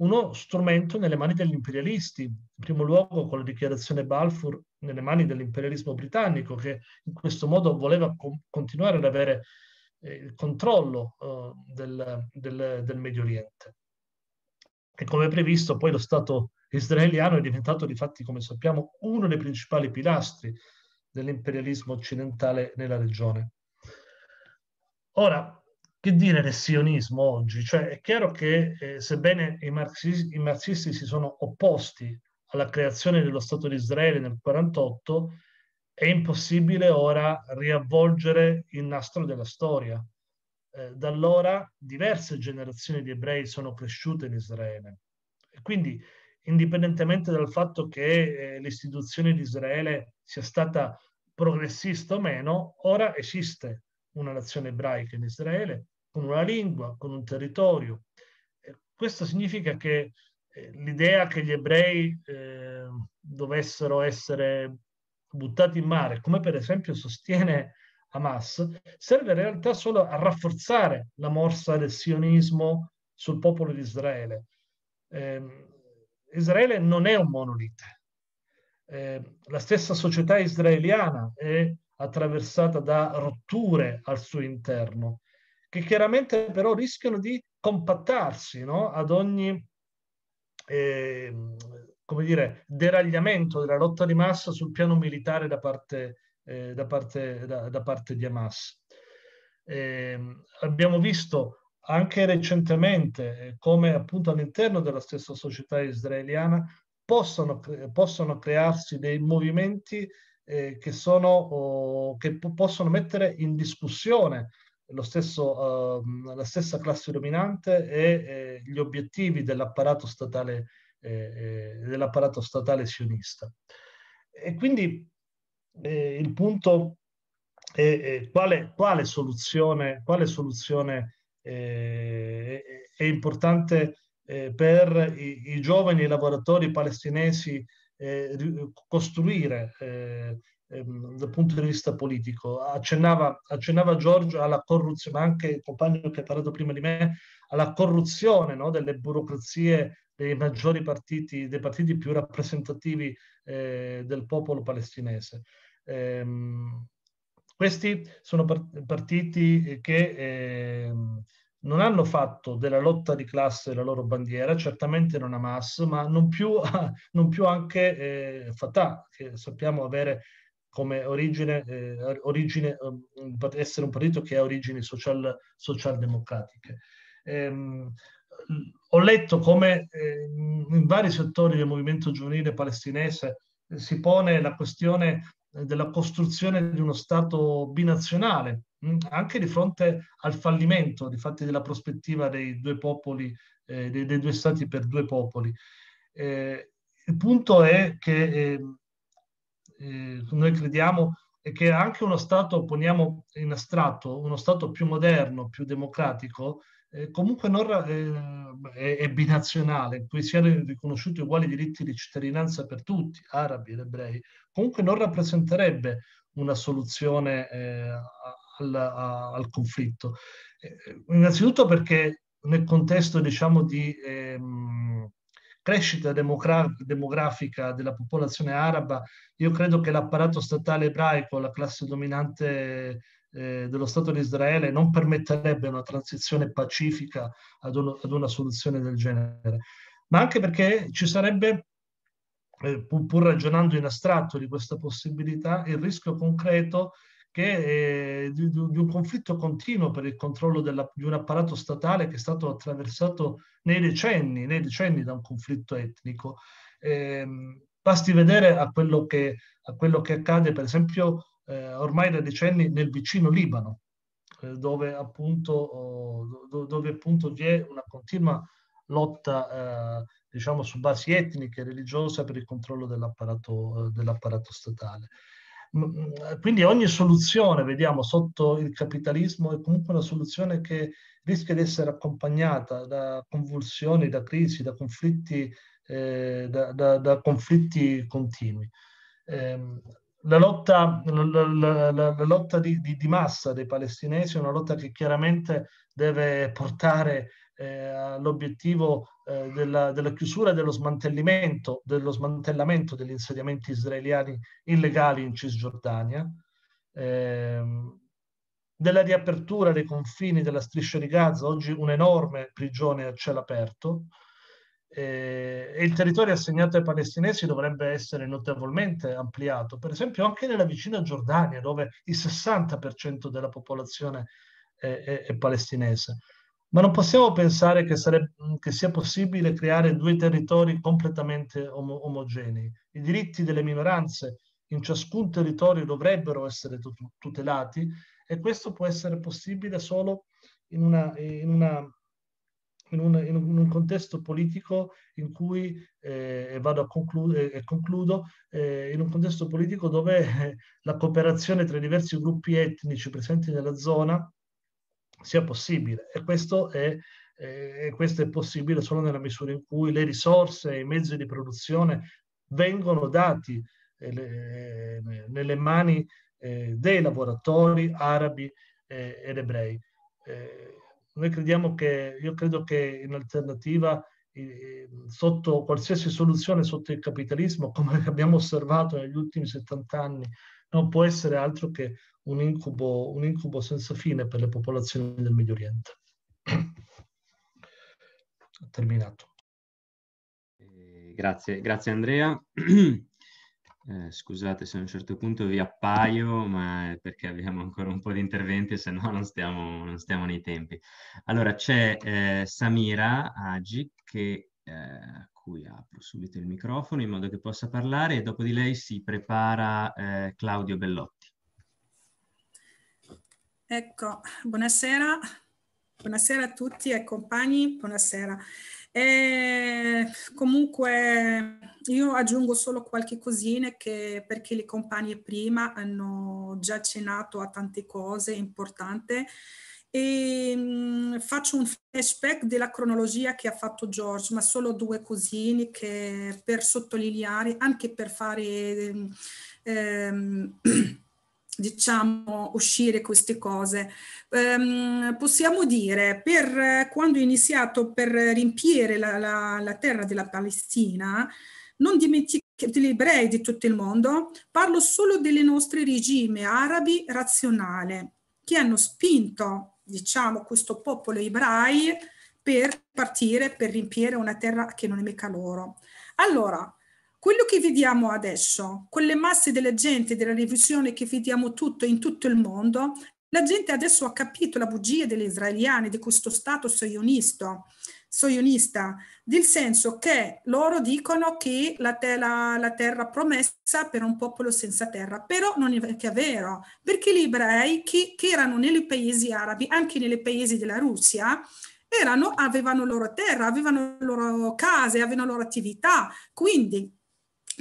uno strumento nelle mani degli imperialisti, in primo luogo con la dichiarazione Balfour nelle mani dell'imperialismo britannico, che in questo modo voleva continuare ad avere eh, il controllo uh, del, del, del, Medio Oriente. E come previsto, poi lo Stato israeliano è diventato, di fatti, come sappiamo, uno dei principali pilastri dell'imperialismo occidentale nella regione. Ora, che dire del sionismo oggi? Cioè, è chiaro che eh, sebbene i marxisti, i marxisti, si sono opposti alla creazione dello Stato di Israele nel 1948, è impossibile ora riavvolgere il nastro della storia. Eh, da allora diverse generazioni di ebrei sono cresciute in Israele. E quindi, indipendentemente dal fatto che eh, l'istituzione di Israele sia stata progressista o meno, ora esiste una nazione ebraica in Israele, con una lingua, con un territorio. Questo significa che eh, l'idea che gli ebrei eh, dovessero essere buttati in mare, come per esempio sostiene Hamas, serve in realtà solo a rafforzare la morsa del sionismo sul popolo di Israele. Eh, Israele non è un monolite. Eh, la stessa società israeliana è attraversata da rotture al suo interno, che chiaramente però rischiano di compattarsi no? ad ogni eh, come dire, deragliamento della lotta di massa sul piano militare da parte, eh, da parte, da, da parte di Hamas. Eh, abbiamo visto anche recentemente eh, come appunto all'interno della stessa società israeliana possono, possono crearsi dei movimenti eh, che, sono, oh, che po- possono mettere in discussione stesso, uh, la stessa classe dominante e eh, gli obiettivi dell'apparato statale, eh, eh dell'apparato statale sionista. E quindi eh, il punto è, quale, quale, soluzione, quale soluzione eh, è, è importante per i, i giovani lavoratori palestinesi eh, costruire eh, ehm, dal punto di vista politico. Accennava, accennava Giorgio alla corruzione, ma anche il compagno che ha parlato prima di me, alla corruzione no, delle burocrazie dei maggiori partiti, dei partiti più rappresentativi eh, del popolo palestinese. Ehm, questi sono partiti che ehm, non hanno fatto della lotta di classe la loro bandiera, certamente non Hamas, ma non più, *laughs* non più anche eh, Fatah, che sappiamo avere come origine, eh, origine ehm, essere un partito che ha origini social, socialdemocratiche. Ehm, ho letto come eh, in vari settori del movimento giovanile palestinese si pone la questione della costruzione di uno Stato binazionale, Mm, anche di fronte al fallimento difatti, della prospettiva dei due popoli, eh, dei, dei, due stati per due popoli. Eh, il punto è che ehm, eh, noi crediamo che anche uno Stato, poniamo in astratto, uno Stato più moderno, più democratico, eh, comunque non, eh, è, è, binazionale, in cui siano riconosciuti uguali diritti di cittadinanza per tutti, arabi ed ebrei, comunque non rappresenterebbe una soluzione eh, al, a, al conflitto. Eh, eh, innanzitutto perché nel contesto diciamo, di ehm, crescita demogra- demografica della popolazione araba, io credo che l'apparato statale ebraico, la classe dominante eh, dello Stato di Israele, non permetterebbe una transizione pacifica ad, uno, ad una soluzione del genere, ma anche perché ci sarebbe eh, pur, pur, ragionando in astratto di questa possibilità, il rischio concreto che, eh, di, di, un conflitto continuo per il controllo della, di un apparato statale che è stato attraversato nei decenni, nei decenni da un conflitto etnico. Eh, basti vedere a quello, che, a quello, che, accade, per esempio, eh, ormai da decenni nel vicino Libano, eh, dove appunto, oh, do, dove appunto vi è una continua lotta eh, diciamo, su basi etniche, e religiose per il controllo dell'apparato, eh, dell'apparato statale. Mm, mm, quindi ogni soluzione, vediamo, sotto il capitalismo è comunque una soluzione che rischia di essere accompagnata da convulsioni, da crisi, da conflitti, eh, da, da, da conflitti continui. Eh, la lotta, la, la, la lotta di, di, di, massa dei palestinesi è una lotta che chiaramente deve portare eh, l'obiettivo eh, della, della, chiusura e dello smantellamento, dello smantellamento degli insediamenti israeliani illegali in Cisgiordania, ehm, della riapertura dei confini della striscia di Gaza, oggi un'enorme prigione a cielo aperto, eh, e il territorio assegnato ai palestinesi dovrebbe essere notevolmente ampliato, per esempio anche nella vicina Giordania, dove il 60% della popolazione è, è, è palestinese ma non possiamo pensare che, sarebbe, mm, che sia possibile creare due territori completamente omo- omogenei. I diritti delle minoranze in ciascun territorio dovrebbero essere tut- tutelati e questo può essere possibile solo in, una, in, una, in, un, in un, contesto politico in cui, eh, e vado a concludere, e concludo, eh, in un contesto politico dove *laughs* la cooperazione tra i diversi gruppi etnici presenti nella zona sia possibile e questo è, eh, questo è possibile solo nella misura in cui le risorse e i mezzi di produzione vengono dati eh, le, eh, nelle mani eh, dei lavoratori arabi eh, ed ebrei. Eh, noi crediamo che, io credo che in alternativa sotto qualsiasi soluzione sotto il capitalismo, come *laughs* abbiamo osservato negli ultimi 70 anni, non può essere altro che un incubo, un incubo senza fine per le popolazioni del Medio Oriente. *clears throat* Ho terminato. Eh, grazie, grazie Andrea. *clears throat* Eh, scusate se a un certo punto vi appaio, ma è perché abbiamo ancora un po' di interventi, se no non stiamo, non stiamo nei tempi. Allora, c'è eh, Samira Agi che eh, cui apro subito il microfono in modo che possa parlare e dopo di lei si prepara eh, Claudio Bellotti. Ecco, buonasera, buonasera a tutti e compagni, buonasera. E comunque io aggiungo solo qualche cosina che perché le compagne prima hanno già accennato a tante cose importanti e mh, mm, faccio un flashback della cronologia che ha fatto George, ma solo due cosine che per sottolineare, anche per fare, ehm, *clears throat* diciamo, uscire queste cose. Ehm, possiamo dire, per, quando ho iniziato per riempire la, la, la terra della Palestina, non dimentichiamo gli ebrei di tutto il mondo, parlo solo delle nostre regime arabi razionale che hanno spinto diciamo, questo popolo ebrai per partire, per riempire una terra che non è mica loro. Allora, quello che vediamo adesso, quelle masse della gente, della rivoluzione che vediamo tutto in tutto il mondo, la gente adesso ha capito la bugia degli israeliani, di questo stato sionista, soionista, nel senso che loro dicono che la, te- la, la terra promessa per un popolo senza terra, però non è che è vero, perché gli ebrei che, che erano nei paesi arabi, anche nei paesi della Russia, erano, avevano loro terra, avevano loro case, avevano loro attività, quindi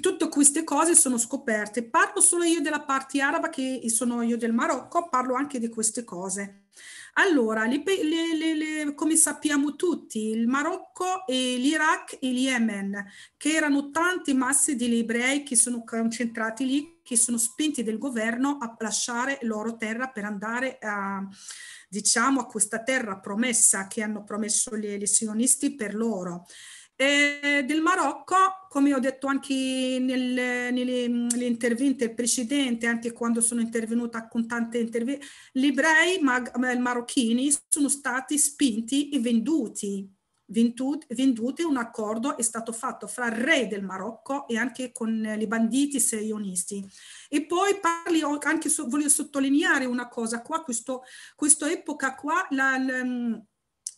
tutte queste cose sono scoperte. Parlo solo io della parte araba che sono io del Marocco, parlo anche di queste cose. Allora, le, le, le, come sappiamo tutti, il Marocco e l'Iraq e l'Yemen, che erano tante masse di ebrei che sono concentrati lì, che sono spinti dal governo a lasciare loro terra per andare a, diciamo, a questa terra promessa che hanno promesso gli, gli sionisti per loro. Eh, del Marocco, come ho detto anche nel, mm, interviste precedenti, anche quando sono intervenuta con tante interviste, gli ebrei mag- marocchini sono stati spinti e venduti. Venduti, venduti, un accordo è stato fatto fra il re del Marocco e anche con i banditi seionisti. E poi parli anche, voglio sottolineare una cosa qua, questo, questa epoca qua, la, la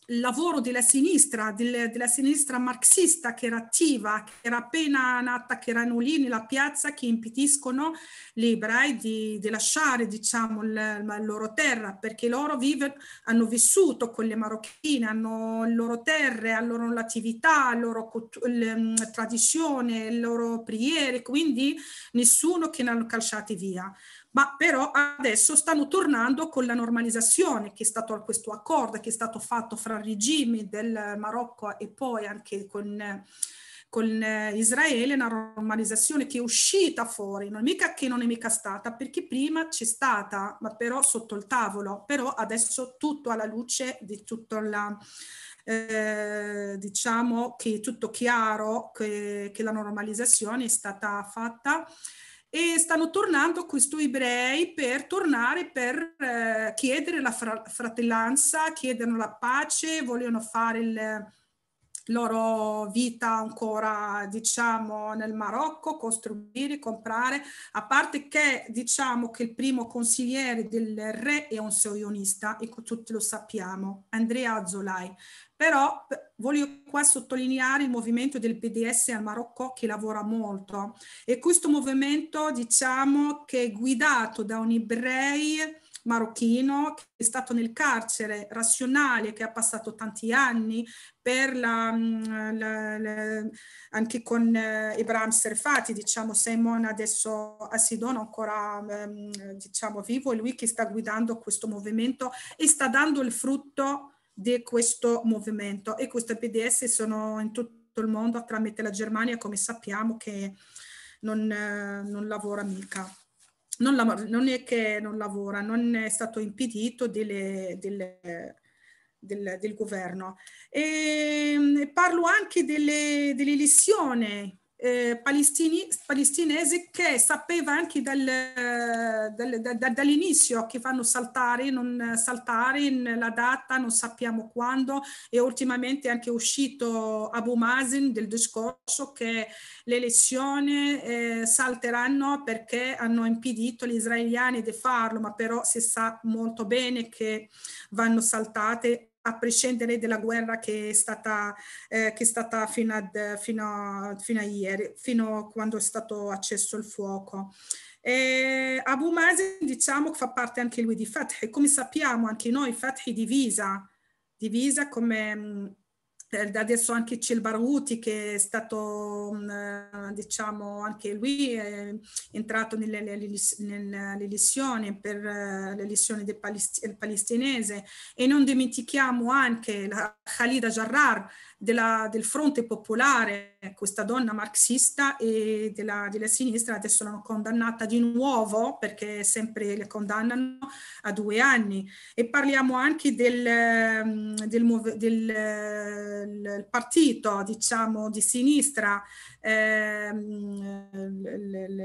il lavoro della sinistra, delle, della sinistra marxista che era attiva, che era appena nata, che erano lì nella piazza, che impediscono gli ebrei di, di lasciare diciamo, la, la, loro terra, perché loro vive, hanno vissuto con le marocchine, hanno le loro terre, la loro natività, la loro le, mm, tradizione, le loro preghiere, quindi nessuno che ne hanno calciati via ma però adesso stanno tornando con la normalizzazione che è stato questo accordo che è stato fatto fra regimi del Marocco e poi anche con con Israele una normalizzazione che è uscita fuori, non è mica che non è mica stata, perché prima c'è stata, ma però sotto il tavolo, però adesso tutto alla luce di tutto la, eh, diciamo che è tutto chiaro che, che la normalizzazione è stata fatta e stanno tornando questi ebrei per tornare per eh, chiedere la fra- fratellanza, chiedono la pace, vogliono fare il loro vita ancora, diciamo, nel Marocco, costruire, comprare, a parte che diciamo che il primo consigliere del re è un sionista, e tutti lo sappiamo, Andrea Azzolai. Però voglio qua sottolineare il movimento del PDS al Marocco che lavora molto e questo movimento diciamo che è guidato da un ebrei marocchino che è stato nel carcere, razionale, che ha passato tanti anni per la, mm, la, la anche con eh, Ibrahim Serfati, diciamo Simon adesso a Sidona ancora eh, diciamo vivo, è lui che sta guidando questo movimento e sta dando il frutto di questo movimento e queste PDS sono in tutto il mondo tramite la Germania come sappiamo che non, eh, non lavora mica non, la, non, è che non lavora, non è stato impedito delle, delle, del, del, governo. Ehm, e, parlo anche delle, delle lesioni eh, palestinese che sapeva anche dal, dal, dal, dall'inizio che fanno saltare, non saltare la data, non sappiamo quando e ultimamente è anche uscito Abu Mazen del discorso che le elezioni eh, salteranno perché hanno impedito gli israeliani di farlo, ma però si sa molto bene che vanno saltate a prescindere dalla guerra che è stata, eh, che è stata fino, ad, fino, a, fino, a, ieri, fino a quando è stato accesso il fuoco. E Abu Mazen diciamo che fa parte anche lui di Fatih, come sappiamo anche noi Fatih divisa, divisa come adesso anche c'è Baruti che è stato, eh, diciamo, anche lui è entrato nelle, elezioni per eh, l'elezione del palestinese e non dimentichiamo anche la Khalida Jarrar della, del fronte popolare, questa donna marxista e della, della sinistra, adesso l'hanno condannata di nuovo perché sempre le condannano a due anni. E parliamo anche del, mm, del, del partito, diciamo, di sinistra, ehm,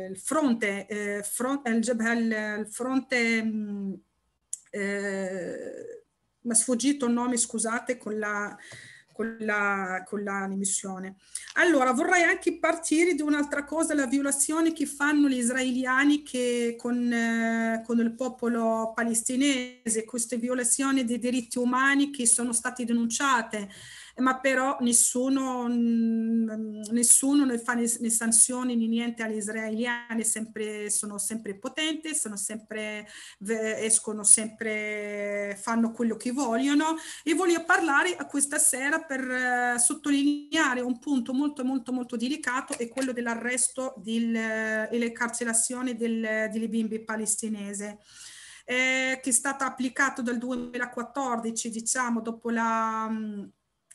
il fronte, eh, fronte, eh, il fronte mm, eh, mi è sfuggito il nome, scusate, con la con la, con l'emissione. Allora, vorrei anche partire di un'altra cosa, la violazione che fanno gli israeliani che con, eh, con il popolo palestinese, queste violazioni dei diritti umani che sono state denunciate ma però nessuno, mm, nessuno ne fa né, né sanzioni né niente agli israeliani, sempre, sono sempre potenti, sono sempre, escono sempre, fanno quello che vogliono e voglio parlare questa sera per eh, sottolineare un punto molto molto molto delicato è quello dell'arresto del, eh, e l'incarcerazione del, eh, delle bimbe palestinesi. Eh, che è stata applicata dal 2014, diciamo, dopo la, mm,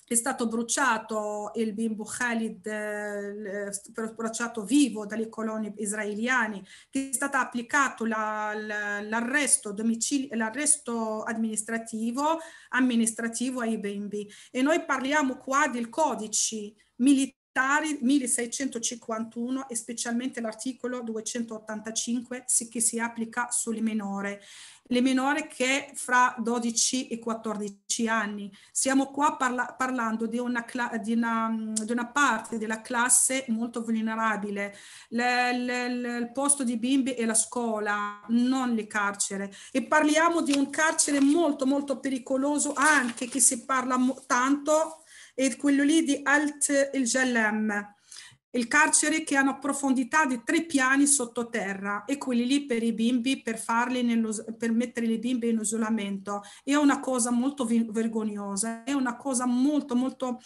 è stato bruciato il bimbo Khalid, eh, eh bruciato vivo dalle colonie israeliane, che è stato applicato la, la, l'arresto, domicili, l'arresto amministrativo, amministrativo ai bimbi. E noi parliamo qua del codice militare Tari 1651 e specialmente l'articolo 285 che si applica sulle minore, le minore che fra 12 e 14 anni. Siamo qua parla parlando di una, di, una, di una, parte della classe molto vulnerabile, le, le, le, il posto di bimbi è la scuola, non le carcere e parliamo di un carcere molto molto pericoloso anche che si parla tanto e quello lì di Alt il Gellem, il carcere che hanno profondità di tre piani sottoterra e quelli lì per i bimbi, per, farli nello, per mettere i bimbi in isolamento. È una cosa molto vergognosa, è una cosa molto, molto,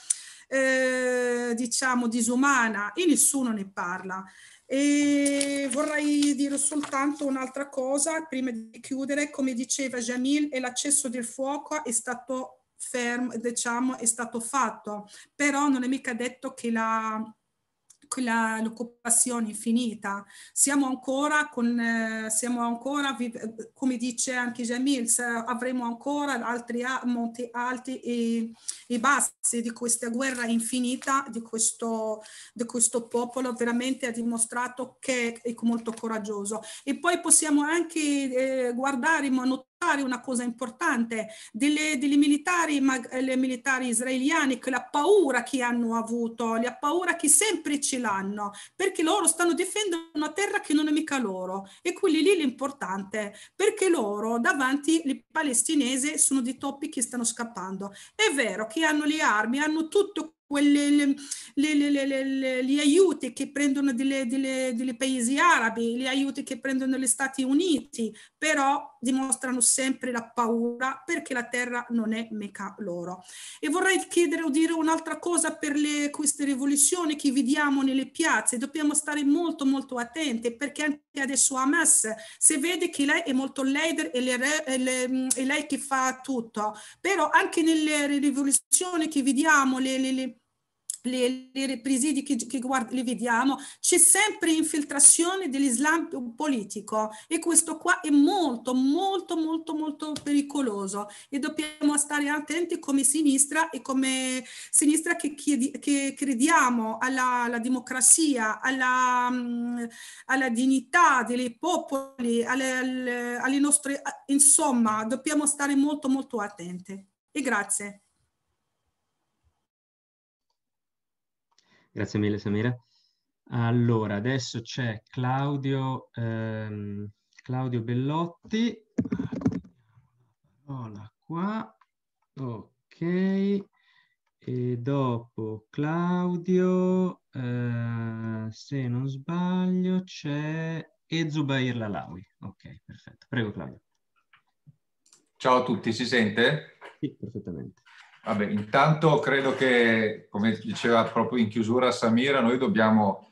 eh, diciamo, disumana e nessuno ne parla. E vorrei dire soltanto un'altra cosa prima di chiudere, come diceva Jamil, l'accesso del fuoco è stato fermo, diciamo, è stato fatto, però non è mica detto che la quella, l'occupazione infinita. Siamo ancora, con, eh, siamo ancora come dice anche Jamil, avremo ancora altri monti alti e, e, bassi di questa guerra infinita di questo, di questo popolo. Veramente ha dimostrato che è molto coraggioso. E poi possiamo anche eh, guardare, notare una cosa importante, delle, delle militari, mag, eh, le militari israeliane, che la paura che hanno avuto, la paura che sempre ce l'hanno, perché loro stanno difendendo una terra che non è mica loro. E quelli lì l'importante, perché loro davanti i palestinesi sono dei topi che stanno scappando. È vero che hanno le armi, hanno tutto quelle, le, le, le, gli aiuti che prendono dei paesi arabi, gli aiuti che prendono gli Stati Uniti, però dimostrano sempre la paura perché la terra non è mica loro. E vorrei chiedere o dire un'altra cosa per queste rivoluzioni che vediamo nelle piazze, dobbiamo stare molto molto attenti perché anche adesso Hamas si vede che lei è molto leader e è lei che fa tutto, però anche nelle rivoluzioni che vediamo, le le, le presidi che, che guard- li vediamo, c'è sempre infiltrazione dell'Islam politico e questo qua è molto, molto, molto, molto pericoloso e dobbiamo stare attenti come sinistra e come sinistra che, chiedi, che crediamo alla, alla democrazia, alla, mm, alla, dignità dei popoli, alle, alle nostre, insomma, dobbiamo stare molto, molto attenti. E grazie. Grazie mille Samira. Allora, adesso c'è Claudio, ehm, Claudio Bellotti. Hola, qua. Ok. E dopo Claudio, eh, se non sbaglio, c'è Ezubair Lalawi. Ok, perfetto. Prego Claudio. Ciao a tutti, si sente? Sì, perfettamente. Vabbè, intanto credo che, come diceva proprio in chiusura Samira, noi dobbiamo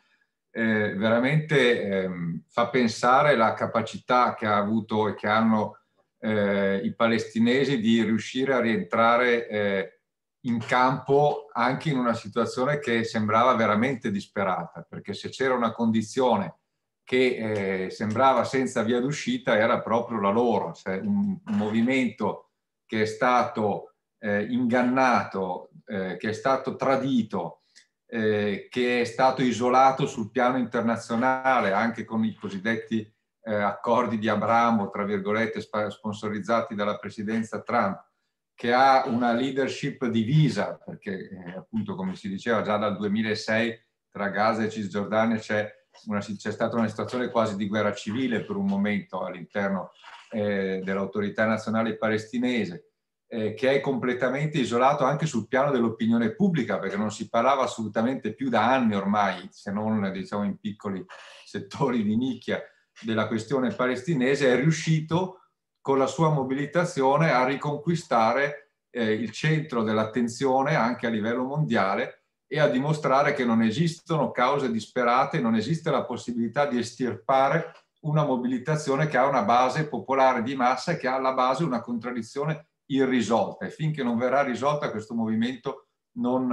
eh, veramente eh, far pensare la capacità che ha avuto e che hanno eh, i palestinesi di riuscire a rientrare eh, in campo anche in una situazione che sembrava veramente disperata, perché se c'era una condizione che eh, sembrava senza via d'uscita era proprio la loro, cioè un, un movimento che è stato eh, ingannato, eh, che è stato tradito, eh, che è stato isolato sul piano internazionale anche con i cosiddetti eh, accordi di Abramo, tra virgolette, sp- sponsorizzati dalla presidenza Trump, che ha una leadership divisa, perché eh, appunto come si diceva già dal 2006 tra Gaza e Cisgiordania c'è, una, c'è stata una situazione quasi di guerra civile per un momento all'interno eh, dell'autorità nazionale palestinese eh, che è completamente isolato anche sul piano dell'opinione pubblica, perché non si parlava assolutamente più da anni ormai, se non diciamo in piccoli settori di nicchia, della questione palestinese, è riuscito con la sua mobilitazione a riconquistare eh, il centro dell'attenzione anche a livello mondiale e a dimostrare che non esistono cause disperate, non esiste la possibilità di estirpare una mobilitazione che ha una base popolare di massa e che ha alla base una contraddizione irrisolta e finché non verrà risolta questo movimento non,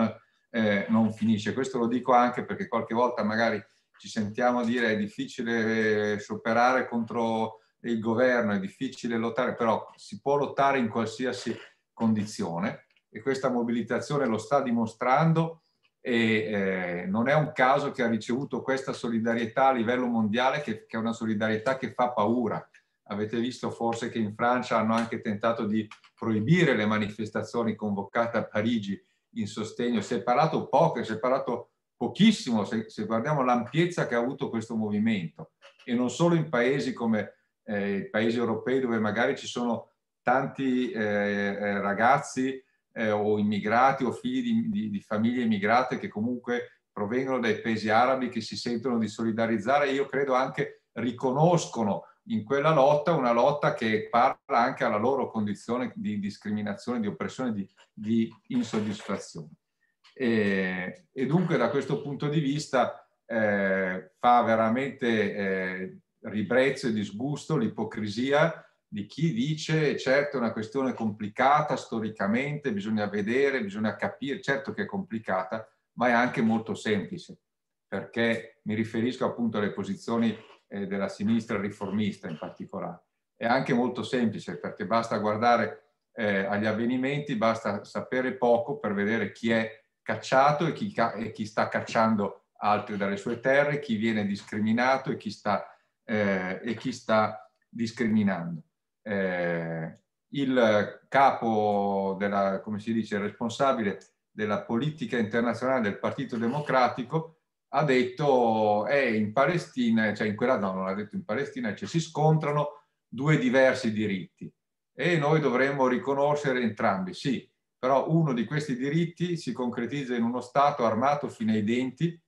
eh, non, finisce. Questo lo dico anche perché qualche volta magari ci sentiamo dire è difficile eh, superare contro il governo, è difficile lottare, però si può lottare in qualsiasi condizione e questa mobilitazione lo sta dimostrando e eh, non è un caso che ha ricevuto questa solidarietà a livello mondiale che, che è una solidarietà che fa paura Avete visto forse che in Francia hanno anche tentato di proibire le manifestazioni convocate a Parigi in sostegno. Si è parlato poco, si è parlato pochissimo se, se guardiamo l'ampiezza che ha avuto questo movimento e non solo in paesi come eh, i paesi europei dove magari ci sono tanti eh, eh ragazzi eh, o immigrati o figli di, di, di famiglie immigrate che comunque provengono dai paesi arabi che si sentono di solidarizzare io credo anche riconoscono in quella lotta, una lotta che parla anche alla loro condizione di discriminazione, di oppressione, di, di insoddisfazione. E, e, dunque da questo punto di vista eh, fa veramente eh, ribrezzo e disgusto l'ipocrisia di chi dice certo è una questione complicata storicamente, bisogna vedere, bisogna capire, certo che è complicata, ma è anche molto semplice, perché mi riferisco appunto alle posizioni eh, della sinistra riformista in particolare. È anche molto semplice perché basta guardare eh, agli avvenimenti, basta sapere poco per vedere chi è cacciato e chi, ca e chi, sta cacciando altri dalle sue terre, chi viene discriminato e chi sta, eh, e chi sta discriminando. Eh, il capo, della, come si dice, responsabile della politica internazionale del Partito Democratico ha detto eh, in Palestina, cioè in quella no, non ha detto in Palestina, cioè si scontrano due diversi diritti e noi dovremmo riconoscere entrambi, sì, però uno di questi diritti si concretizza in uno Stato armato fino ai denti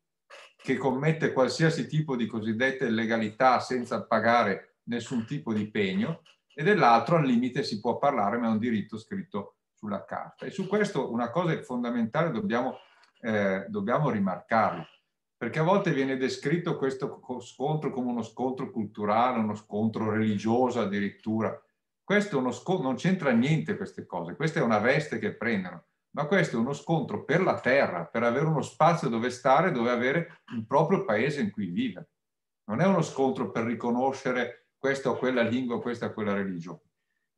che commette qualsiasi tipo di cosiddetta illegalità senza pagare nessun tipo di pegno e dell'altro al limite si può parlare ma è un diritto scritto sulla carta. E su questo una cosa fondamentale dobbiamo, eh, dobbiamo rimarcarla perché a volte viene descritto questo scontro come uno scontro culturale, uno scontro religioso addirittura. Questo è uno scontro, non c'entra niente queste cose, questa è una veste che prendono, ma questo è uno scontro per la terra, per avere uno spazio dove stare, dove avere il proprio paese in cui vivere. Non è uno scontro per riconoscere questa o quella lingua, questa o quella religione.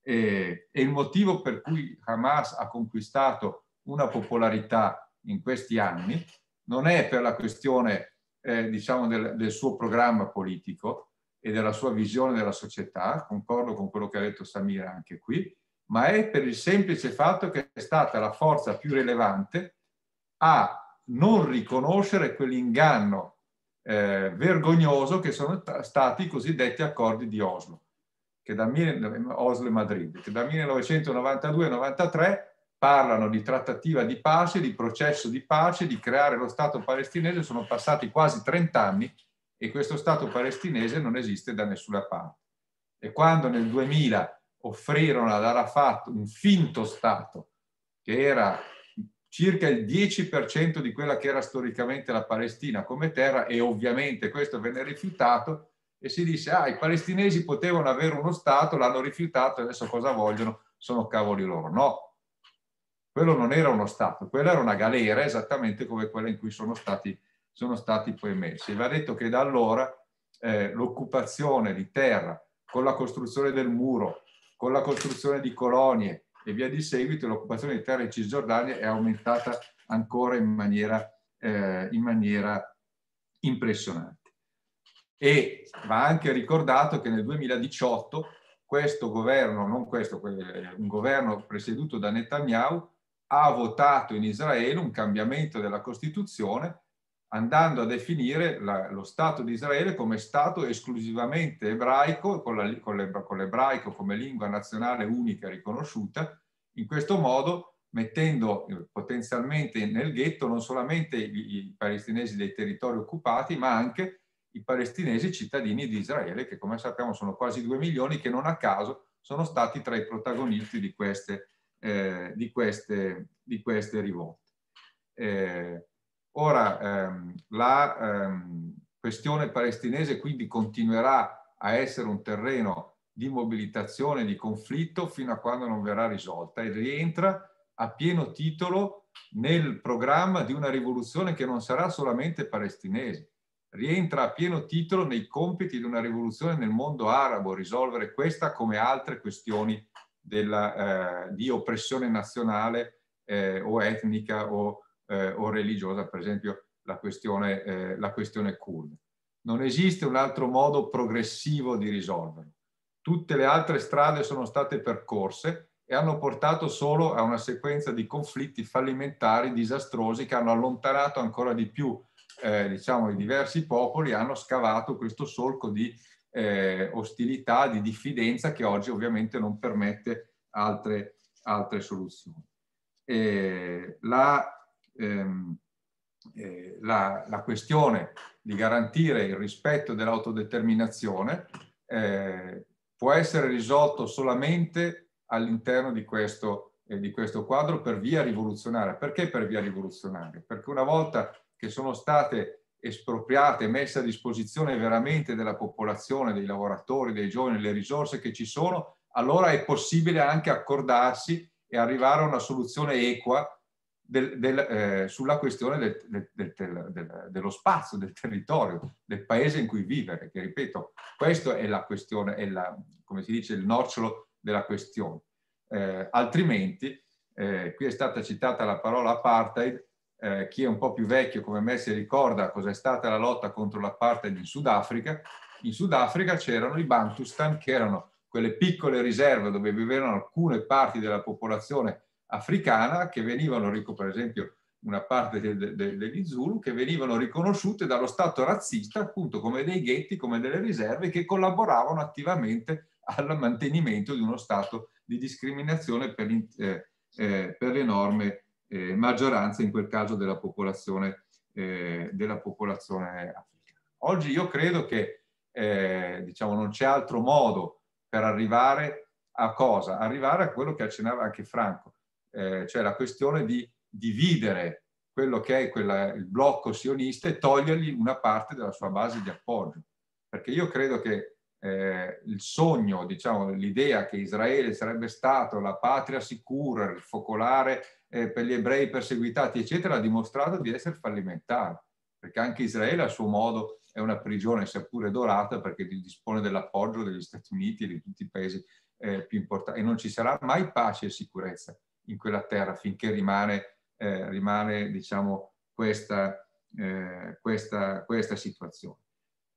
E, e il motivo per cui Hamas ha conquistato una popolarità in questi anni non è per la questione eh, diciamo del, del, suo programma politico e della sua visione della società, concordo con quello che ha detto Samira anche qui, ma è per il semplice fatto che è stata la forza più rilevante a non riconoscere quell'inganno eh, vergognoso che sono stati i cosiddetti accordi di Oslo, che da, Oslo e Madrid, che da 1992-93 parlano di trattativa di pace, di processo di pace, di creare lo Stato palestinese, sono passati quasi 30 anni e questo Stato palestinese non esiste da nessuna parte. E quando nel 2000 offrirono ad Arafat un finto Stato, che era circa il 10% di quella che era storicamente la Palestina come terra, e ovviamente questo venne rifiutato, e si disse, ah, i palestinesi potevano avere uno Stato, l'hanno rifiutato, adesso cosa vogliono? Sono cavoli loro. No, quello non era uno Stato, quella era una galera esattamente come quella in cui sono stati, sono stati poi messi. E va detto che da allora eh, l'occupazione di terra con la costruzione del muro, con la costruzione di colonie e via di seguito, l'occupazione di terra in Cisgiordania è aumentata ancora in maniera, eh, in maniera impressionante. E va anche ricordato che nel 2018 questo governo, non questo, un governo presieduto da Netanyahu, ha votato in Israele un cambiamento della Costituzione andando a definire la, lo Stato di Israele come Stato esclusivamente ebraico, con, la, con, le, con l'ebraico come lingua nazionale unica riconosciuta, in questo modo mettendo eh, potenzialmente nel ghetto non solamente i, i palestinesi dei territori occupati, ma anche i palestinesi cittadini di Israele, che come sappiamo sono quasi due milioni, che non a caso sono stati tra i protagonisti di queste eh, di, queste, di, queste, rivolte. Eh, ora, ehm, la ehm, questione palestinese quindi continuerà a essere un terreno di mobilitazione, di conflitto, fino a quando non verrà risolta e rientra a pieno titolo nel programma di una rivoluzione che non sarà solamente palestinese, rientra a pieno titolo nei compiti di una rivoluzione nel mondo arabo, risolvere questa come altre questioni della, eh, di oppressione nazionale eh, o etnica o, eh, o, religiosa, per esempio la questione, eh, la questione kurda. Non esiste un altro modo progressivo di risolverlo. Tutte le altre strade sono state percorse e hanno portato solo a una sequenza di conflitti fallimentari, disastrosi, che hanno allontanato ancora di più eh, diciamo, i diversi popoli, hanno scavato questo solco di eh, ostilità, di diffidenza che oggi ovviamente non permette altre, altre soluzioni. Eh, la, ehm, eh, la, la, questione di garantire il rispetto dell'autodeterminazione eh, può essere risolto solamente all'interno di, eh, di questo quadro per via rivoluzionaria. Perché per via rivoluzionaria? Perché una volta che sono state espropriate, messe a disposizione veramente della popolazione, dei lavoratori, dei giovani, le risorse che ci sono, allora è possibile anche accordarsi e arrivare a una soluzione equa del, del, eh, sulla questione del, dello spazio, del territorio, del paese in cui vivere, che ripeto, questa è la questione, è la, come si dice, il nocciolo della questione. Eh, altrimenti, eh, qui è stata citata la parola apartheid, eh, chi è un po' più vecchio come me si ricorda cos'è stata la lotta contro l'apartheid in Sudafrica, in Sudafrica c'erano i Bantustan, che erano quelle piccole riserve dove vivevano alcune parti della popolazione africana, che venivano, per esempio una parte degli Zulu, che venivano riconosciute dallo Stato razzista appunto come dei ghetti, come delle riserve, che collaboravano attivamente al mantenimento di uno Stato di discriminazione per, eh, eh, per le norme eh, maggioranza in quel caso della popolazione, eh, della popolazione, africana. Oggi io credo che eh, diciamo, non c'è altro modo per arrivare a cosa? Arrivare a quello che accennava anche Franco, eh, cioè la questione di dividere quello che è quella, il blocco sionista e togliergli una parte della sua base di appoggio. Perché io credo che eh, il sogno, diciamo, l'idea che Israele sarebbe stato la patria sicura, il focolare eh, per gli ebrei perseguitati, eccetera, ha dimostrato di essere fallimentare, perché anche Israele a suo modo è una prigione, seppure dorata, perché dispone dell'appoggio degli Stati Uniti e di tutti i paesi eh, più importanti. E non ci sarà mai pace e sicurezza in quella terra finché rimane, eh, rimane diciamo, questa, eh, questa, questa situazione.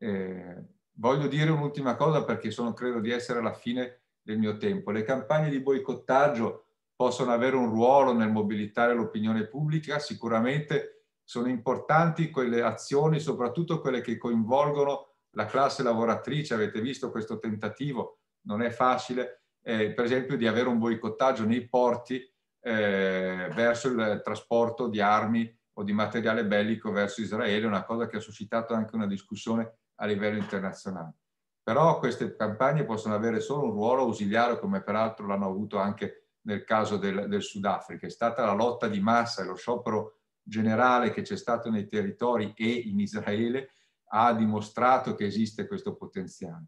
Eh, voglio dire un'ultima cosa perché sono, credo di essere alla fine del mio tempo. Le campagne di boicottaggio possono avere un ruolo nel mobilitare l'opinione pubblica, sicuramente sono importanti quelle azioni, soprattutto quelle che coinvolgono la classe lavoratrice, avete visto questo tentativo, non è facile, eh, per esempio di avere un boicottaggio nei porti eh, verso il trasporto di armi o di materiale bellico verso Israele, una cosa che ha suscitato anche una discussione a livello internazionale. Però queste campagne possono avere solo un ruolo ausiliario, come peraltro l'hanno avuto anche nel caso del, del Sudafrica. È stata la lotta di massa e lo sciopero generale che c'è stato nei territori e in Israele ha dimostrato che esiste questo potenziale.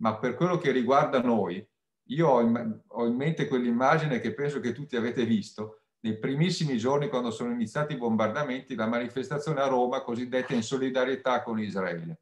Ma per quello che riguarda noi, io ho in, ho in mente quell'immagine che penso che tutti avete visto, nei primissimi giorni quando sono iniziati i bombardamenti, la manifestazione a Roma cosiddetta in solidarietà con Israele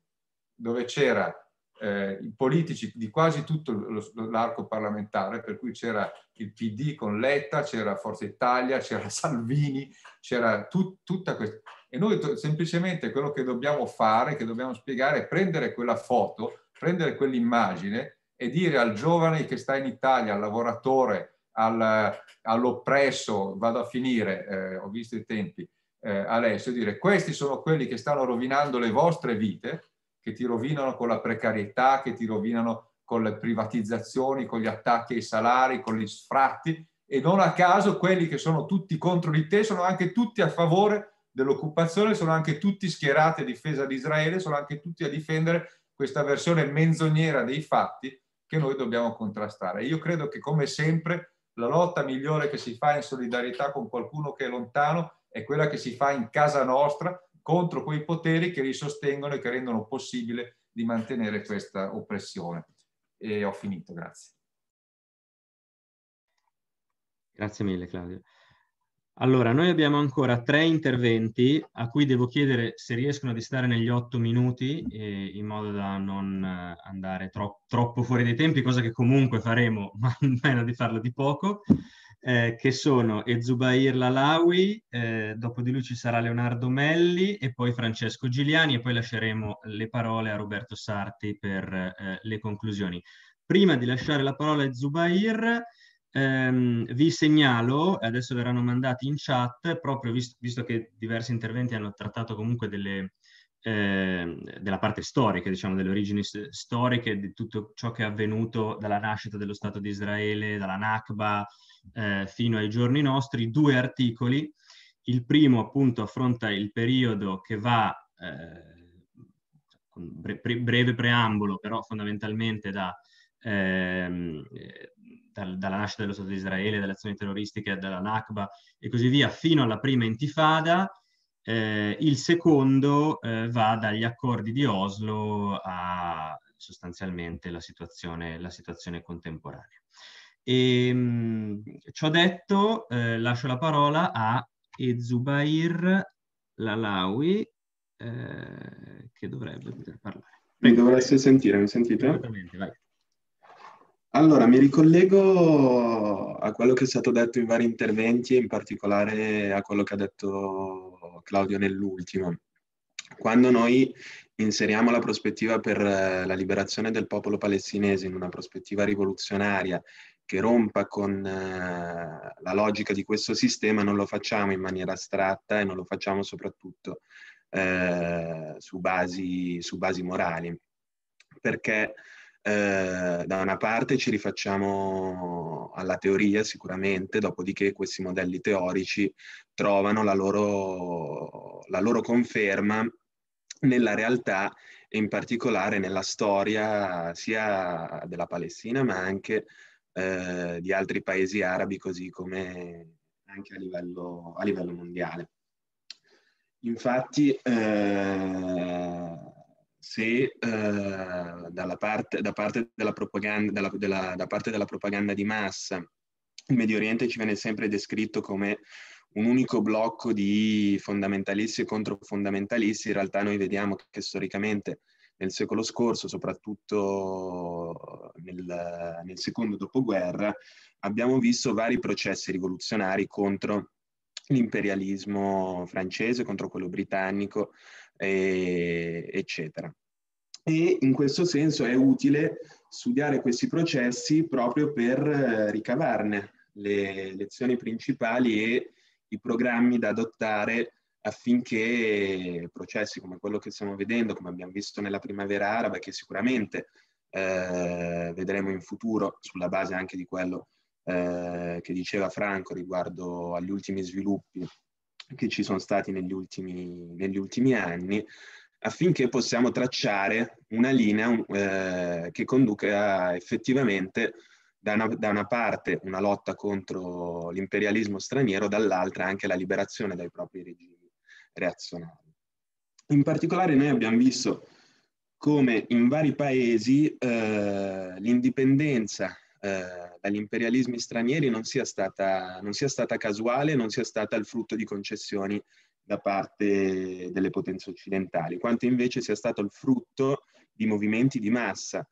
dove c'era eh, i politici di quasi tutto l'arco parlamentare, per cui c'era il PD con Letta, c'era Forza Italia, c'era *laughs* Salvini, c'era tut, tutta questa... E noi semplicemente quello che dobbiamo fare, che dobbiamo spiegare, è prendere quella foto, prendere quell'immagine e dire al giovane che sta in Italia, al lavoratore, al, all'oppresso, vado a finire, eh, ho visto i tempi, eh, Alessio, dire questi sono quelli che stanno rovinando le vostre vite, che ti rovinano con la precarietà, che ti rovinano con le privatizzazioni, con gli attacchi ai salari, con gli sfratti e non a caso quelli che sono tutti contro di te sono anche tutti a favore dell'occupazione, sono anche tutti schierati a difesa di Israele, sono anche tutti a difendere questa versione menzognera dei fatti che noi dobbiamo contrastare. Io credo che come sempre la lotta migliore che si fa in solidarietà con qualcuno che è lontano è quella che si fa in casa nostra, contro quei poteri che li sostengono e che rendono possibile di mantenere questa oppressione. E ho finito, grazie. Grazie mille Claudio. Allora, noi abbiamo ancora tre interventi a cui devo chiedere se riescono a stare negli otto minuti eh, in modo da non eh, andare tro troppo fuori dei tempi, cosa che comunque faremo, *laughs* ma non è di farlo di poco eh, che sono Ezubair Lalawi, eh, dopo di lui ci sarà Leonardo Melli e poi Francesco Giuliani e poi lasceremo le parole a Roberto Sarti per eh, le conclusioni. Prima di lasciare la parola a Zubair, ehm, vi segnalo, adesso verranno mandati in chat, proprio visto, visto che diversi interventi hanno trattato comunque delle, eh, della parte storica, diciamo, delle origini storiche di tutto ciò che è avvenuto dalla nascita dello Stato di Israele, dalla Nakba, eh, fino ai giorni nostri due articoli. Il primo appunto affronta il periodo che va, eh, con bre- pre- breve preambolo, però fondamentalmente da, ehm, eh, dal, dalla nascita dello Stato di Israele, dalle azioni terroristiche, dalla Nakba e così via, fino alla prima intifada. Eh, il secondo eh, va dagli accordi di Oslo a sostanzialmente la situazione, la situazione contemporanea. E, ehm, ciò detto, eh, lascio la parola a Ezubair Lalawi, eh, che dovrebbe poter parlare. Mi dovreste sentire, mi sentite? Allora, mi ricollego a quello che è stato detto in vari interventi, in particolare a quello che ha detto Claudio nell'ultimo. Quando noi inseriamo la prospettiva per eh, la liberazione del popolo palestinese in una prospettiva rivoluzionaria che rompa con eh, la logica di questo sistema non lo facciamo in maniera astratta e non lo facciamo soprattutto eh, su, basi, su, basi, morali, perché eh, da una parte ci rifacciamo alla teoria sicuramente, dopodiché questi modelli teorici trovano la loro, la loro conferma nella realtà e in particolare nella storia sia della Palestina ma anche eh, di altri paesi arabi, così come anche a livello, a livello mondiale. Infatti, eh, se eh, dalla parte, da, parte della propaganda, della, della, da parte della propaganda di massa il Medio Oriente ci viene sempre descritto come un unico blocco di fondamentalisti e controfondamentalisti, in realtà noi vediamo che storicamente nel secolo scorso, soprattutto nel, nel secondo dopoguerra, abbiamo visto vari processi rivoluzionari contro l'imperialismo francese, contro quello britannico, e, eccetera. E in questo senso è utile studiare questi processi proprio per eh, ricavarne le lezioni principali e i programmi da adottare affinché processi come quello che stiamo vedendo, come abbiamo visto nella primavera araba, che sicuramente eh, vedremo in futuro sulla base anche di quello eh, che diceva Franco riguardo agli ultimi sviluppi che ci sono stati negli ultimi, negli ultimi anni, affinché possiamo tracciare una linea un, eh, che conduca effettivamente da una, da una, parte una lotta contro l'imperialismo straniero, dall'altra anche la liberazione dai propri regimi reazionarie. In particolare noi abbiamo visto come in vari paesi eh, l'indipendenza eh, dagli imperialismi stranieri non sia, stata, non sia stata casuale, non sia stata il frutto di concessioni da parte delle potenze occidentali, quanto invece sia stato il frutto di movimenti di massa,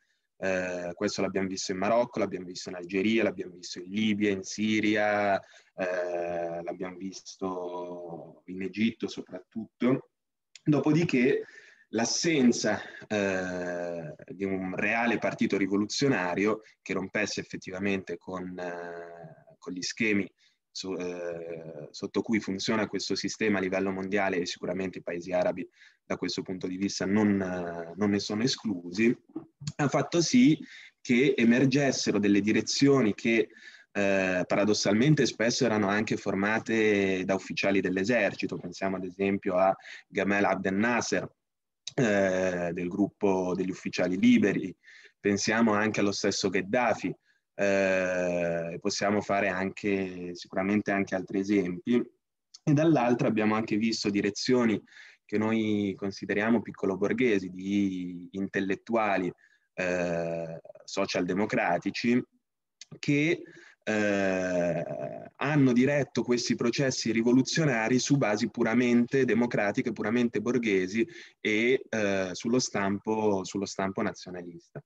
eh, questo l'abbiamo visto in Marocco, l'abbiamo visto in Algeria, l'abbiamo visto in Libia, in Siria, eh, l'abbiamo visto in Egitto soprattutto. Dopodiché l'assenza eh, di un reale partito rivoluzionario che rompesse effettivamente con, eh, con gli schemi su, eh, sotto cui funziona questo sistema a livello mondiale e sicuramente i paesi arabi da questo punto di vista non, eh, non ne sono esclusi, ha fatto sì che emergessero delle direzioni che eh, paradossalmente spesso erano anche formate da ufficiali dell'esercito, pensiamo ad esempio a Gamal Abdel Nasser eh, del gruppo degli ufficiali liberi, pensiamo anche allo stesso Gheddafi, eh, possiamo fare anche, sicuramente anche altri esempi. E dall'altra abbiamo anche visto direzioni che noi consideriamo piccolo borghesi, di intellettuali eh, socialdemocratici, che eh, hanno diretto questi processi rivoluzionari su basi puramente democratiche, puramente borghesi e eh, sullo, stampo, sullo stampo nazionalista.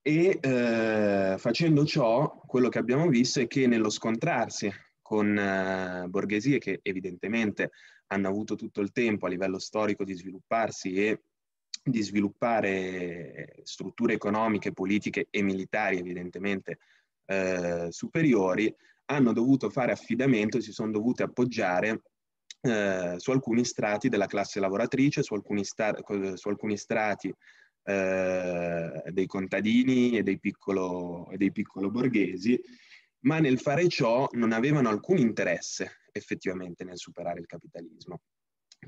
E eh, facendo ciò, quello che abbiamo visto è che nello scontrarsi con eh, borghesie che evidentemente hanno avuto tutto il tempo a livello storico di svilupparsi e di sviluppare strutture economiche, politiche e militari evidentemente eh, superiori, hanno dovuto fare affidamento e si sono dovute appoggiare eh, su alcuni strati della classe lavoratrice, su alcuni, sta- su alcuni strati eh, dei contadini e dei, piccolo, e dei piccolo borghesi, ma nel fare ciò non avevano alcun interesse effettivamente nel superare il capitalismo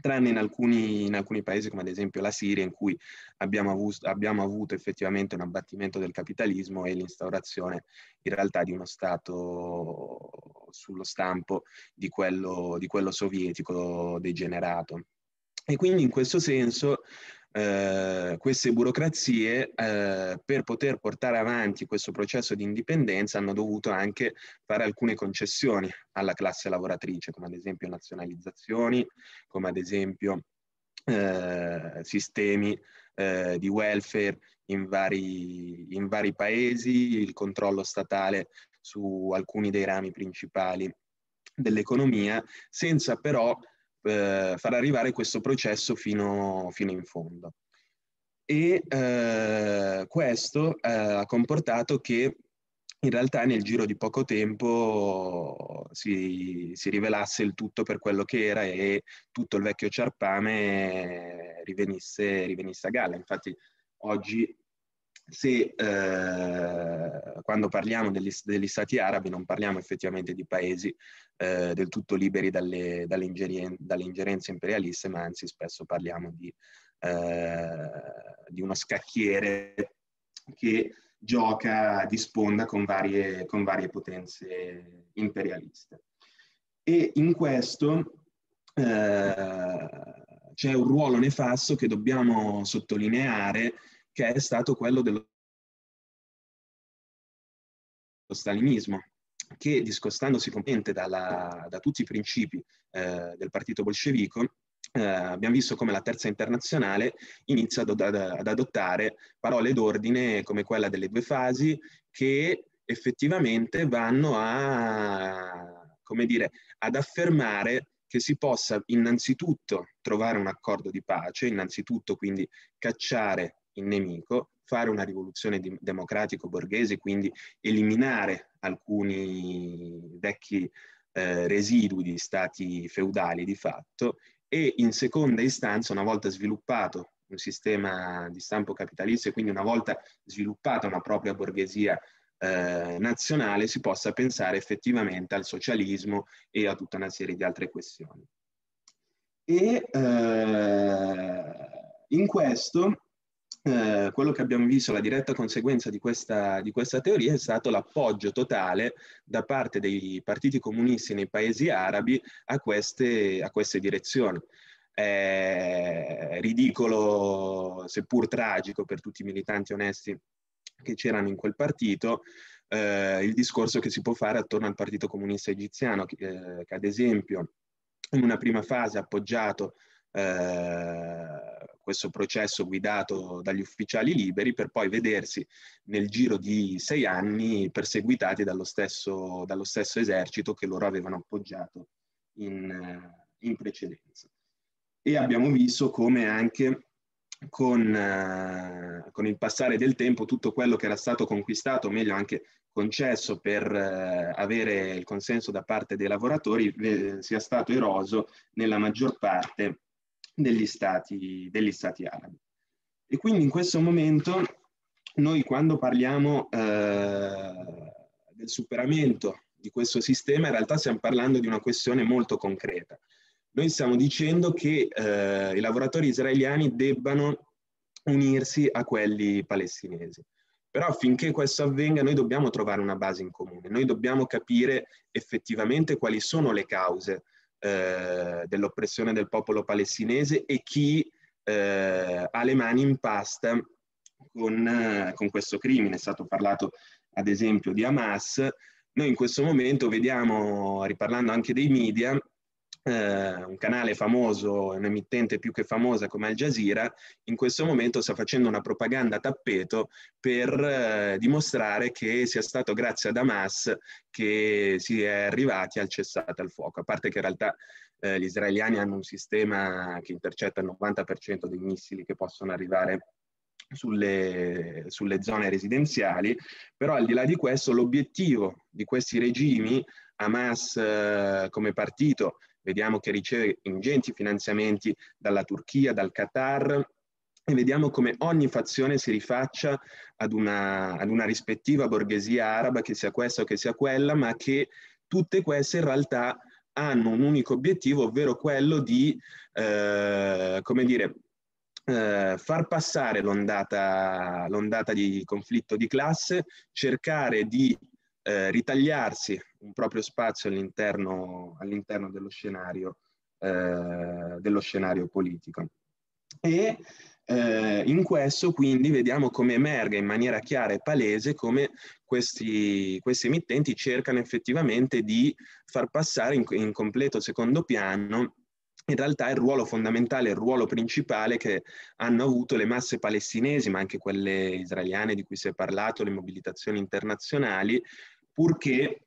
tranne in alcuni, in alcuni, paesi come ad esempio la Siria in cui abbiamo, avus, abbiamo, avuto effettivamente un abbattimento del capitalismo e l'instaurazione in realtà di uno Stato sullo stampo di quello, di quello sovietico degenerato. E quindi in questo senso eh, queste burocrazie eh, per poter portare avanti questo processo di indipendenza hanno dovuto anche fare alcune concessioni alla classe lavoratrice, come ad esempio nazionalizzazioni, come ad esempio eh, sistemi eh, di welfare in vari, in vari paesi, il controllo statale su alcuni dei rami principali dell'economia, senza però eh, far arrivare questo processo fino, fino in fondo. E eh, questo eh, ha comportato che in realtà nel giro di poco tempo si, si, rivelasse il tutto per quello che era e tutto il vecchio ciarpame rivenisse, rivenisse a galla. Infatti oggi se eh, quando parliamo degli, degli, stati arabi non parliamo effettivamente di paesi eh, del tutto liberi dalle, dalle, ingerenze, dalle, ingerenze imperialiste, ma anzi spesso parliamo di, eh, di uno scacchiere che gioca di sponda con varie, con varie potenze imperialiste. E in questo eh, c'è un ruolo nefasto che dobbiamo sottolineare che è stato quello dello stalinismo, che discostandosi completamente da tutti i principi eh, del partito bolscevico, eh, abbiamo visto come la terza internazionale inizia ad, ad, ad adottare parole d'ordine come quella delle due fasi che effettivamente vanno a, come dire, ad affermare che si possa innanzitutto trovare un accordo di pace, innanzitutto quindi cacciare il nemico, fare una rivoluzione democratico-borghese, quindi eliminare alcuni vecchi eh, residui di stati feudali di fatto e in seconda istanza, una volta sviluppato un sistema di stampo capitalista e quindi una volta sviluppata una propria borghesia eh, nazionale, si possa pensare effettivamente al socialismo e a tutta una serie di altre questioni. E eh, in questo eh, quello che abbiamo visto, la diretta conseguenza di questa, di questa teoria è stato l'appoggio totale da parte dei partiti comunisti nei paesi arabi a queste, a queste direzioni. È ridicolo, seppur tragico per tutti i militanti onesti che c'erano in quel partito, eh, il discorso che si può fare attorno al Partito Comunista Egiziano, che, eh, che ad esempio in una prima fase ha appoggiato eh, questo processo guidato dagli ufficiali liberi per poi vedersi nel giro di sei anni perseguitati dallo stesso, dallo stesso esercito che loro avevano appoggiato in, eh, in precedenza. E abbiamo visto come anche con, eh, con, il passare del tempo tutto quello che era stato conquistato, o meglio anche concesso per avere il consenso da parte dei lavoratori, sia stato eroso nella maggior parte degli stati, degli stati arabi. E quindi in questo momento noi quando parliamo eh, del superamento di questo sistema, in realtà stiamo parlando di una questione molto concreta. Noi stiamo dicendo che eh, i lavoratori israeliani debbano unirsi a quelli palestinesi. Però affinché questo avvenga noi dobbiamo trovare una base in comune, noi dobbiamo capire effettivamente quali sono le cause eh, dell'oppressione del popolo palestinese e chi eh, ha le mani in pasta con, eh, con, questo crimine. È stato parlato ad esempio di Hamas. Noi in questo momento vediamo, riparlando anche dei media, eh, un canale famoso, un'emittente più che famosa come Al Jazeera, in questo momento sta facendo una propaganda a tappeto per eh, dimostrare che sia stato grazie ad Hamas che si è arrivati al cessate al fuoco, a parte che in realtà eh, gli israeliani hanno un sistema che intercetta il 90% dei missili che possono arrivare sulle, sulle zone residenziali, però al di là di questo l'obiettivo di questi regimi Hamas eh, come partito vediamo che riceve ingenti finanziamenti dalla Turchia, dal Qatar, e vediamo come ogni fazione si rifaccia ad una, ad una, rispettiva borghesia araba, che sia questa o che sia quella, ma che tutte queste in realtà hanno un unico obiettivo, ovvero quello di, eh, come dire, eh, far passare l'ondata, l'ondata di conflitto di classe, cercare di eh, ritagliarsi un proprio spazio all'interno, all'interno dello, scenario, eh, dello scenario politico. E eh, in questo quindi vediamo come emerga in maniera chiara e palese come questi, questi emittenti cercano effettivamente di far passare in, in completo secondo piano in realtà è il ruolo fondamentale, il ruolo principale che hanno avuto le masse palestinesi, ma anche quelle israeliane di cui si è parlato, le mobilitazioni internazionali, purché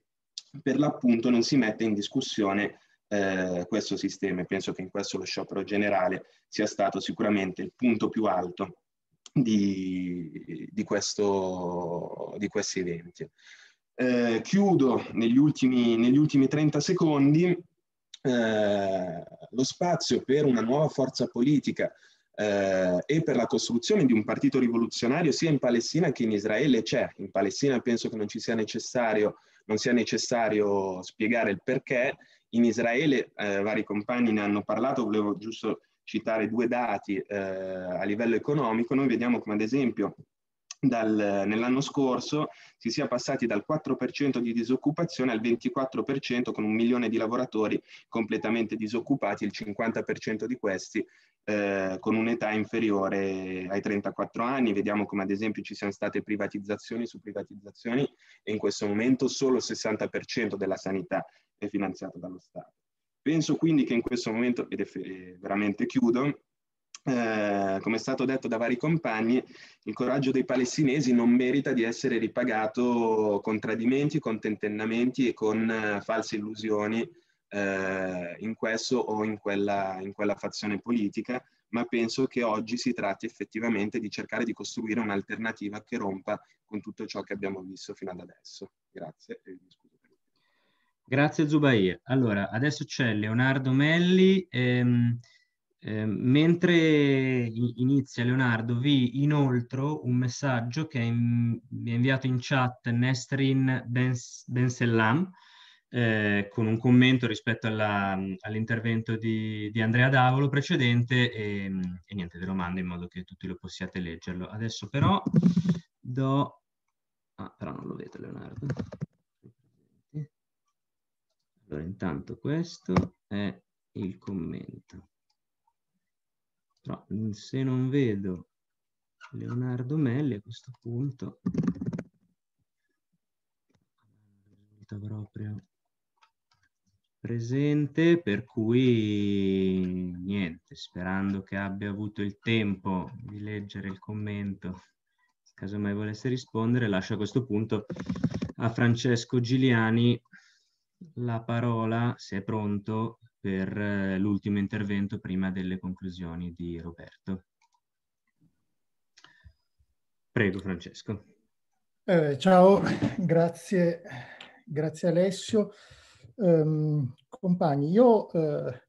per l'appunto non si mette in discussione eh, questo sistema e penso che in questo lo sciopero generale sia stato sicuramente il punto più alto di, di, questo, di questi eventi. Eh, chiudo negli ultimi, negli ultimi 30 secondi eh, lo spazio per una nuova forza politica eh, e per la costruzione di un partito rivoluzionario sia in Palestina che in Israele c'è. In Palestina penso che non ci sia necessario, non sia necessario spiegare il perché. In Israele eh, vari compagni ne hanno parlato, volevo giusto citare due dati eh, a livello economico. Noi vediamo come ad esempio dal, nell'anno scorso si sia passati dal 4% di disoccupazione al 24% con un milione di lavoratori completamente disoccupati, il 50% di questi eh, con un'età inferiore ai 34 anni. Vediamo come ad esempio ci siano state privatizzazioni su privatizzazioni e in questo momento solo il 60% della sanità è finanziata dallo Stato. Penso quindi che in questo momento, ed è eh, veramente chiudo, eh, come è stato detto da vari compagni, il coraggio dei palestinesi non merita di essere ripagato con tradimenti, con tentennamenti e con eh, false illusioni eh, in questo o in quella, in quella fazione politica, ma penso che oggi si tratti effettivamente di cercare di costruire un'alternativa che rompa con tutto ciò che abbiamo visto fino ad adesso. Grazie Grazie Zubair. Allora, adesso c'è Leonardo Melli. Ehm... Ehm, mentre inizia Leonardo, vi inoltre un messaggio che in, mi ha inviato in chat Nestrin Bens, Bensellam eh, con un commento rispetto all'intervento di, di, Andrea Davolo precedente e, e, niente, ve lo mando in modo che tutti lo possiate leggerlo. Adesso però do... Ah, però non lo vedo Leonardo. Allora, intanto questo è il commento. No, mm, se non vedo Leonardo Melli a questo punto risulta proprio presente, per cui niente, sperando che abbia avuto il tempo di leggere il commento, caso mai volesse rispondere, lascio a questo punto a Francesco Giliani la parola, se è pronto, per eh, l'ultimo intervento prima delle conclusioni di Roberto. Prego Francesco. Eh, ciao, *laughs* grazie, grazie Alessio. Um, compagni, io eh,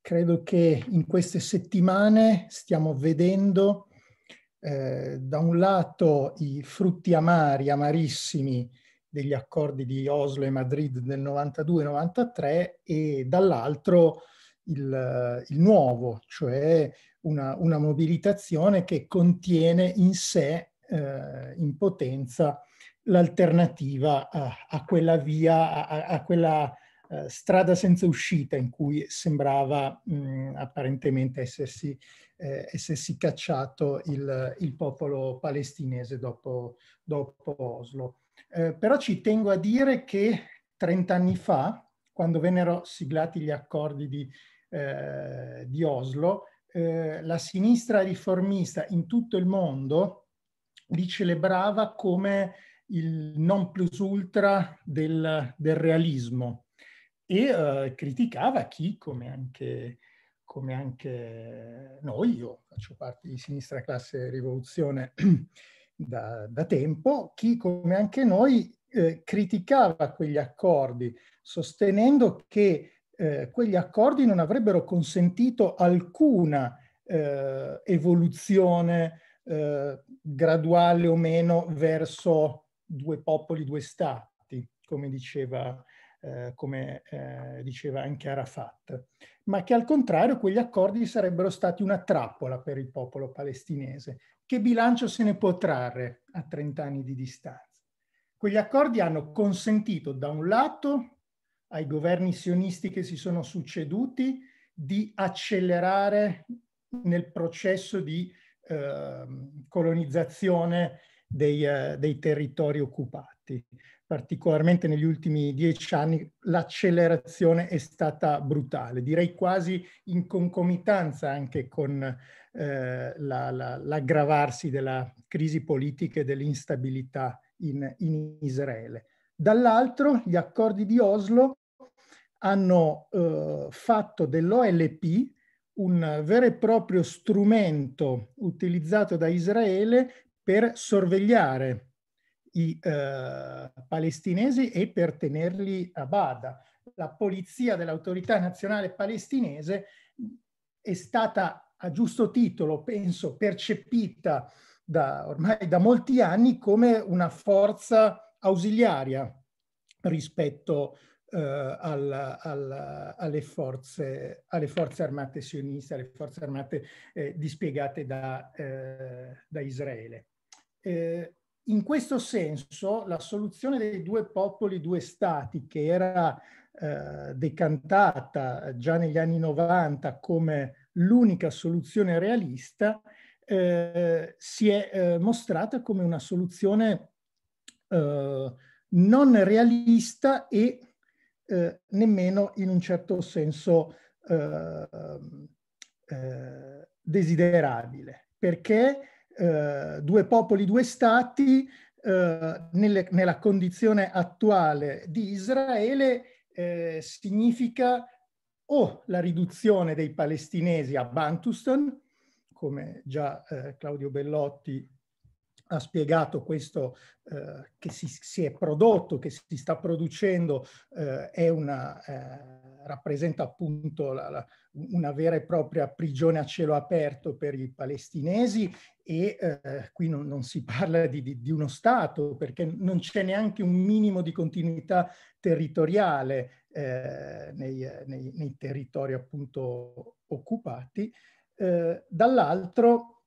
credo che in queste settimane stiamo vedendo eh, da un lato i frutti amari, amarissimi degli accordi di Oslo e Madrid del 92-93 e dall'altro il, il, nuovo, cioè una, una, mobilitazione che contiene in sé eh, in potenza l'alternativa a, a, quella via, a, a quella eh, strada senza uscita in cui sembrava mh, apparentemente essersi, eh, essersi cacciato il, il, popolo palestinese dopo, dopo Oslo. Eh, però ci tengo a dire che 30 anni fa, quando vennero siglati gli accordi di, eh, di Oslo, eh, la sinistra riformista in tutto il mondo li celebrava come il non plus ultra del, del realismo e eh, criticava chi, come anche come anche noi, io faccio parte di Sinistra Classe Rivoluzione, *clears throat* da, da tempo chi, come anche noi, eh, criticava quegli accordi, sostenendo che eh, quegli accordi non avrebbero consentito alcuna eh, evoluzione eh, graduale o meno verso due popoli, due stati, come diceva eh, come eh, diceva anche Arafat, ma che al contrario quegli accordi sarebbero stati una trappola per il popolo palestinese. Che bilancio se ne può trarre a 30 anni di distanza? Quegli accordi hanno consentito da un lato ai governi sionisti che si sono succeduti di accelerare nel processo di eh, colonizzazione dei, eh, dei territori occupati effetti. Particolarmente negli ultimi dieci anni l'accelerazione è stata brutale, direi quasi in concomitanza anche con eh, la, la, l'aggravarsi della crisi politica e dell'instabilità in, in Israele. Dall'altro gli accordi di Oslo hanno eh, fatto dell'OLP un vero e proprio strumento utilizzato da Israele per sorvegliare i eh, palestinesi e per tenerli a bada. La polizia dell'autorità nazionale palestinese è stata a giusto titolo, penso, percepita da, ormai da molti anni come una forza ausiliaria rispetto eh, al, al, alle, forze, alle, forze, armate sioniste, alle forze armate eh, dispiegate da, eh, da Israele. Eh, in questo senso la soluzione dei due popoli, due stati, che era eh, decantata già negli anni 90 come l'unica soluzione realista, eh, si è eh, mostrata come una soluzione eh, non realista e eh, nemmeno in un certo senso eh, desiderabile, perché eh, due popoli, due stati, eh, nelle, nella condizione attuale di Israele eh, significa o la riduzione dei palestinesi a Bantustan, come già eh, Claudio Bellotti ha spiegato questo eh, che si, si, è prodotto, che si sta producendo, eh, una, eh, rappresenta appunto la, la, una vera e propria prigione a cielo aperto per i palestinesi e eh, qui non, non, si parla di, di, di, uno Stato perché non c'è neanche un minimo di continuità territoriale eh, nei, nei, nei, territori appunto occupati. Eh, dall'altro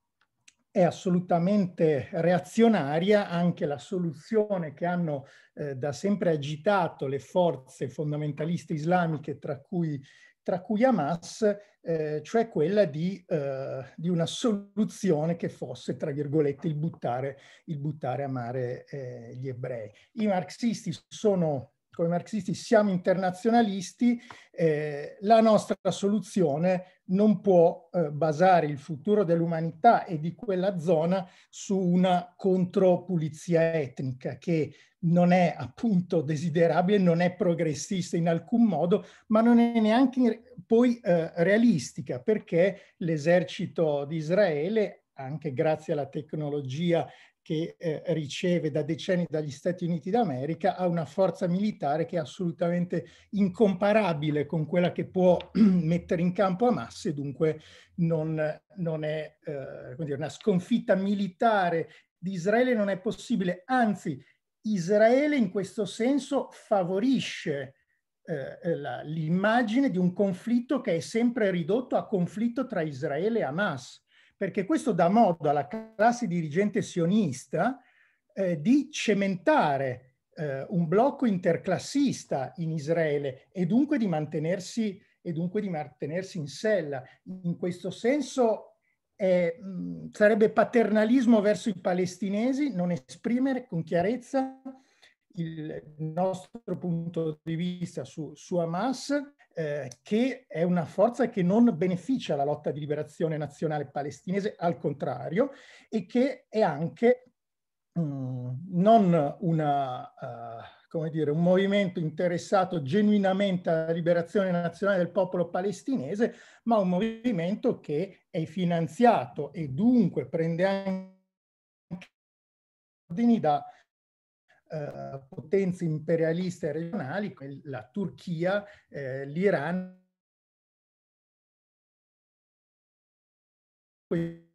è assolutamente reazionaria anche la soluzione che hanno eh, da sempre agitato le forze fondamentaliste islamiche, tra cui, tra cui Hamas, eh, cioè quella di, eh, di, una soluzione che fosse, tra virgolette, il buttare, il buttare a mare eh, gli ebrei. I marxisti sono come marxisti siamo internazionalisti, eh, la nostra soluzione non può eh, basare il futuro dell'umanità e di quella zona su una contropulizia etnica che non è appunto desiderabile, non è progressista in alcun modo, ma non è neanche poi eh, realistica perché l'esercito di Israele anche grazie alla tecnologia che eh, riceve da decenni dagli Stati Uniti d'America ha una forza militare che è assolutamente incomparabile con quella che può *clears throat* mettere in campo Hamas e dunque non, non è eh, dire, una sconfitta militare di Israele non è possibile, anzi Israele in questo senso favorisce eh, la, l'immagine di un conflitto che è sempre ridotto a conflitto tra Israele e Hamas perché questo dà modo alla classe dirigente sionista eh, di cementare eh, un blocco interclassista in Israele e dunque, e dunque di mantenersi, in sella. In questo senso eh, sarebbe paternalismo verso i palestinesi non esprimere con chiarezza il nostro punto di vista su, su Hamas, eh, che è una forza che non beneficia la lotta di liberazione nazionale palestinese, al contrario, e che è anche mh, mm, non una... Uh, come dire, un movimento interessato genuinamente alla liberazione nazionale del popolo palestinese, ma un movimento che è finanziato e dunque prende anche ordini da eh, potenze imperialiste regionali come la Turchia, eh, l'Iran. Eh,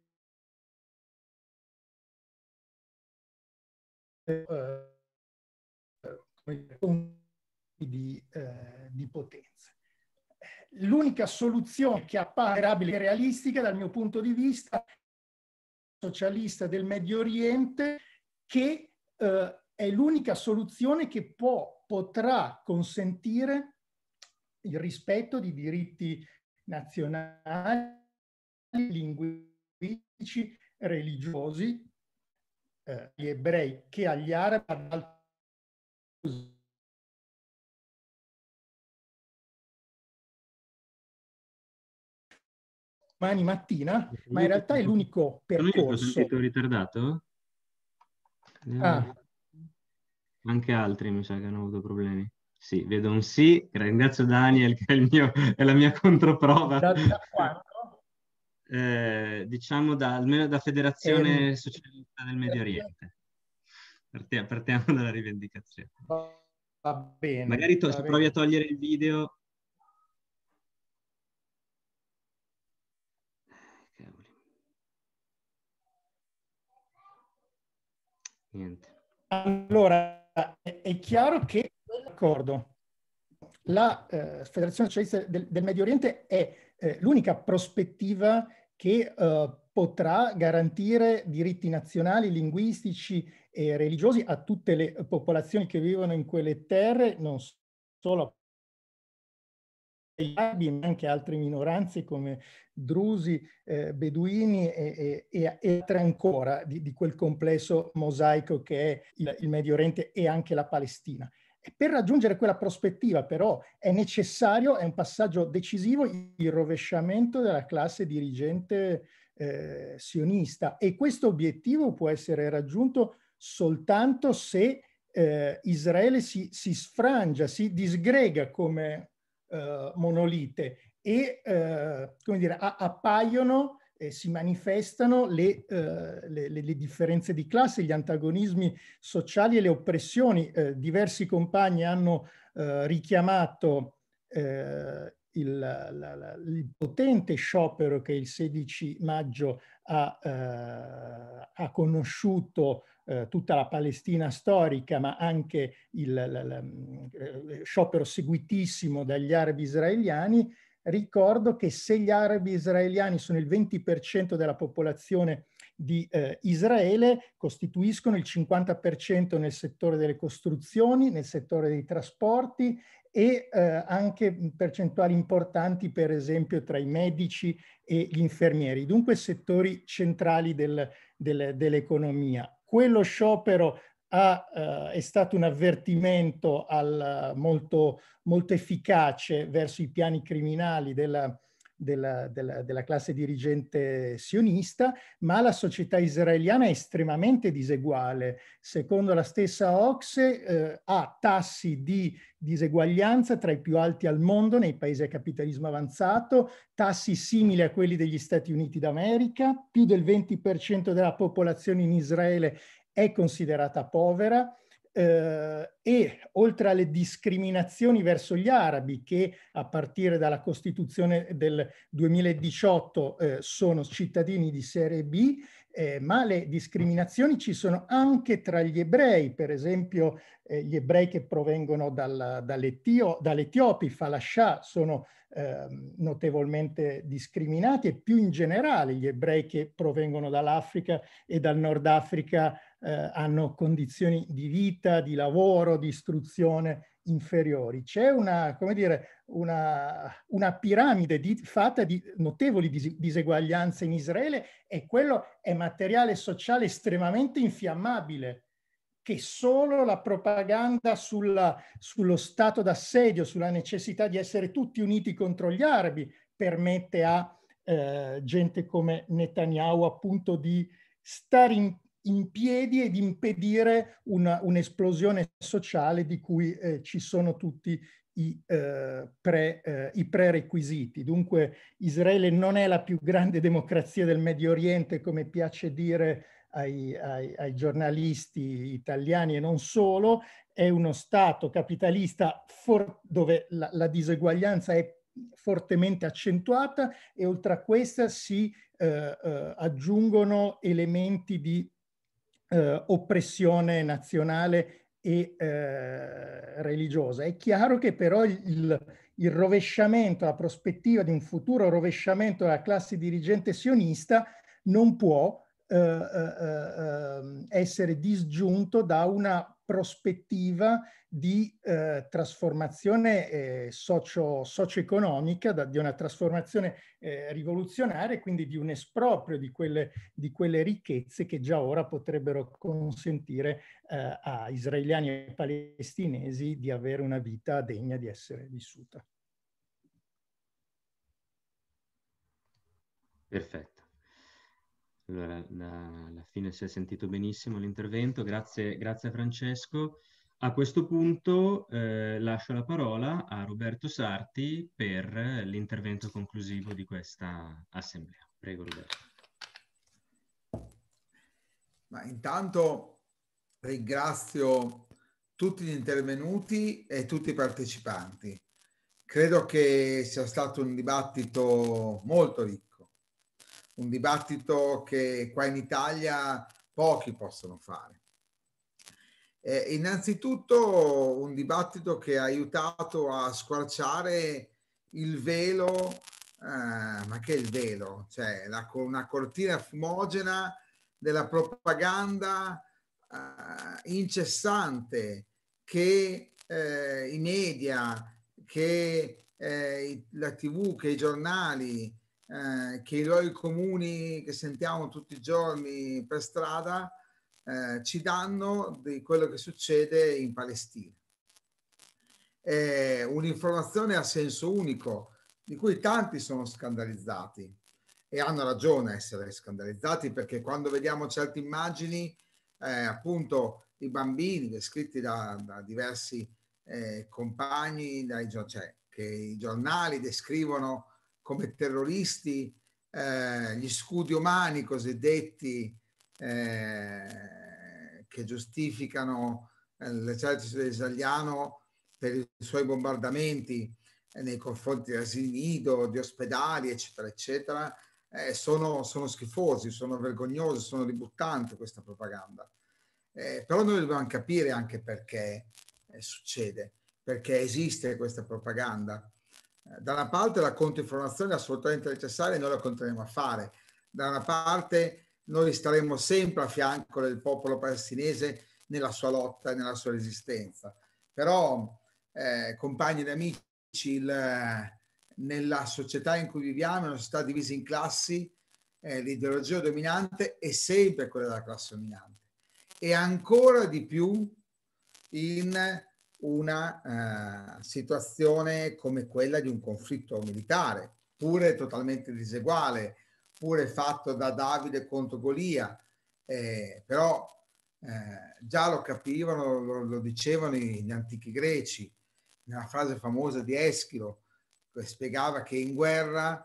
di, eh, di, potenze. L'unica soluzione che appare variabile e realistica dal mio punto di vista è socialista del Medio Oriente che eh, è l'unica soluzione che può, potrà consentire il rispetto di diritti nazionali, linguistici, religiosi, eh, gli ebrei che agli arabi ad domani mattina, ma in realtà è l'unico percorso. Sono ritardato? Ah, anche altri mi sa che hanno avuto problemi. Sì, vedo un sì. Ringrazio Daniel che è, mio, è la mia controprova. Da, da quando? Eh, diciamo da, almeno da Federazione eh, Socialista del Medio eh, eh. Oriente. Partiamo, partiamo dalla rivendicazione. Va bene. Magari to- va bene. provi a togliere il video. Eh, Niente. Allora, Ah, è, chiaro che l'accordo, la eh, Federazione Socialista del, del, Medio Oriente è eh, l'unica prospettiva che eh, potrà garantire diritti nazionali, linguistici e religiosi a tutte le popolazioni che vivono in quelle terre, non solo gli arabi, ma anche altre minoranze come drusi, eh, beduini e, e, e, altre ancora di, di, quel complesso mosaico che è il, il Medio Oriente e anche la Palestina. E per raggiungere quella prospettiva però è necessario, è un passaggio decisivo, il rovesciamento della classe dirigente eh, sionista e questo obiettivo può essere raggiunto soltanto se eh, Israele si, si sfrangia, si disgrega come eh, monolite e eh, come dire, a- appaiono e si manifestano eh, le, le, le, differenze di classe, gli antagonismi sociali e le oppressioni. Eh, diversi compagni hanno richiamato il, la, la, il, potente sciopero che il 16 maggio ha, eh, ha conosciuto eh, tutta la Palestina storica, ma anche il, la, la, mm, eh, sciopero seguitissimo dagli arabi israeliani, ricordo che se gli arabi israeliani sono il 20% della popolazione di eh, Israele, costituiscono il 50% nel settore delle costruzioni, nel settore dei trasporti e eh, anche percentuali importanti per esempio tra i medici e gli infermieri, dunque settori centrali del, del, dell'economia quello sciopero ha, eh, è stato un avvertimento al, molto, molto efficace verso i piani criminali della, della, della, della, classe dirigente sionista, ma la società israeliana è estremamente diseguale. Secondo la stessa Ocse eh, ha tassi di diseguaglianza tra i più alti al mondo nei paesi a capitalismo avanzato, tassi simili a quelli degli Stati Uniti d'America, più del 20% della popolazione in Israele è considerata povera eh, e oltre alle discriminazioni verso gli arabi che a partire dalla Costituzione del 2018 eh, sono cittadini di serie B eh, ma le discriminazioni ci sono anche tra gli ebrei, per esempio eh, gli ebrei che provengono dall'Etiopia, dall'Etio, dall'Etiopi, Falascià, sono eh, notevolmente discriminati e più in generale gli ebrei che provengono dall'Africa e dal Nord Africa eh, hanno condizioni di vita, di lavoro, di istruzione inferiori. C'è una, come dire, una, una piramide di, fatta di notevoli diseguaglianze in Israele e quello è materiale sociale estremamente infiammabile che solo la propaganda sulla, sullo stato d'assedio, sulla necessità di essere tutti uniti contro gli arabi permette a eh, gente come Netanyahu appunto di stare in, in piedi ed impedire una, un'esplosione sociale di cui eh, ci sono tutti i, eh, pre, eh, i, prerequisiti. Dunque Israele non è la più grande democrazia del Medio Oriente, come piace dire ai, ai, ai giornalisti italiani e non solo, è uno Stato capitalista for- dove la, la diseguaglianza è fortemente accentuata e oltre a questa si eh, eh, aggiungono elementi di eh, oppressione nazionale e eh, religiosa. È chiaro che però il, il, rovesciamento, la prospettiva di un futuro rovesciamento della classe dirigente sionista non può eh, eh, eh, essere disgiunto da una prospettiva di eh, trasformazione eh, socio, socio-economica, da, di una trasformazione eh, rivoluzionaria, quindi di un esproprio di quelle, di quelle ricchezze che già ora potrebbero consentire eh, a israeliani e palestinesi di avere una vita degna di essere vissuta. Perfetto. Allora, la, alla fine si è sentito benissimo l'intervento, grazie, grazie Francesco. A questo punto eh, lascio la parola a Roberto Sarti per l'intervento conclusivo di questa assemblea. Prego Roberto. Ma intanto ringrazio tutti gli intervenuti e tutti i partecipanti. Credo che sia stato un dibattito molto ricco un dibattito che qua in Italia pochi possono fare. Eh, innanzitutto un dibattito che ha aiutato a squarciare il velo, eh, ma che è il velo? Cioè la, una cortina fumogena della propaganda eh, incessante che eh, i media, che eh, la tv, che i giornali eh, che i luoghi comuni che sentiamo tutti i giorni per strada eh, ci danno di quello che succede in Palestina. È un'informazione a senso unico, di cui tanti sono scandalizzati e hanno ragione a essere scandalizzati perché quando vediamo certe immagini, eh, appunto i bambini descritti da, da diversi eh, compagni, dai, cioè, che i giornali descrivono come terroristi eh, gli scudi umani cosiddetti eh, che giustificano eh, l'esercito israeliano per i suoi bombardamenti eh, nei confronti di asili nido, di ospedali, eccetera, eccetera, eh, sono, sono, schifosi, sono vergognosi, sono ributtanti questa propaganda. Eh, però noi dobbiamo capire anche perché eh, succede, perché esiste questa propaganda da una parte la controinformazione è assolutamente necessaria e noi la continueremo a fare. Da una parte noi staremo sempre a fianco del popolo palestinese nella sua lotta e nella sua resistenza. Però, eh, compagni ed amici, il, nella società in cui viviamo, una società divisa in classi, eh, l'ideologia dominante è sempre quella della classe dominante e ancora di più in una eh, situazione come quella di un conflitto militare, pure totalmente diseguale, pure fatto da Davide contro Golia, eh, però eh, già lo capivano, lo, lo, dicevano gli antichi greci, nella frase famosa di Eschilo, che spiegava che in guerra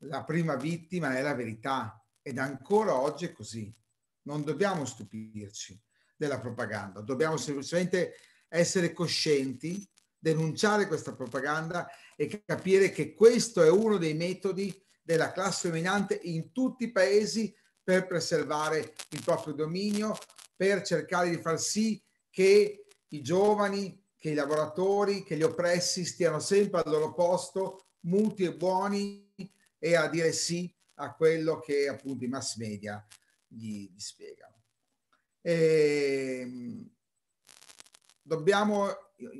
la prima vittima è la verità ed ancora oggi è così. Non dobbiamo stupirci della propaganda, dobbiamo semplicemente essere coscienti, denunciare questa propaganda e capire che questo è uno dei metodi della classe dominante in tutti i paesi per preservare il proprio dominio, per cercare di far sì che i giovani, che i lavoratori, che gli oppressi stiano sempre al loro posto, muti e buoni e a dire sì a quello che appunto i mass media gli, gli spiegano. E, ehm, dobbiamo eh,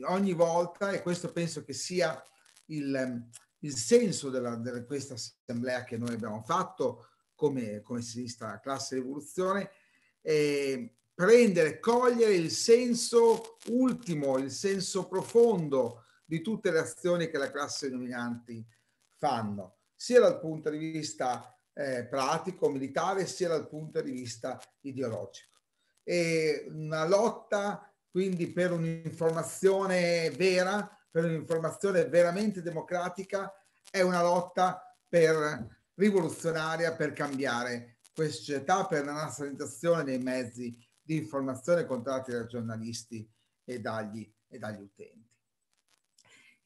ogni volta, e questo penso che sia il, ehm, il senso di questa assemblea che noi abbiamo fatto come, come sinistra classe rivoluzione, eh, prendere, cogliere il senso ultimo, il senso profondo di tutte le azioni che la classe dominanti fanno, sia dal punto di vista eh, pratico, militare, sia dal punto di vista ideologico. È una lotta quindi per un'informazione vera, per un'informazione veramente democratica, è una lotta per rivoluzionaria per cambiare questa società, per la nazionalizzazione dei mezzi di informazione contratti da giornalisti e dagli, e dagli utenti.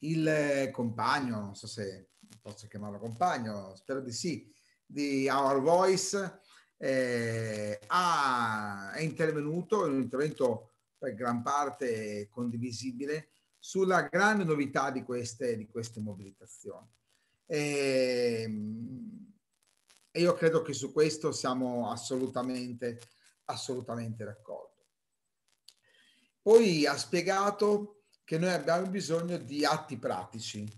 Il compagno, non so se posso chiamarlo compagno, spero di sì, di Our Voice, eh, ha, è intervenuto in un intervento per gran parte condivisibile, sulla grande novità di queste, di queste mobilitazioni. E, ehm, e io credo che su questo siamo assolutamente, assolutamente d'accordo. Poi ha spiegato che noi abbiamo bisogno di atti pratici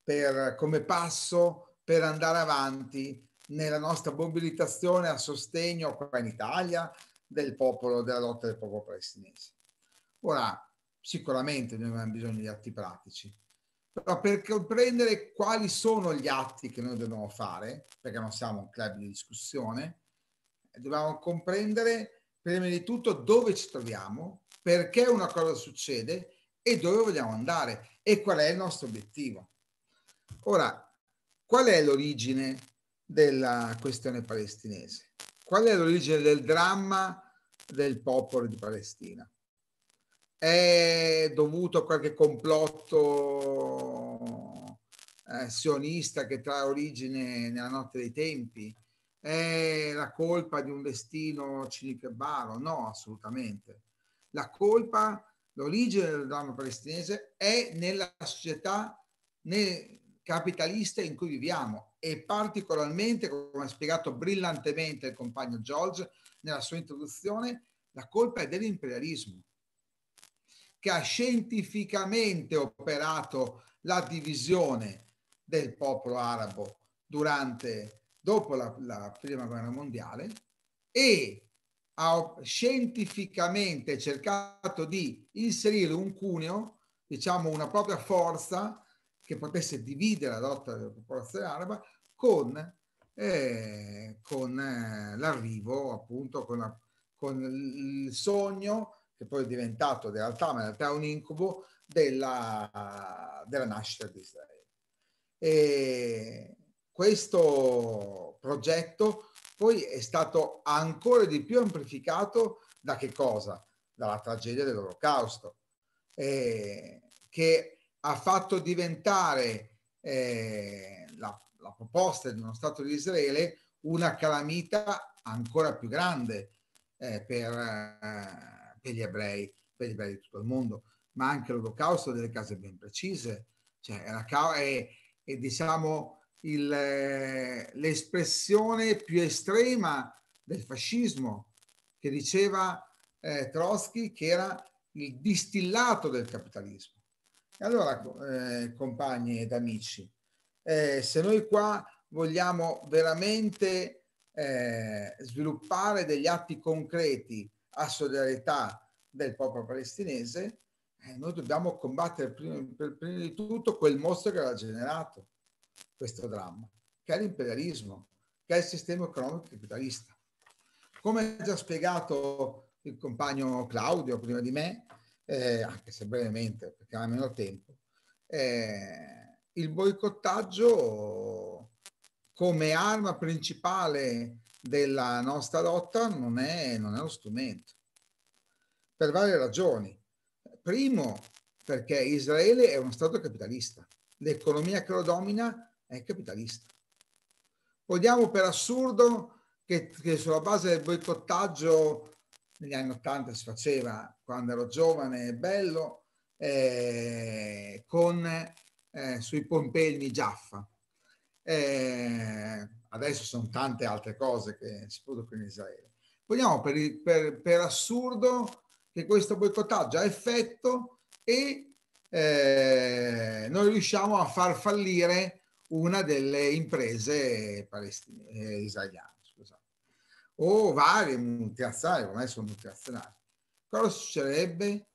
per, come passo per andare avanti nella nostra mobilitazione a sostegno qua in Italia del popolo, della lotta del popolo palestinese. Ora, sicuramente noi abbiamo bisogno di atti pratici, però per comprendere quali sono gli atti che noi dobbiamo fare, perché non siamo un club di discussione, dobbiamo comprendere prima di tutto dove ci troviamo, perché una cosa succede e dove vogliamo andare e qual è il nostro obiettivo. Ora, qual è l'origine della questione palestinese? Qual è l'origine del dramma del popolo di Palestina? è dovuto a qualche complotto eh, sionista che trae origine nella notte dei tempi? È la colpa di un destino cinico e baro? No, assolutamente. La colpa, l'origine del dramma palestinese è nella società nel capitalista in cui viviamo e particolarmente, come ha spiegato brillantemente il compagno George nella sua introduzione, la colpa è dell'imperialismo che ha scientificamente operato la divisione del popolo arabo durante, dopo la, la prima guerra mondiale e ha scientificamente cercato di inserire un cuneo, diciamo una propria forza che potesse dividere la lotta della popolazione araba con, eh, con eh, l'arrivo, appunto, con, la, con il sogno che poi è diventato in realtà, ma in realtà è un incubo della, della nascita di Israele. E questo progetto poi è stato ancora di più amplificato da che cosa? Dalla tragedia dell'Olocausto, eh, che ha fatto diventare eh, la, la proposta di uno Stato di Israele una calamita ancora più grande eh, per eh, per gli ebrei, per gli ebrei di tutto il mondo, ma anche l'olocausto delle case ben precise, cioè è, la, è, è diciamo il, eh, l'espressione più estrema del fascismo, che diceva eh, Trotsky che era il distillato del capitalismo. E allora, eh, compagni ed amici, eh, se noi qua vogliamo veramente eh, sviluppare degli atti concreti a solidarietà del popolo palestinese, eh, noi dobbiamo combattere prima, per, prima di tutto quel mostro che ha generato questo dramma, che è l'imperialismo, che è il sistema economico capitalista. Come già spiegato il compagno Claudio prima di me, eh, anche se brevemente perché ha meno tempo, eh, il boicottaggio come arma principale della nostra lotta non è, non è uno strumento, per varie ragioni. Primo, perché Israele è uno Stato capitalista, l'economia che lo domina è capitalista. Vogliamo per assurdo che, che sulla base del boicottaggio negli anni Ottanta si faceva quando ero giovane e bello, eh, con, eh, sui Pompei di Giaffa. Eh, adesso sono tante altre cose che si producono in Israele. Vogliamo per, per, per assurdo che questo boicottaggio ha effetto e eh, noi riusciamo a far fallire una delle imprese palestine, eh, israeliane, scusate, o varie multinazionali, ormai sono multinazionali. Cosa succederebbe?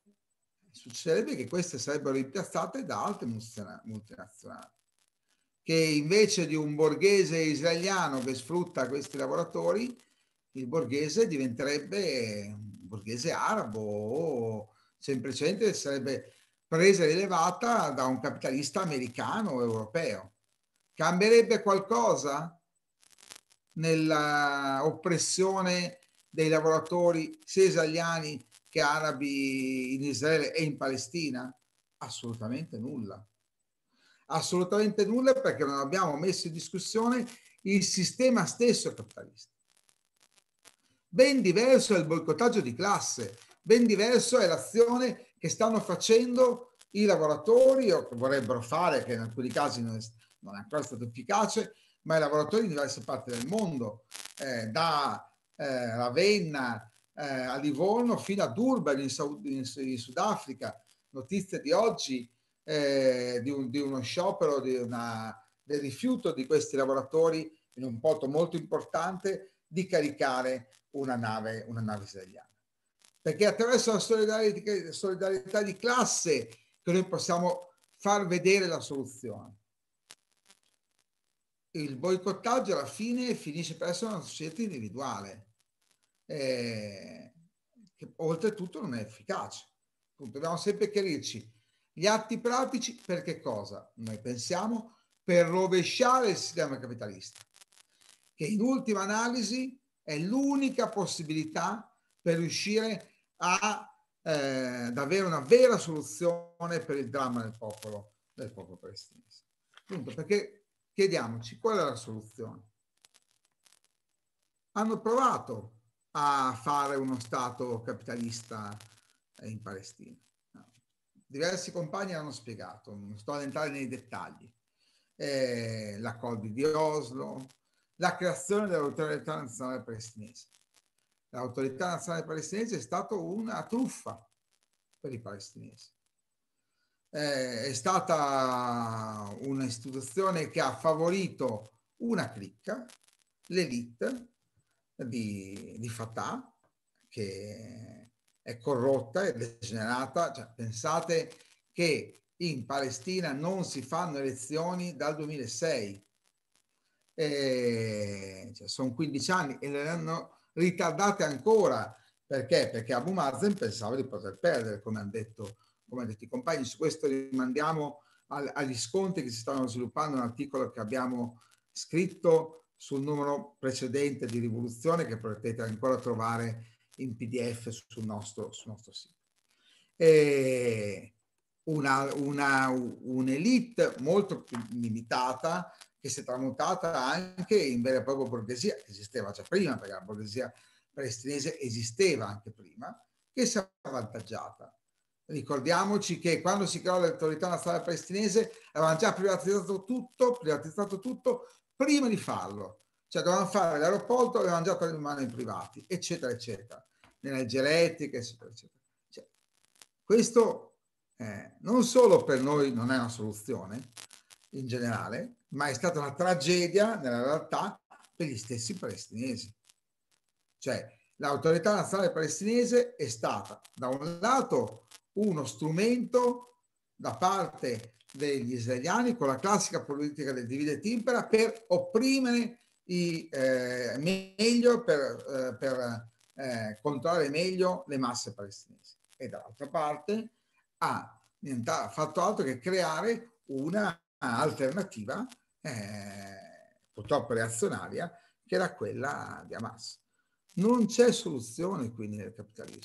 Succederebbe che queste sarebbero rimpiazzate da altre multinazionali che invece di un borghese israeliano che sfrutta questi lavoratori, il borghese diventerebbe un borghese arabo o semplicemente sarebbe presa ed elevata da un capitalista americano o europeo. Cambierebbe qualcosa nella oppressione dei lavoratori sia israeliani che arabi in Israele e in Palestina? Assolutamente nulla assolutamente nulla perché non abbiamo messo in discussione il sistema stesso capitalista. Ben diverso è il boicottaggio di classe, ben diverso è l'azione che stanno facendo i lavoratori o che vorrebbero fare, che in alcuni casi non è, non è ancora stato efficace, ma i lavoratori in diverse parti del mondo, eh, da eh, Ravenna eh, a Livorno fino a Durban in, Sud- in Sudafrica. Notizie di oggi eh, di, un, di, uno sciopero, di una, del rifiuto di questi lavoratori in un porto molto importante di caricare una nave, una nave israeliana. Perché attraverso la solidarietà, solidarietà di classe che noi possiamo far vedere la soluzione. Il boicottaggio alla fine finisce per essere una scelta individuale, eh, che oltretutto non è efficace. Dobbiamo sempre chiarirci gli atti pratici per che cosa? Noi pensiamo per rovesciare il sistema capitalista, che in ultima analisi è l'unica possibilità per riuscire a, eh, ad avere una vera soluzione per il dramma del popolo, del popolo palestinese. Appunto, perché chiediamoci qual è la soluzione. Hanno provato a fare uno Stato capitalista in Palestina diversi compagni hanno spiegato, non sto ad entrare nei dettagli, eh, l'accordo di Oslo, la creazione dell'autorità nazionale palestinese. L'autorità nazionale palestinese è stata una truffa per i palestinesi. Eh, è stata un'istituzione che ha favorito una clicca, l'elite di, di Fatah, che è corrotta, è degenerata. Cioè, pensate che in Palestina non si fanno elezioni dal 2006. E, cioè, sono 15 anni e le hanno ritardate ancora. Perché? Perché Abu Mazen pensava di poter perdere, come hanno detto, come hanno detto i compagni. Su questo rimandiamo al, agli scontri che si stanno sviluppando, un articolo che abbiamo scritto sul numero precedente di rivoluzione che potete ancora trovare in PDF sul nostro, sul nostro sito. E una, una, un'elite molto limitata che si è tramutata anche in vera e propria borghesia, che esisteva già prima, perché la borghesia palestinese esisteva anche prima, che si è avvantaggiata. Ricordiamoci che quando si creò l'autorità nazionale palestinese avevano già privatizzato tutto, privatizzato tutto prima di farlo. Cioè dovevano fare l'aeroporto, avevano già preso in mano i privati, eccetera, eccetera. Le leggi eccetera, eccetera. Cioè, questo eh, non solo per noi non è una soluzione in generale, ma è stata una tragedia nella realtà per gli stessi palestinesi. Cioè, l'autorità nazionale palestinese è stata, da un lato, uno strumento da parte degli israeliani con la classica politica del divide timpera per opprimere i, eh, meglio per, eh, per eh, controllare meglio le masse palestinesi e dall'altra parte ha fatto altro che creare un'alternativa alternativa eh, purtroppo reazionaria che era quella di Hamas. Non c'è soluzione quindi nel capitalismo,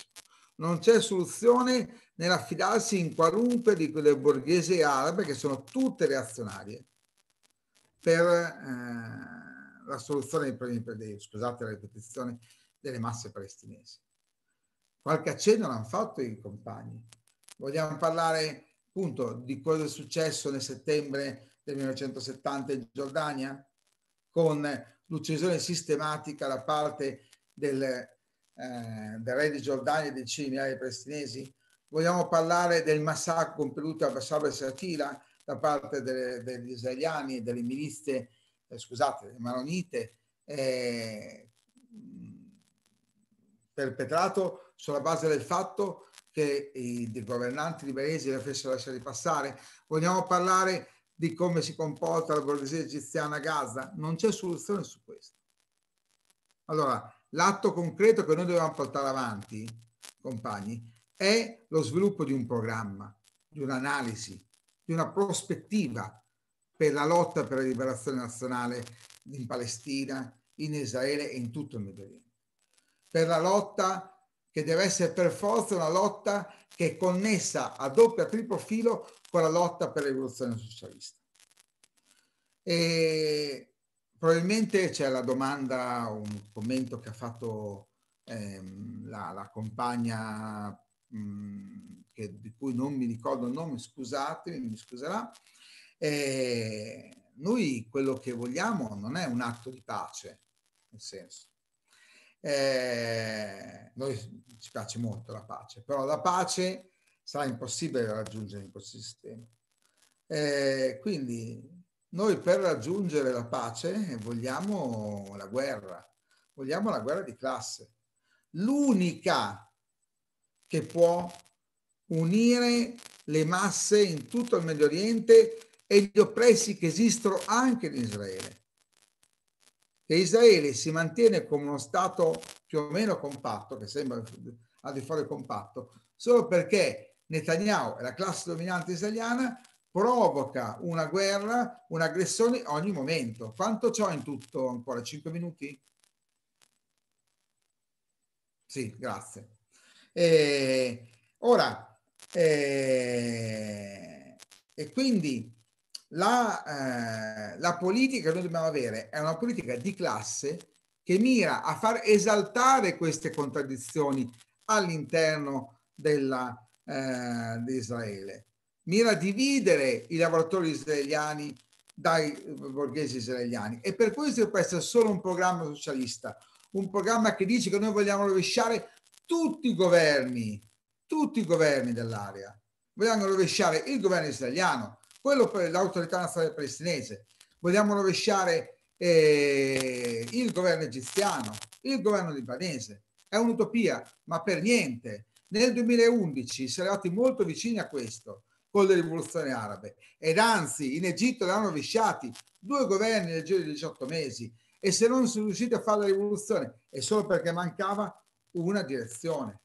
non c'è soluzione nell'affidarsi in qualunque di quelle borghese arabe che sono tutte reazionarie per eh, la soluzione dei problemi, dei, scusate la ripetizione, delle masse palestinesi. Qualche accenno l'hanno fatto i compagni. Vogliamo parlare appunto di quello che è successo nel settembre del 1970 in Giordania, con l'uccisione sistematica da parte del, eh, del re di Giordania e dei 5 migliaia palestinesi? Vogliamo parlare del massacro compiuto a Bashar e satila da parte delle, degli israeliani e delle milizie eh, scusate, le maronite, eh, perpetrato sulla base del fatto che i, i governanti libanesi le fessero lasciare passare. Vogliamo parlare di come si comporta la borghesia egiziana a Gaza? Non c'è soluzione su questo. Allora, l'atto concreto che noi dobbiamo portare avanti, compagni, è lo sviluppo di un programma, di un'analisi, di una prospettiva per la lotta per la liberazione nazionale in Palestina, in Israele e in tutto il Medio Oriente. Per la lotta che deve essere per forza una lotta che è connessa a doppio e triplo filo con la lotta per la rivoluzione socialista. E probabilmente c'è la domanda, un commento che ha fatto ehm, la, la, compagna mh, che, di cui non mi ricordo il nome, scusatemi, mi scuserà, eh, noi quello che vogliamo non è un atto di pace, nel senso. Eh, noi ci piace molto la pace, però la pace sarà impossibile raggiungere in questo sistema. Eh, quindi noi per raggiungere la pace vogliamo la guerra, vogliamo la guerra di classe. L'unica che può unire le masse in tutto il Medio Oriente e gli oppressi che esistono anche in Israele. Che Israele si mantiene come uno Stato più o meno compatto, che sembra al di fuori compatto, solo perché Netanyahu e la classe dominante israeliana provoca una guerra, un'aggressione ogni momento. Quanto c'ho in tutto ancora? 5 minuti? Sì, grazie. Eh, ora, eh, e quindi la, eh, la politica che noi dobbiamo avere è una politica di classe che mira a far esaltare queste contraddizioni all'interno della, eh, di Israele. Mira a dividere i lavoratori israeliani dai borghesi israeliani e per questo questo è solo un programma socialista, un programma che dice che noi vogliamo rovesciare tutti i governi, tutti i governi dell'area. Vogliamo rovesciare il governo israeliano, quello per l'autorità nazionale palestinese. Vogliamo rovesciare eh, il governo egiziano, il governo libanese. È un'utopia, ma per niente. Nel 2011 si è arrivati molto vicini a questo con le rivoluzioni arabe ed anzi in Egitto le hanno rovesciati due governi nel giro di 18 mesi e se non sono riusciti a fare la rivoluzione è solo perché mancava una direzione.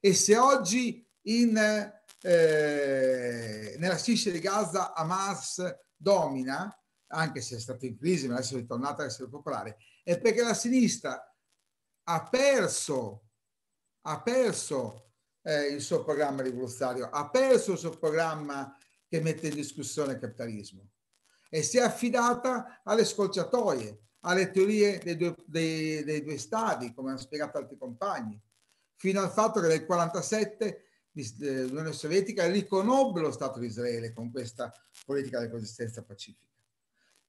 E se oggi in eh, nella striscia di Gaza Hamas domina, anche se è stata in crisi, ma adesso è tornata a essere popolare, è perché la sinistra ha perso, ha perso eh, il suo programma rivoluzionario, ha perso il suo programma che mette in discussione il capitalismo e si è affidata alle scorciatoie, alle teorie dei due, dei, dei due stati, come hanno spiegato altri compagni, fino al fatto che nel 1947 eh, l'Unione Sovietica riconobbe lo Stato di Israele con questa politica di coesistenza pacifica.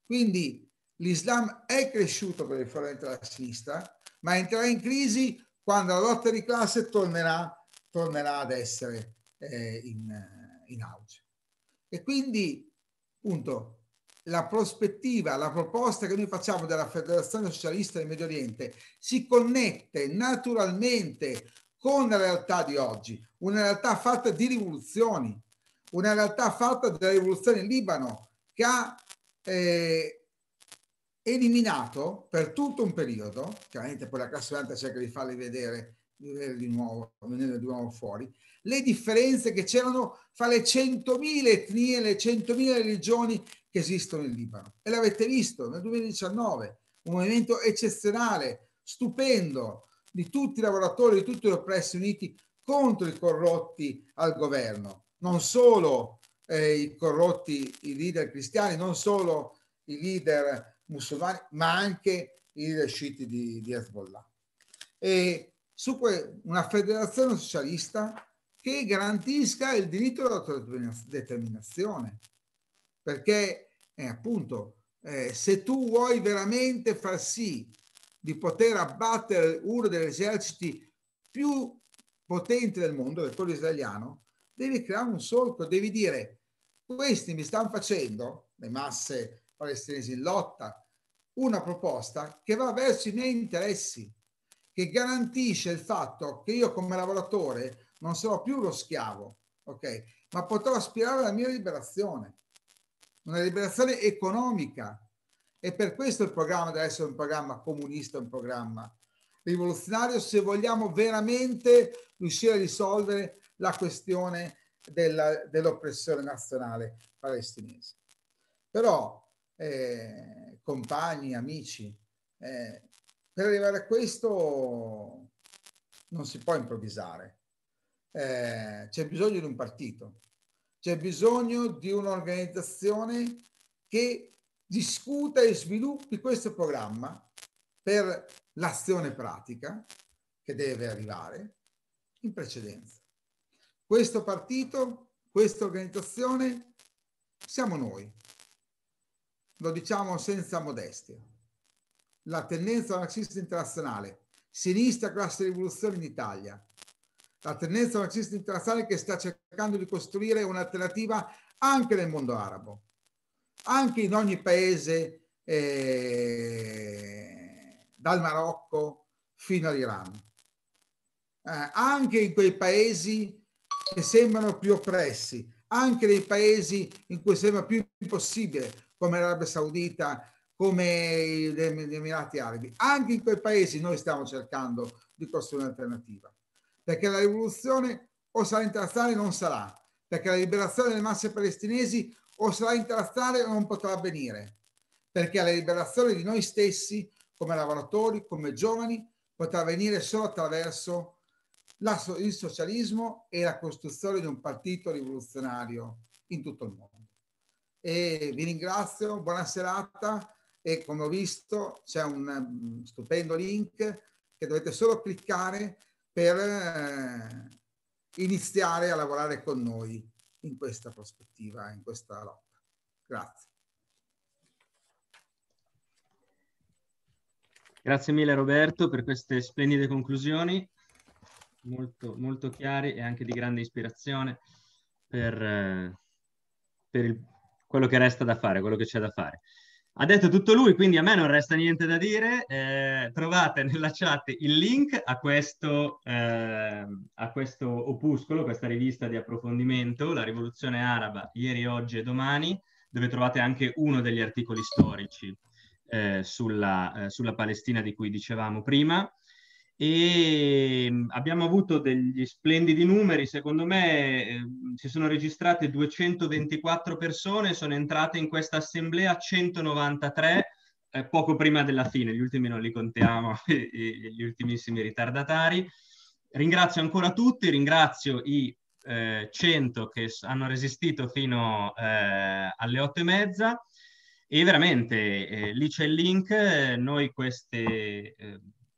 Quindi l'Islam è cresciuto per il fronte della sinistra, ma entrerà in crisi quando la lotta di classe tornerà, tornerà ad essere eh, in, in auge. E quindi, appunto, la prospettiva, la proposta che noi facciamo della Federazione Socialista del Medio Oriente si connette naturalmente con la realtà di oggi, una realtà fatta di rivoluzioni, una realtà fatta della rivoluzione in Libano che ha eh, eliminato per tutto un periodo, chiaramente poi la classe 90 cerca di farli vedere, vedere di nuovo, venire di nuovo fuori, le differenze che c'erano fra le 100.000 etnie, le 100.000 religioni che esistono in Libano. E l'avete visto nel 2019, un movimento eccezionale, stupendo, di tutti i lavoratori, di tutti gli oppressi uniti contro i corrotti al governo. Non solo eh, i corrotti, i leader cristiani, non solo i leader musulmani, ma anche i leader sciiti di, di Hezbollah. E su que- una federazione socialista che garantisca il diritto all'autodeterminazione. Perché eh, appunto, eh, se tu vuoi veramente far sì di poter abbattere uno degli eserciti più potenti del mondo, il è quello israeliano, devi creare un solco, devi dire questi mi stanno facendo, le masse palestinesi in lotta, una proposta che va verso i miei interessi, che garantisce il fatto che io come lavoratore non sarò più lo schiavo, ok? Ma potrò aspirare alla mia liberazione, una liberazione economica, e per questo il programma deve essere un programma comunista, un programma rivoluzionario, se vogliamo veramente riuscire a risolvere la questione della, dell'oppressione nazionale palestinese. Però, eh, compagni, amici, eh, per arrivare a questo non si può improvvisare. Eh, c'è bisogno di un partito, c'è bisogno di un'organizzazione che discuta e sviluppi questo programma per l'azione pratica che deve arrivare in precedenza. Questo partito, questa organizzazione, siamo noi. Lo diciamo senza modestia. La tendenza marxista internazionale, sinistra classe rivoluzione in Italia, la tendenza marxista internazionale che sta cercando di costruire un'alternativa anche nel mondo arabo, anche in ogni paese, eh, dal Marocco fino all'Iran. Eh, anche in quei paesi che sembrano più oppressi, anche nei paesi in cui sembra più impossibile, come l'Arabia Saudita, come gli Emirati Arabi. Anche in quei paesi noi stiamo cercando di costruire un'alternativa, perché la rivoluzione o sarà internazionale o non sarà, perché la liberazione delle masse palestinesi o sarà intrazzare o non potrà avvenire, perché la liberazione di noi stessi, come lavoratori, come giovani, potrà avvenire solo attraverso la, il socialismo e la costruzione di un partito rivoluzionario in tutto il mondo. E vi ringrazio, buona serata e come ho visto c'è un mm, stupendo link che dovete solo cliccare per eh, iniziare a lavorare con noi in questa prospettiva, in questa lotta. Grazie. Grazie mille Roberto per queste splendide conclusioni, molto, molto chiare e anche di grande ispirazione per, eh, per il, quello che resta da fare, quello che c'è da fare. Ha detto tutto lui, quindi a me non resta niente da dire. Eh, trovate nella chat il link a questo, eh, a questo opuscolo, questa rivista di approfondimento, La rivoluzione araba, ieri, oggi e domani, dove trovate anche uno degli articoli storici eh, sulla, eh, sulla Palestina di cui dicevamo prima e mm, abbiamo avuto degli splendidi numeri, secondo me eh, si sono registrate 224 persone, sono entrate in questa assemblea 193 eh, poco prima della fine, gli ultimi non li contiamo, *laughs* gli ultimissimi ritardatari. Ringrazio ancora tutti, ringrazio i eh, 100 che hanno resistito fino eh, alle 8 e mezza e veramente eh, lì c'è il link, eh, noi queste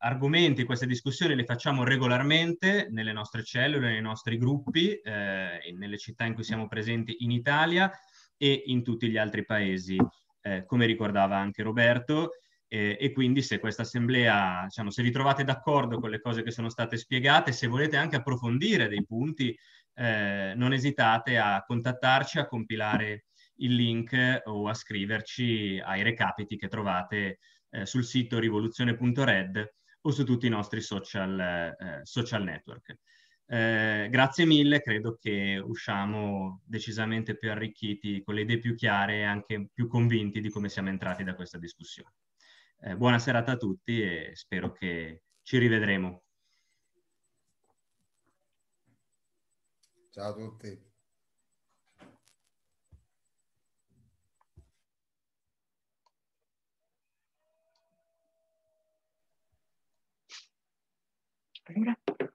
argomenti, queste discussioni le facciamo regolarmente nelle nostre cellule, nei nostri gruppi, eh, nelle città in cui siamo presenti in Italia e in tutti gli altri paesi, eh, come ricordava anche Roberto. Eh, e quindi se questa assemblea, diciamo, se vi trovate d'accordo con le cose che sono state spiegate, se volete anche approfondire dei punti, eh, non esitate a contattarci, a compilare il link o a scriverci ai recapiti che trovate eh, sul sito rivoluzione.red o su tutti i nostri social, eh, social network. Eh, grazie mille, credo che usciamo decisamente più arricchiti, con le idee più chiare e anche più convinti di come siamo entrati da questa discussione. Eh, buona serata a tutti e spero che ci rivedremo. Ciao a tutti. palabra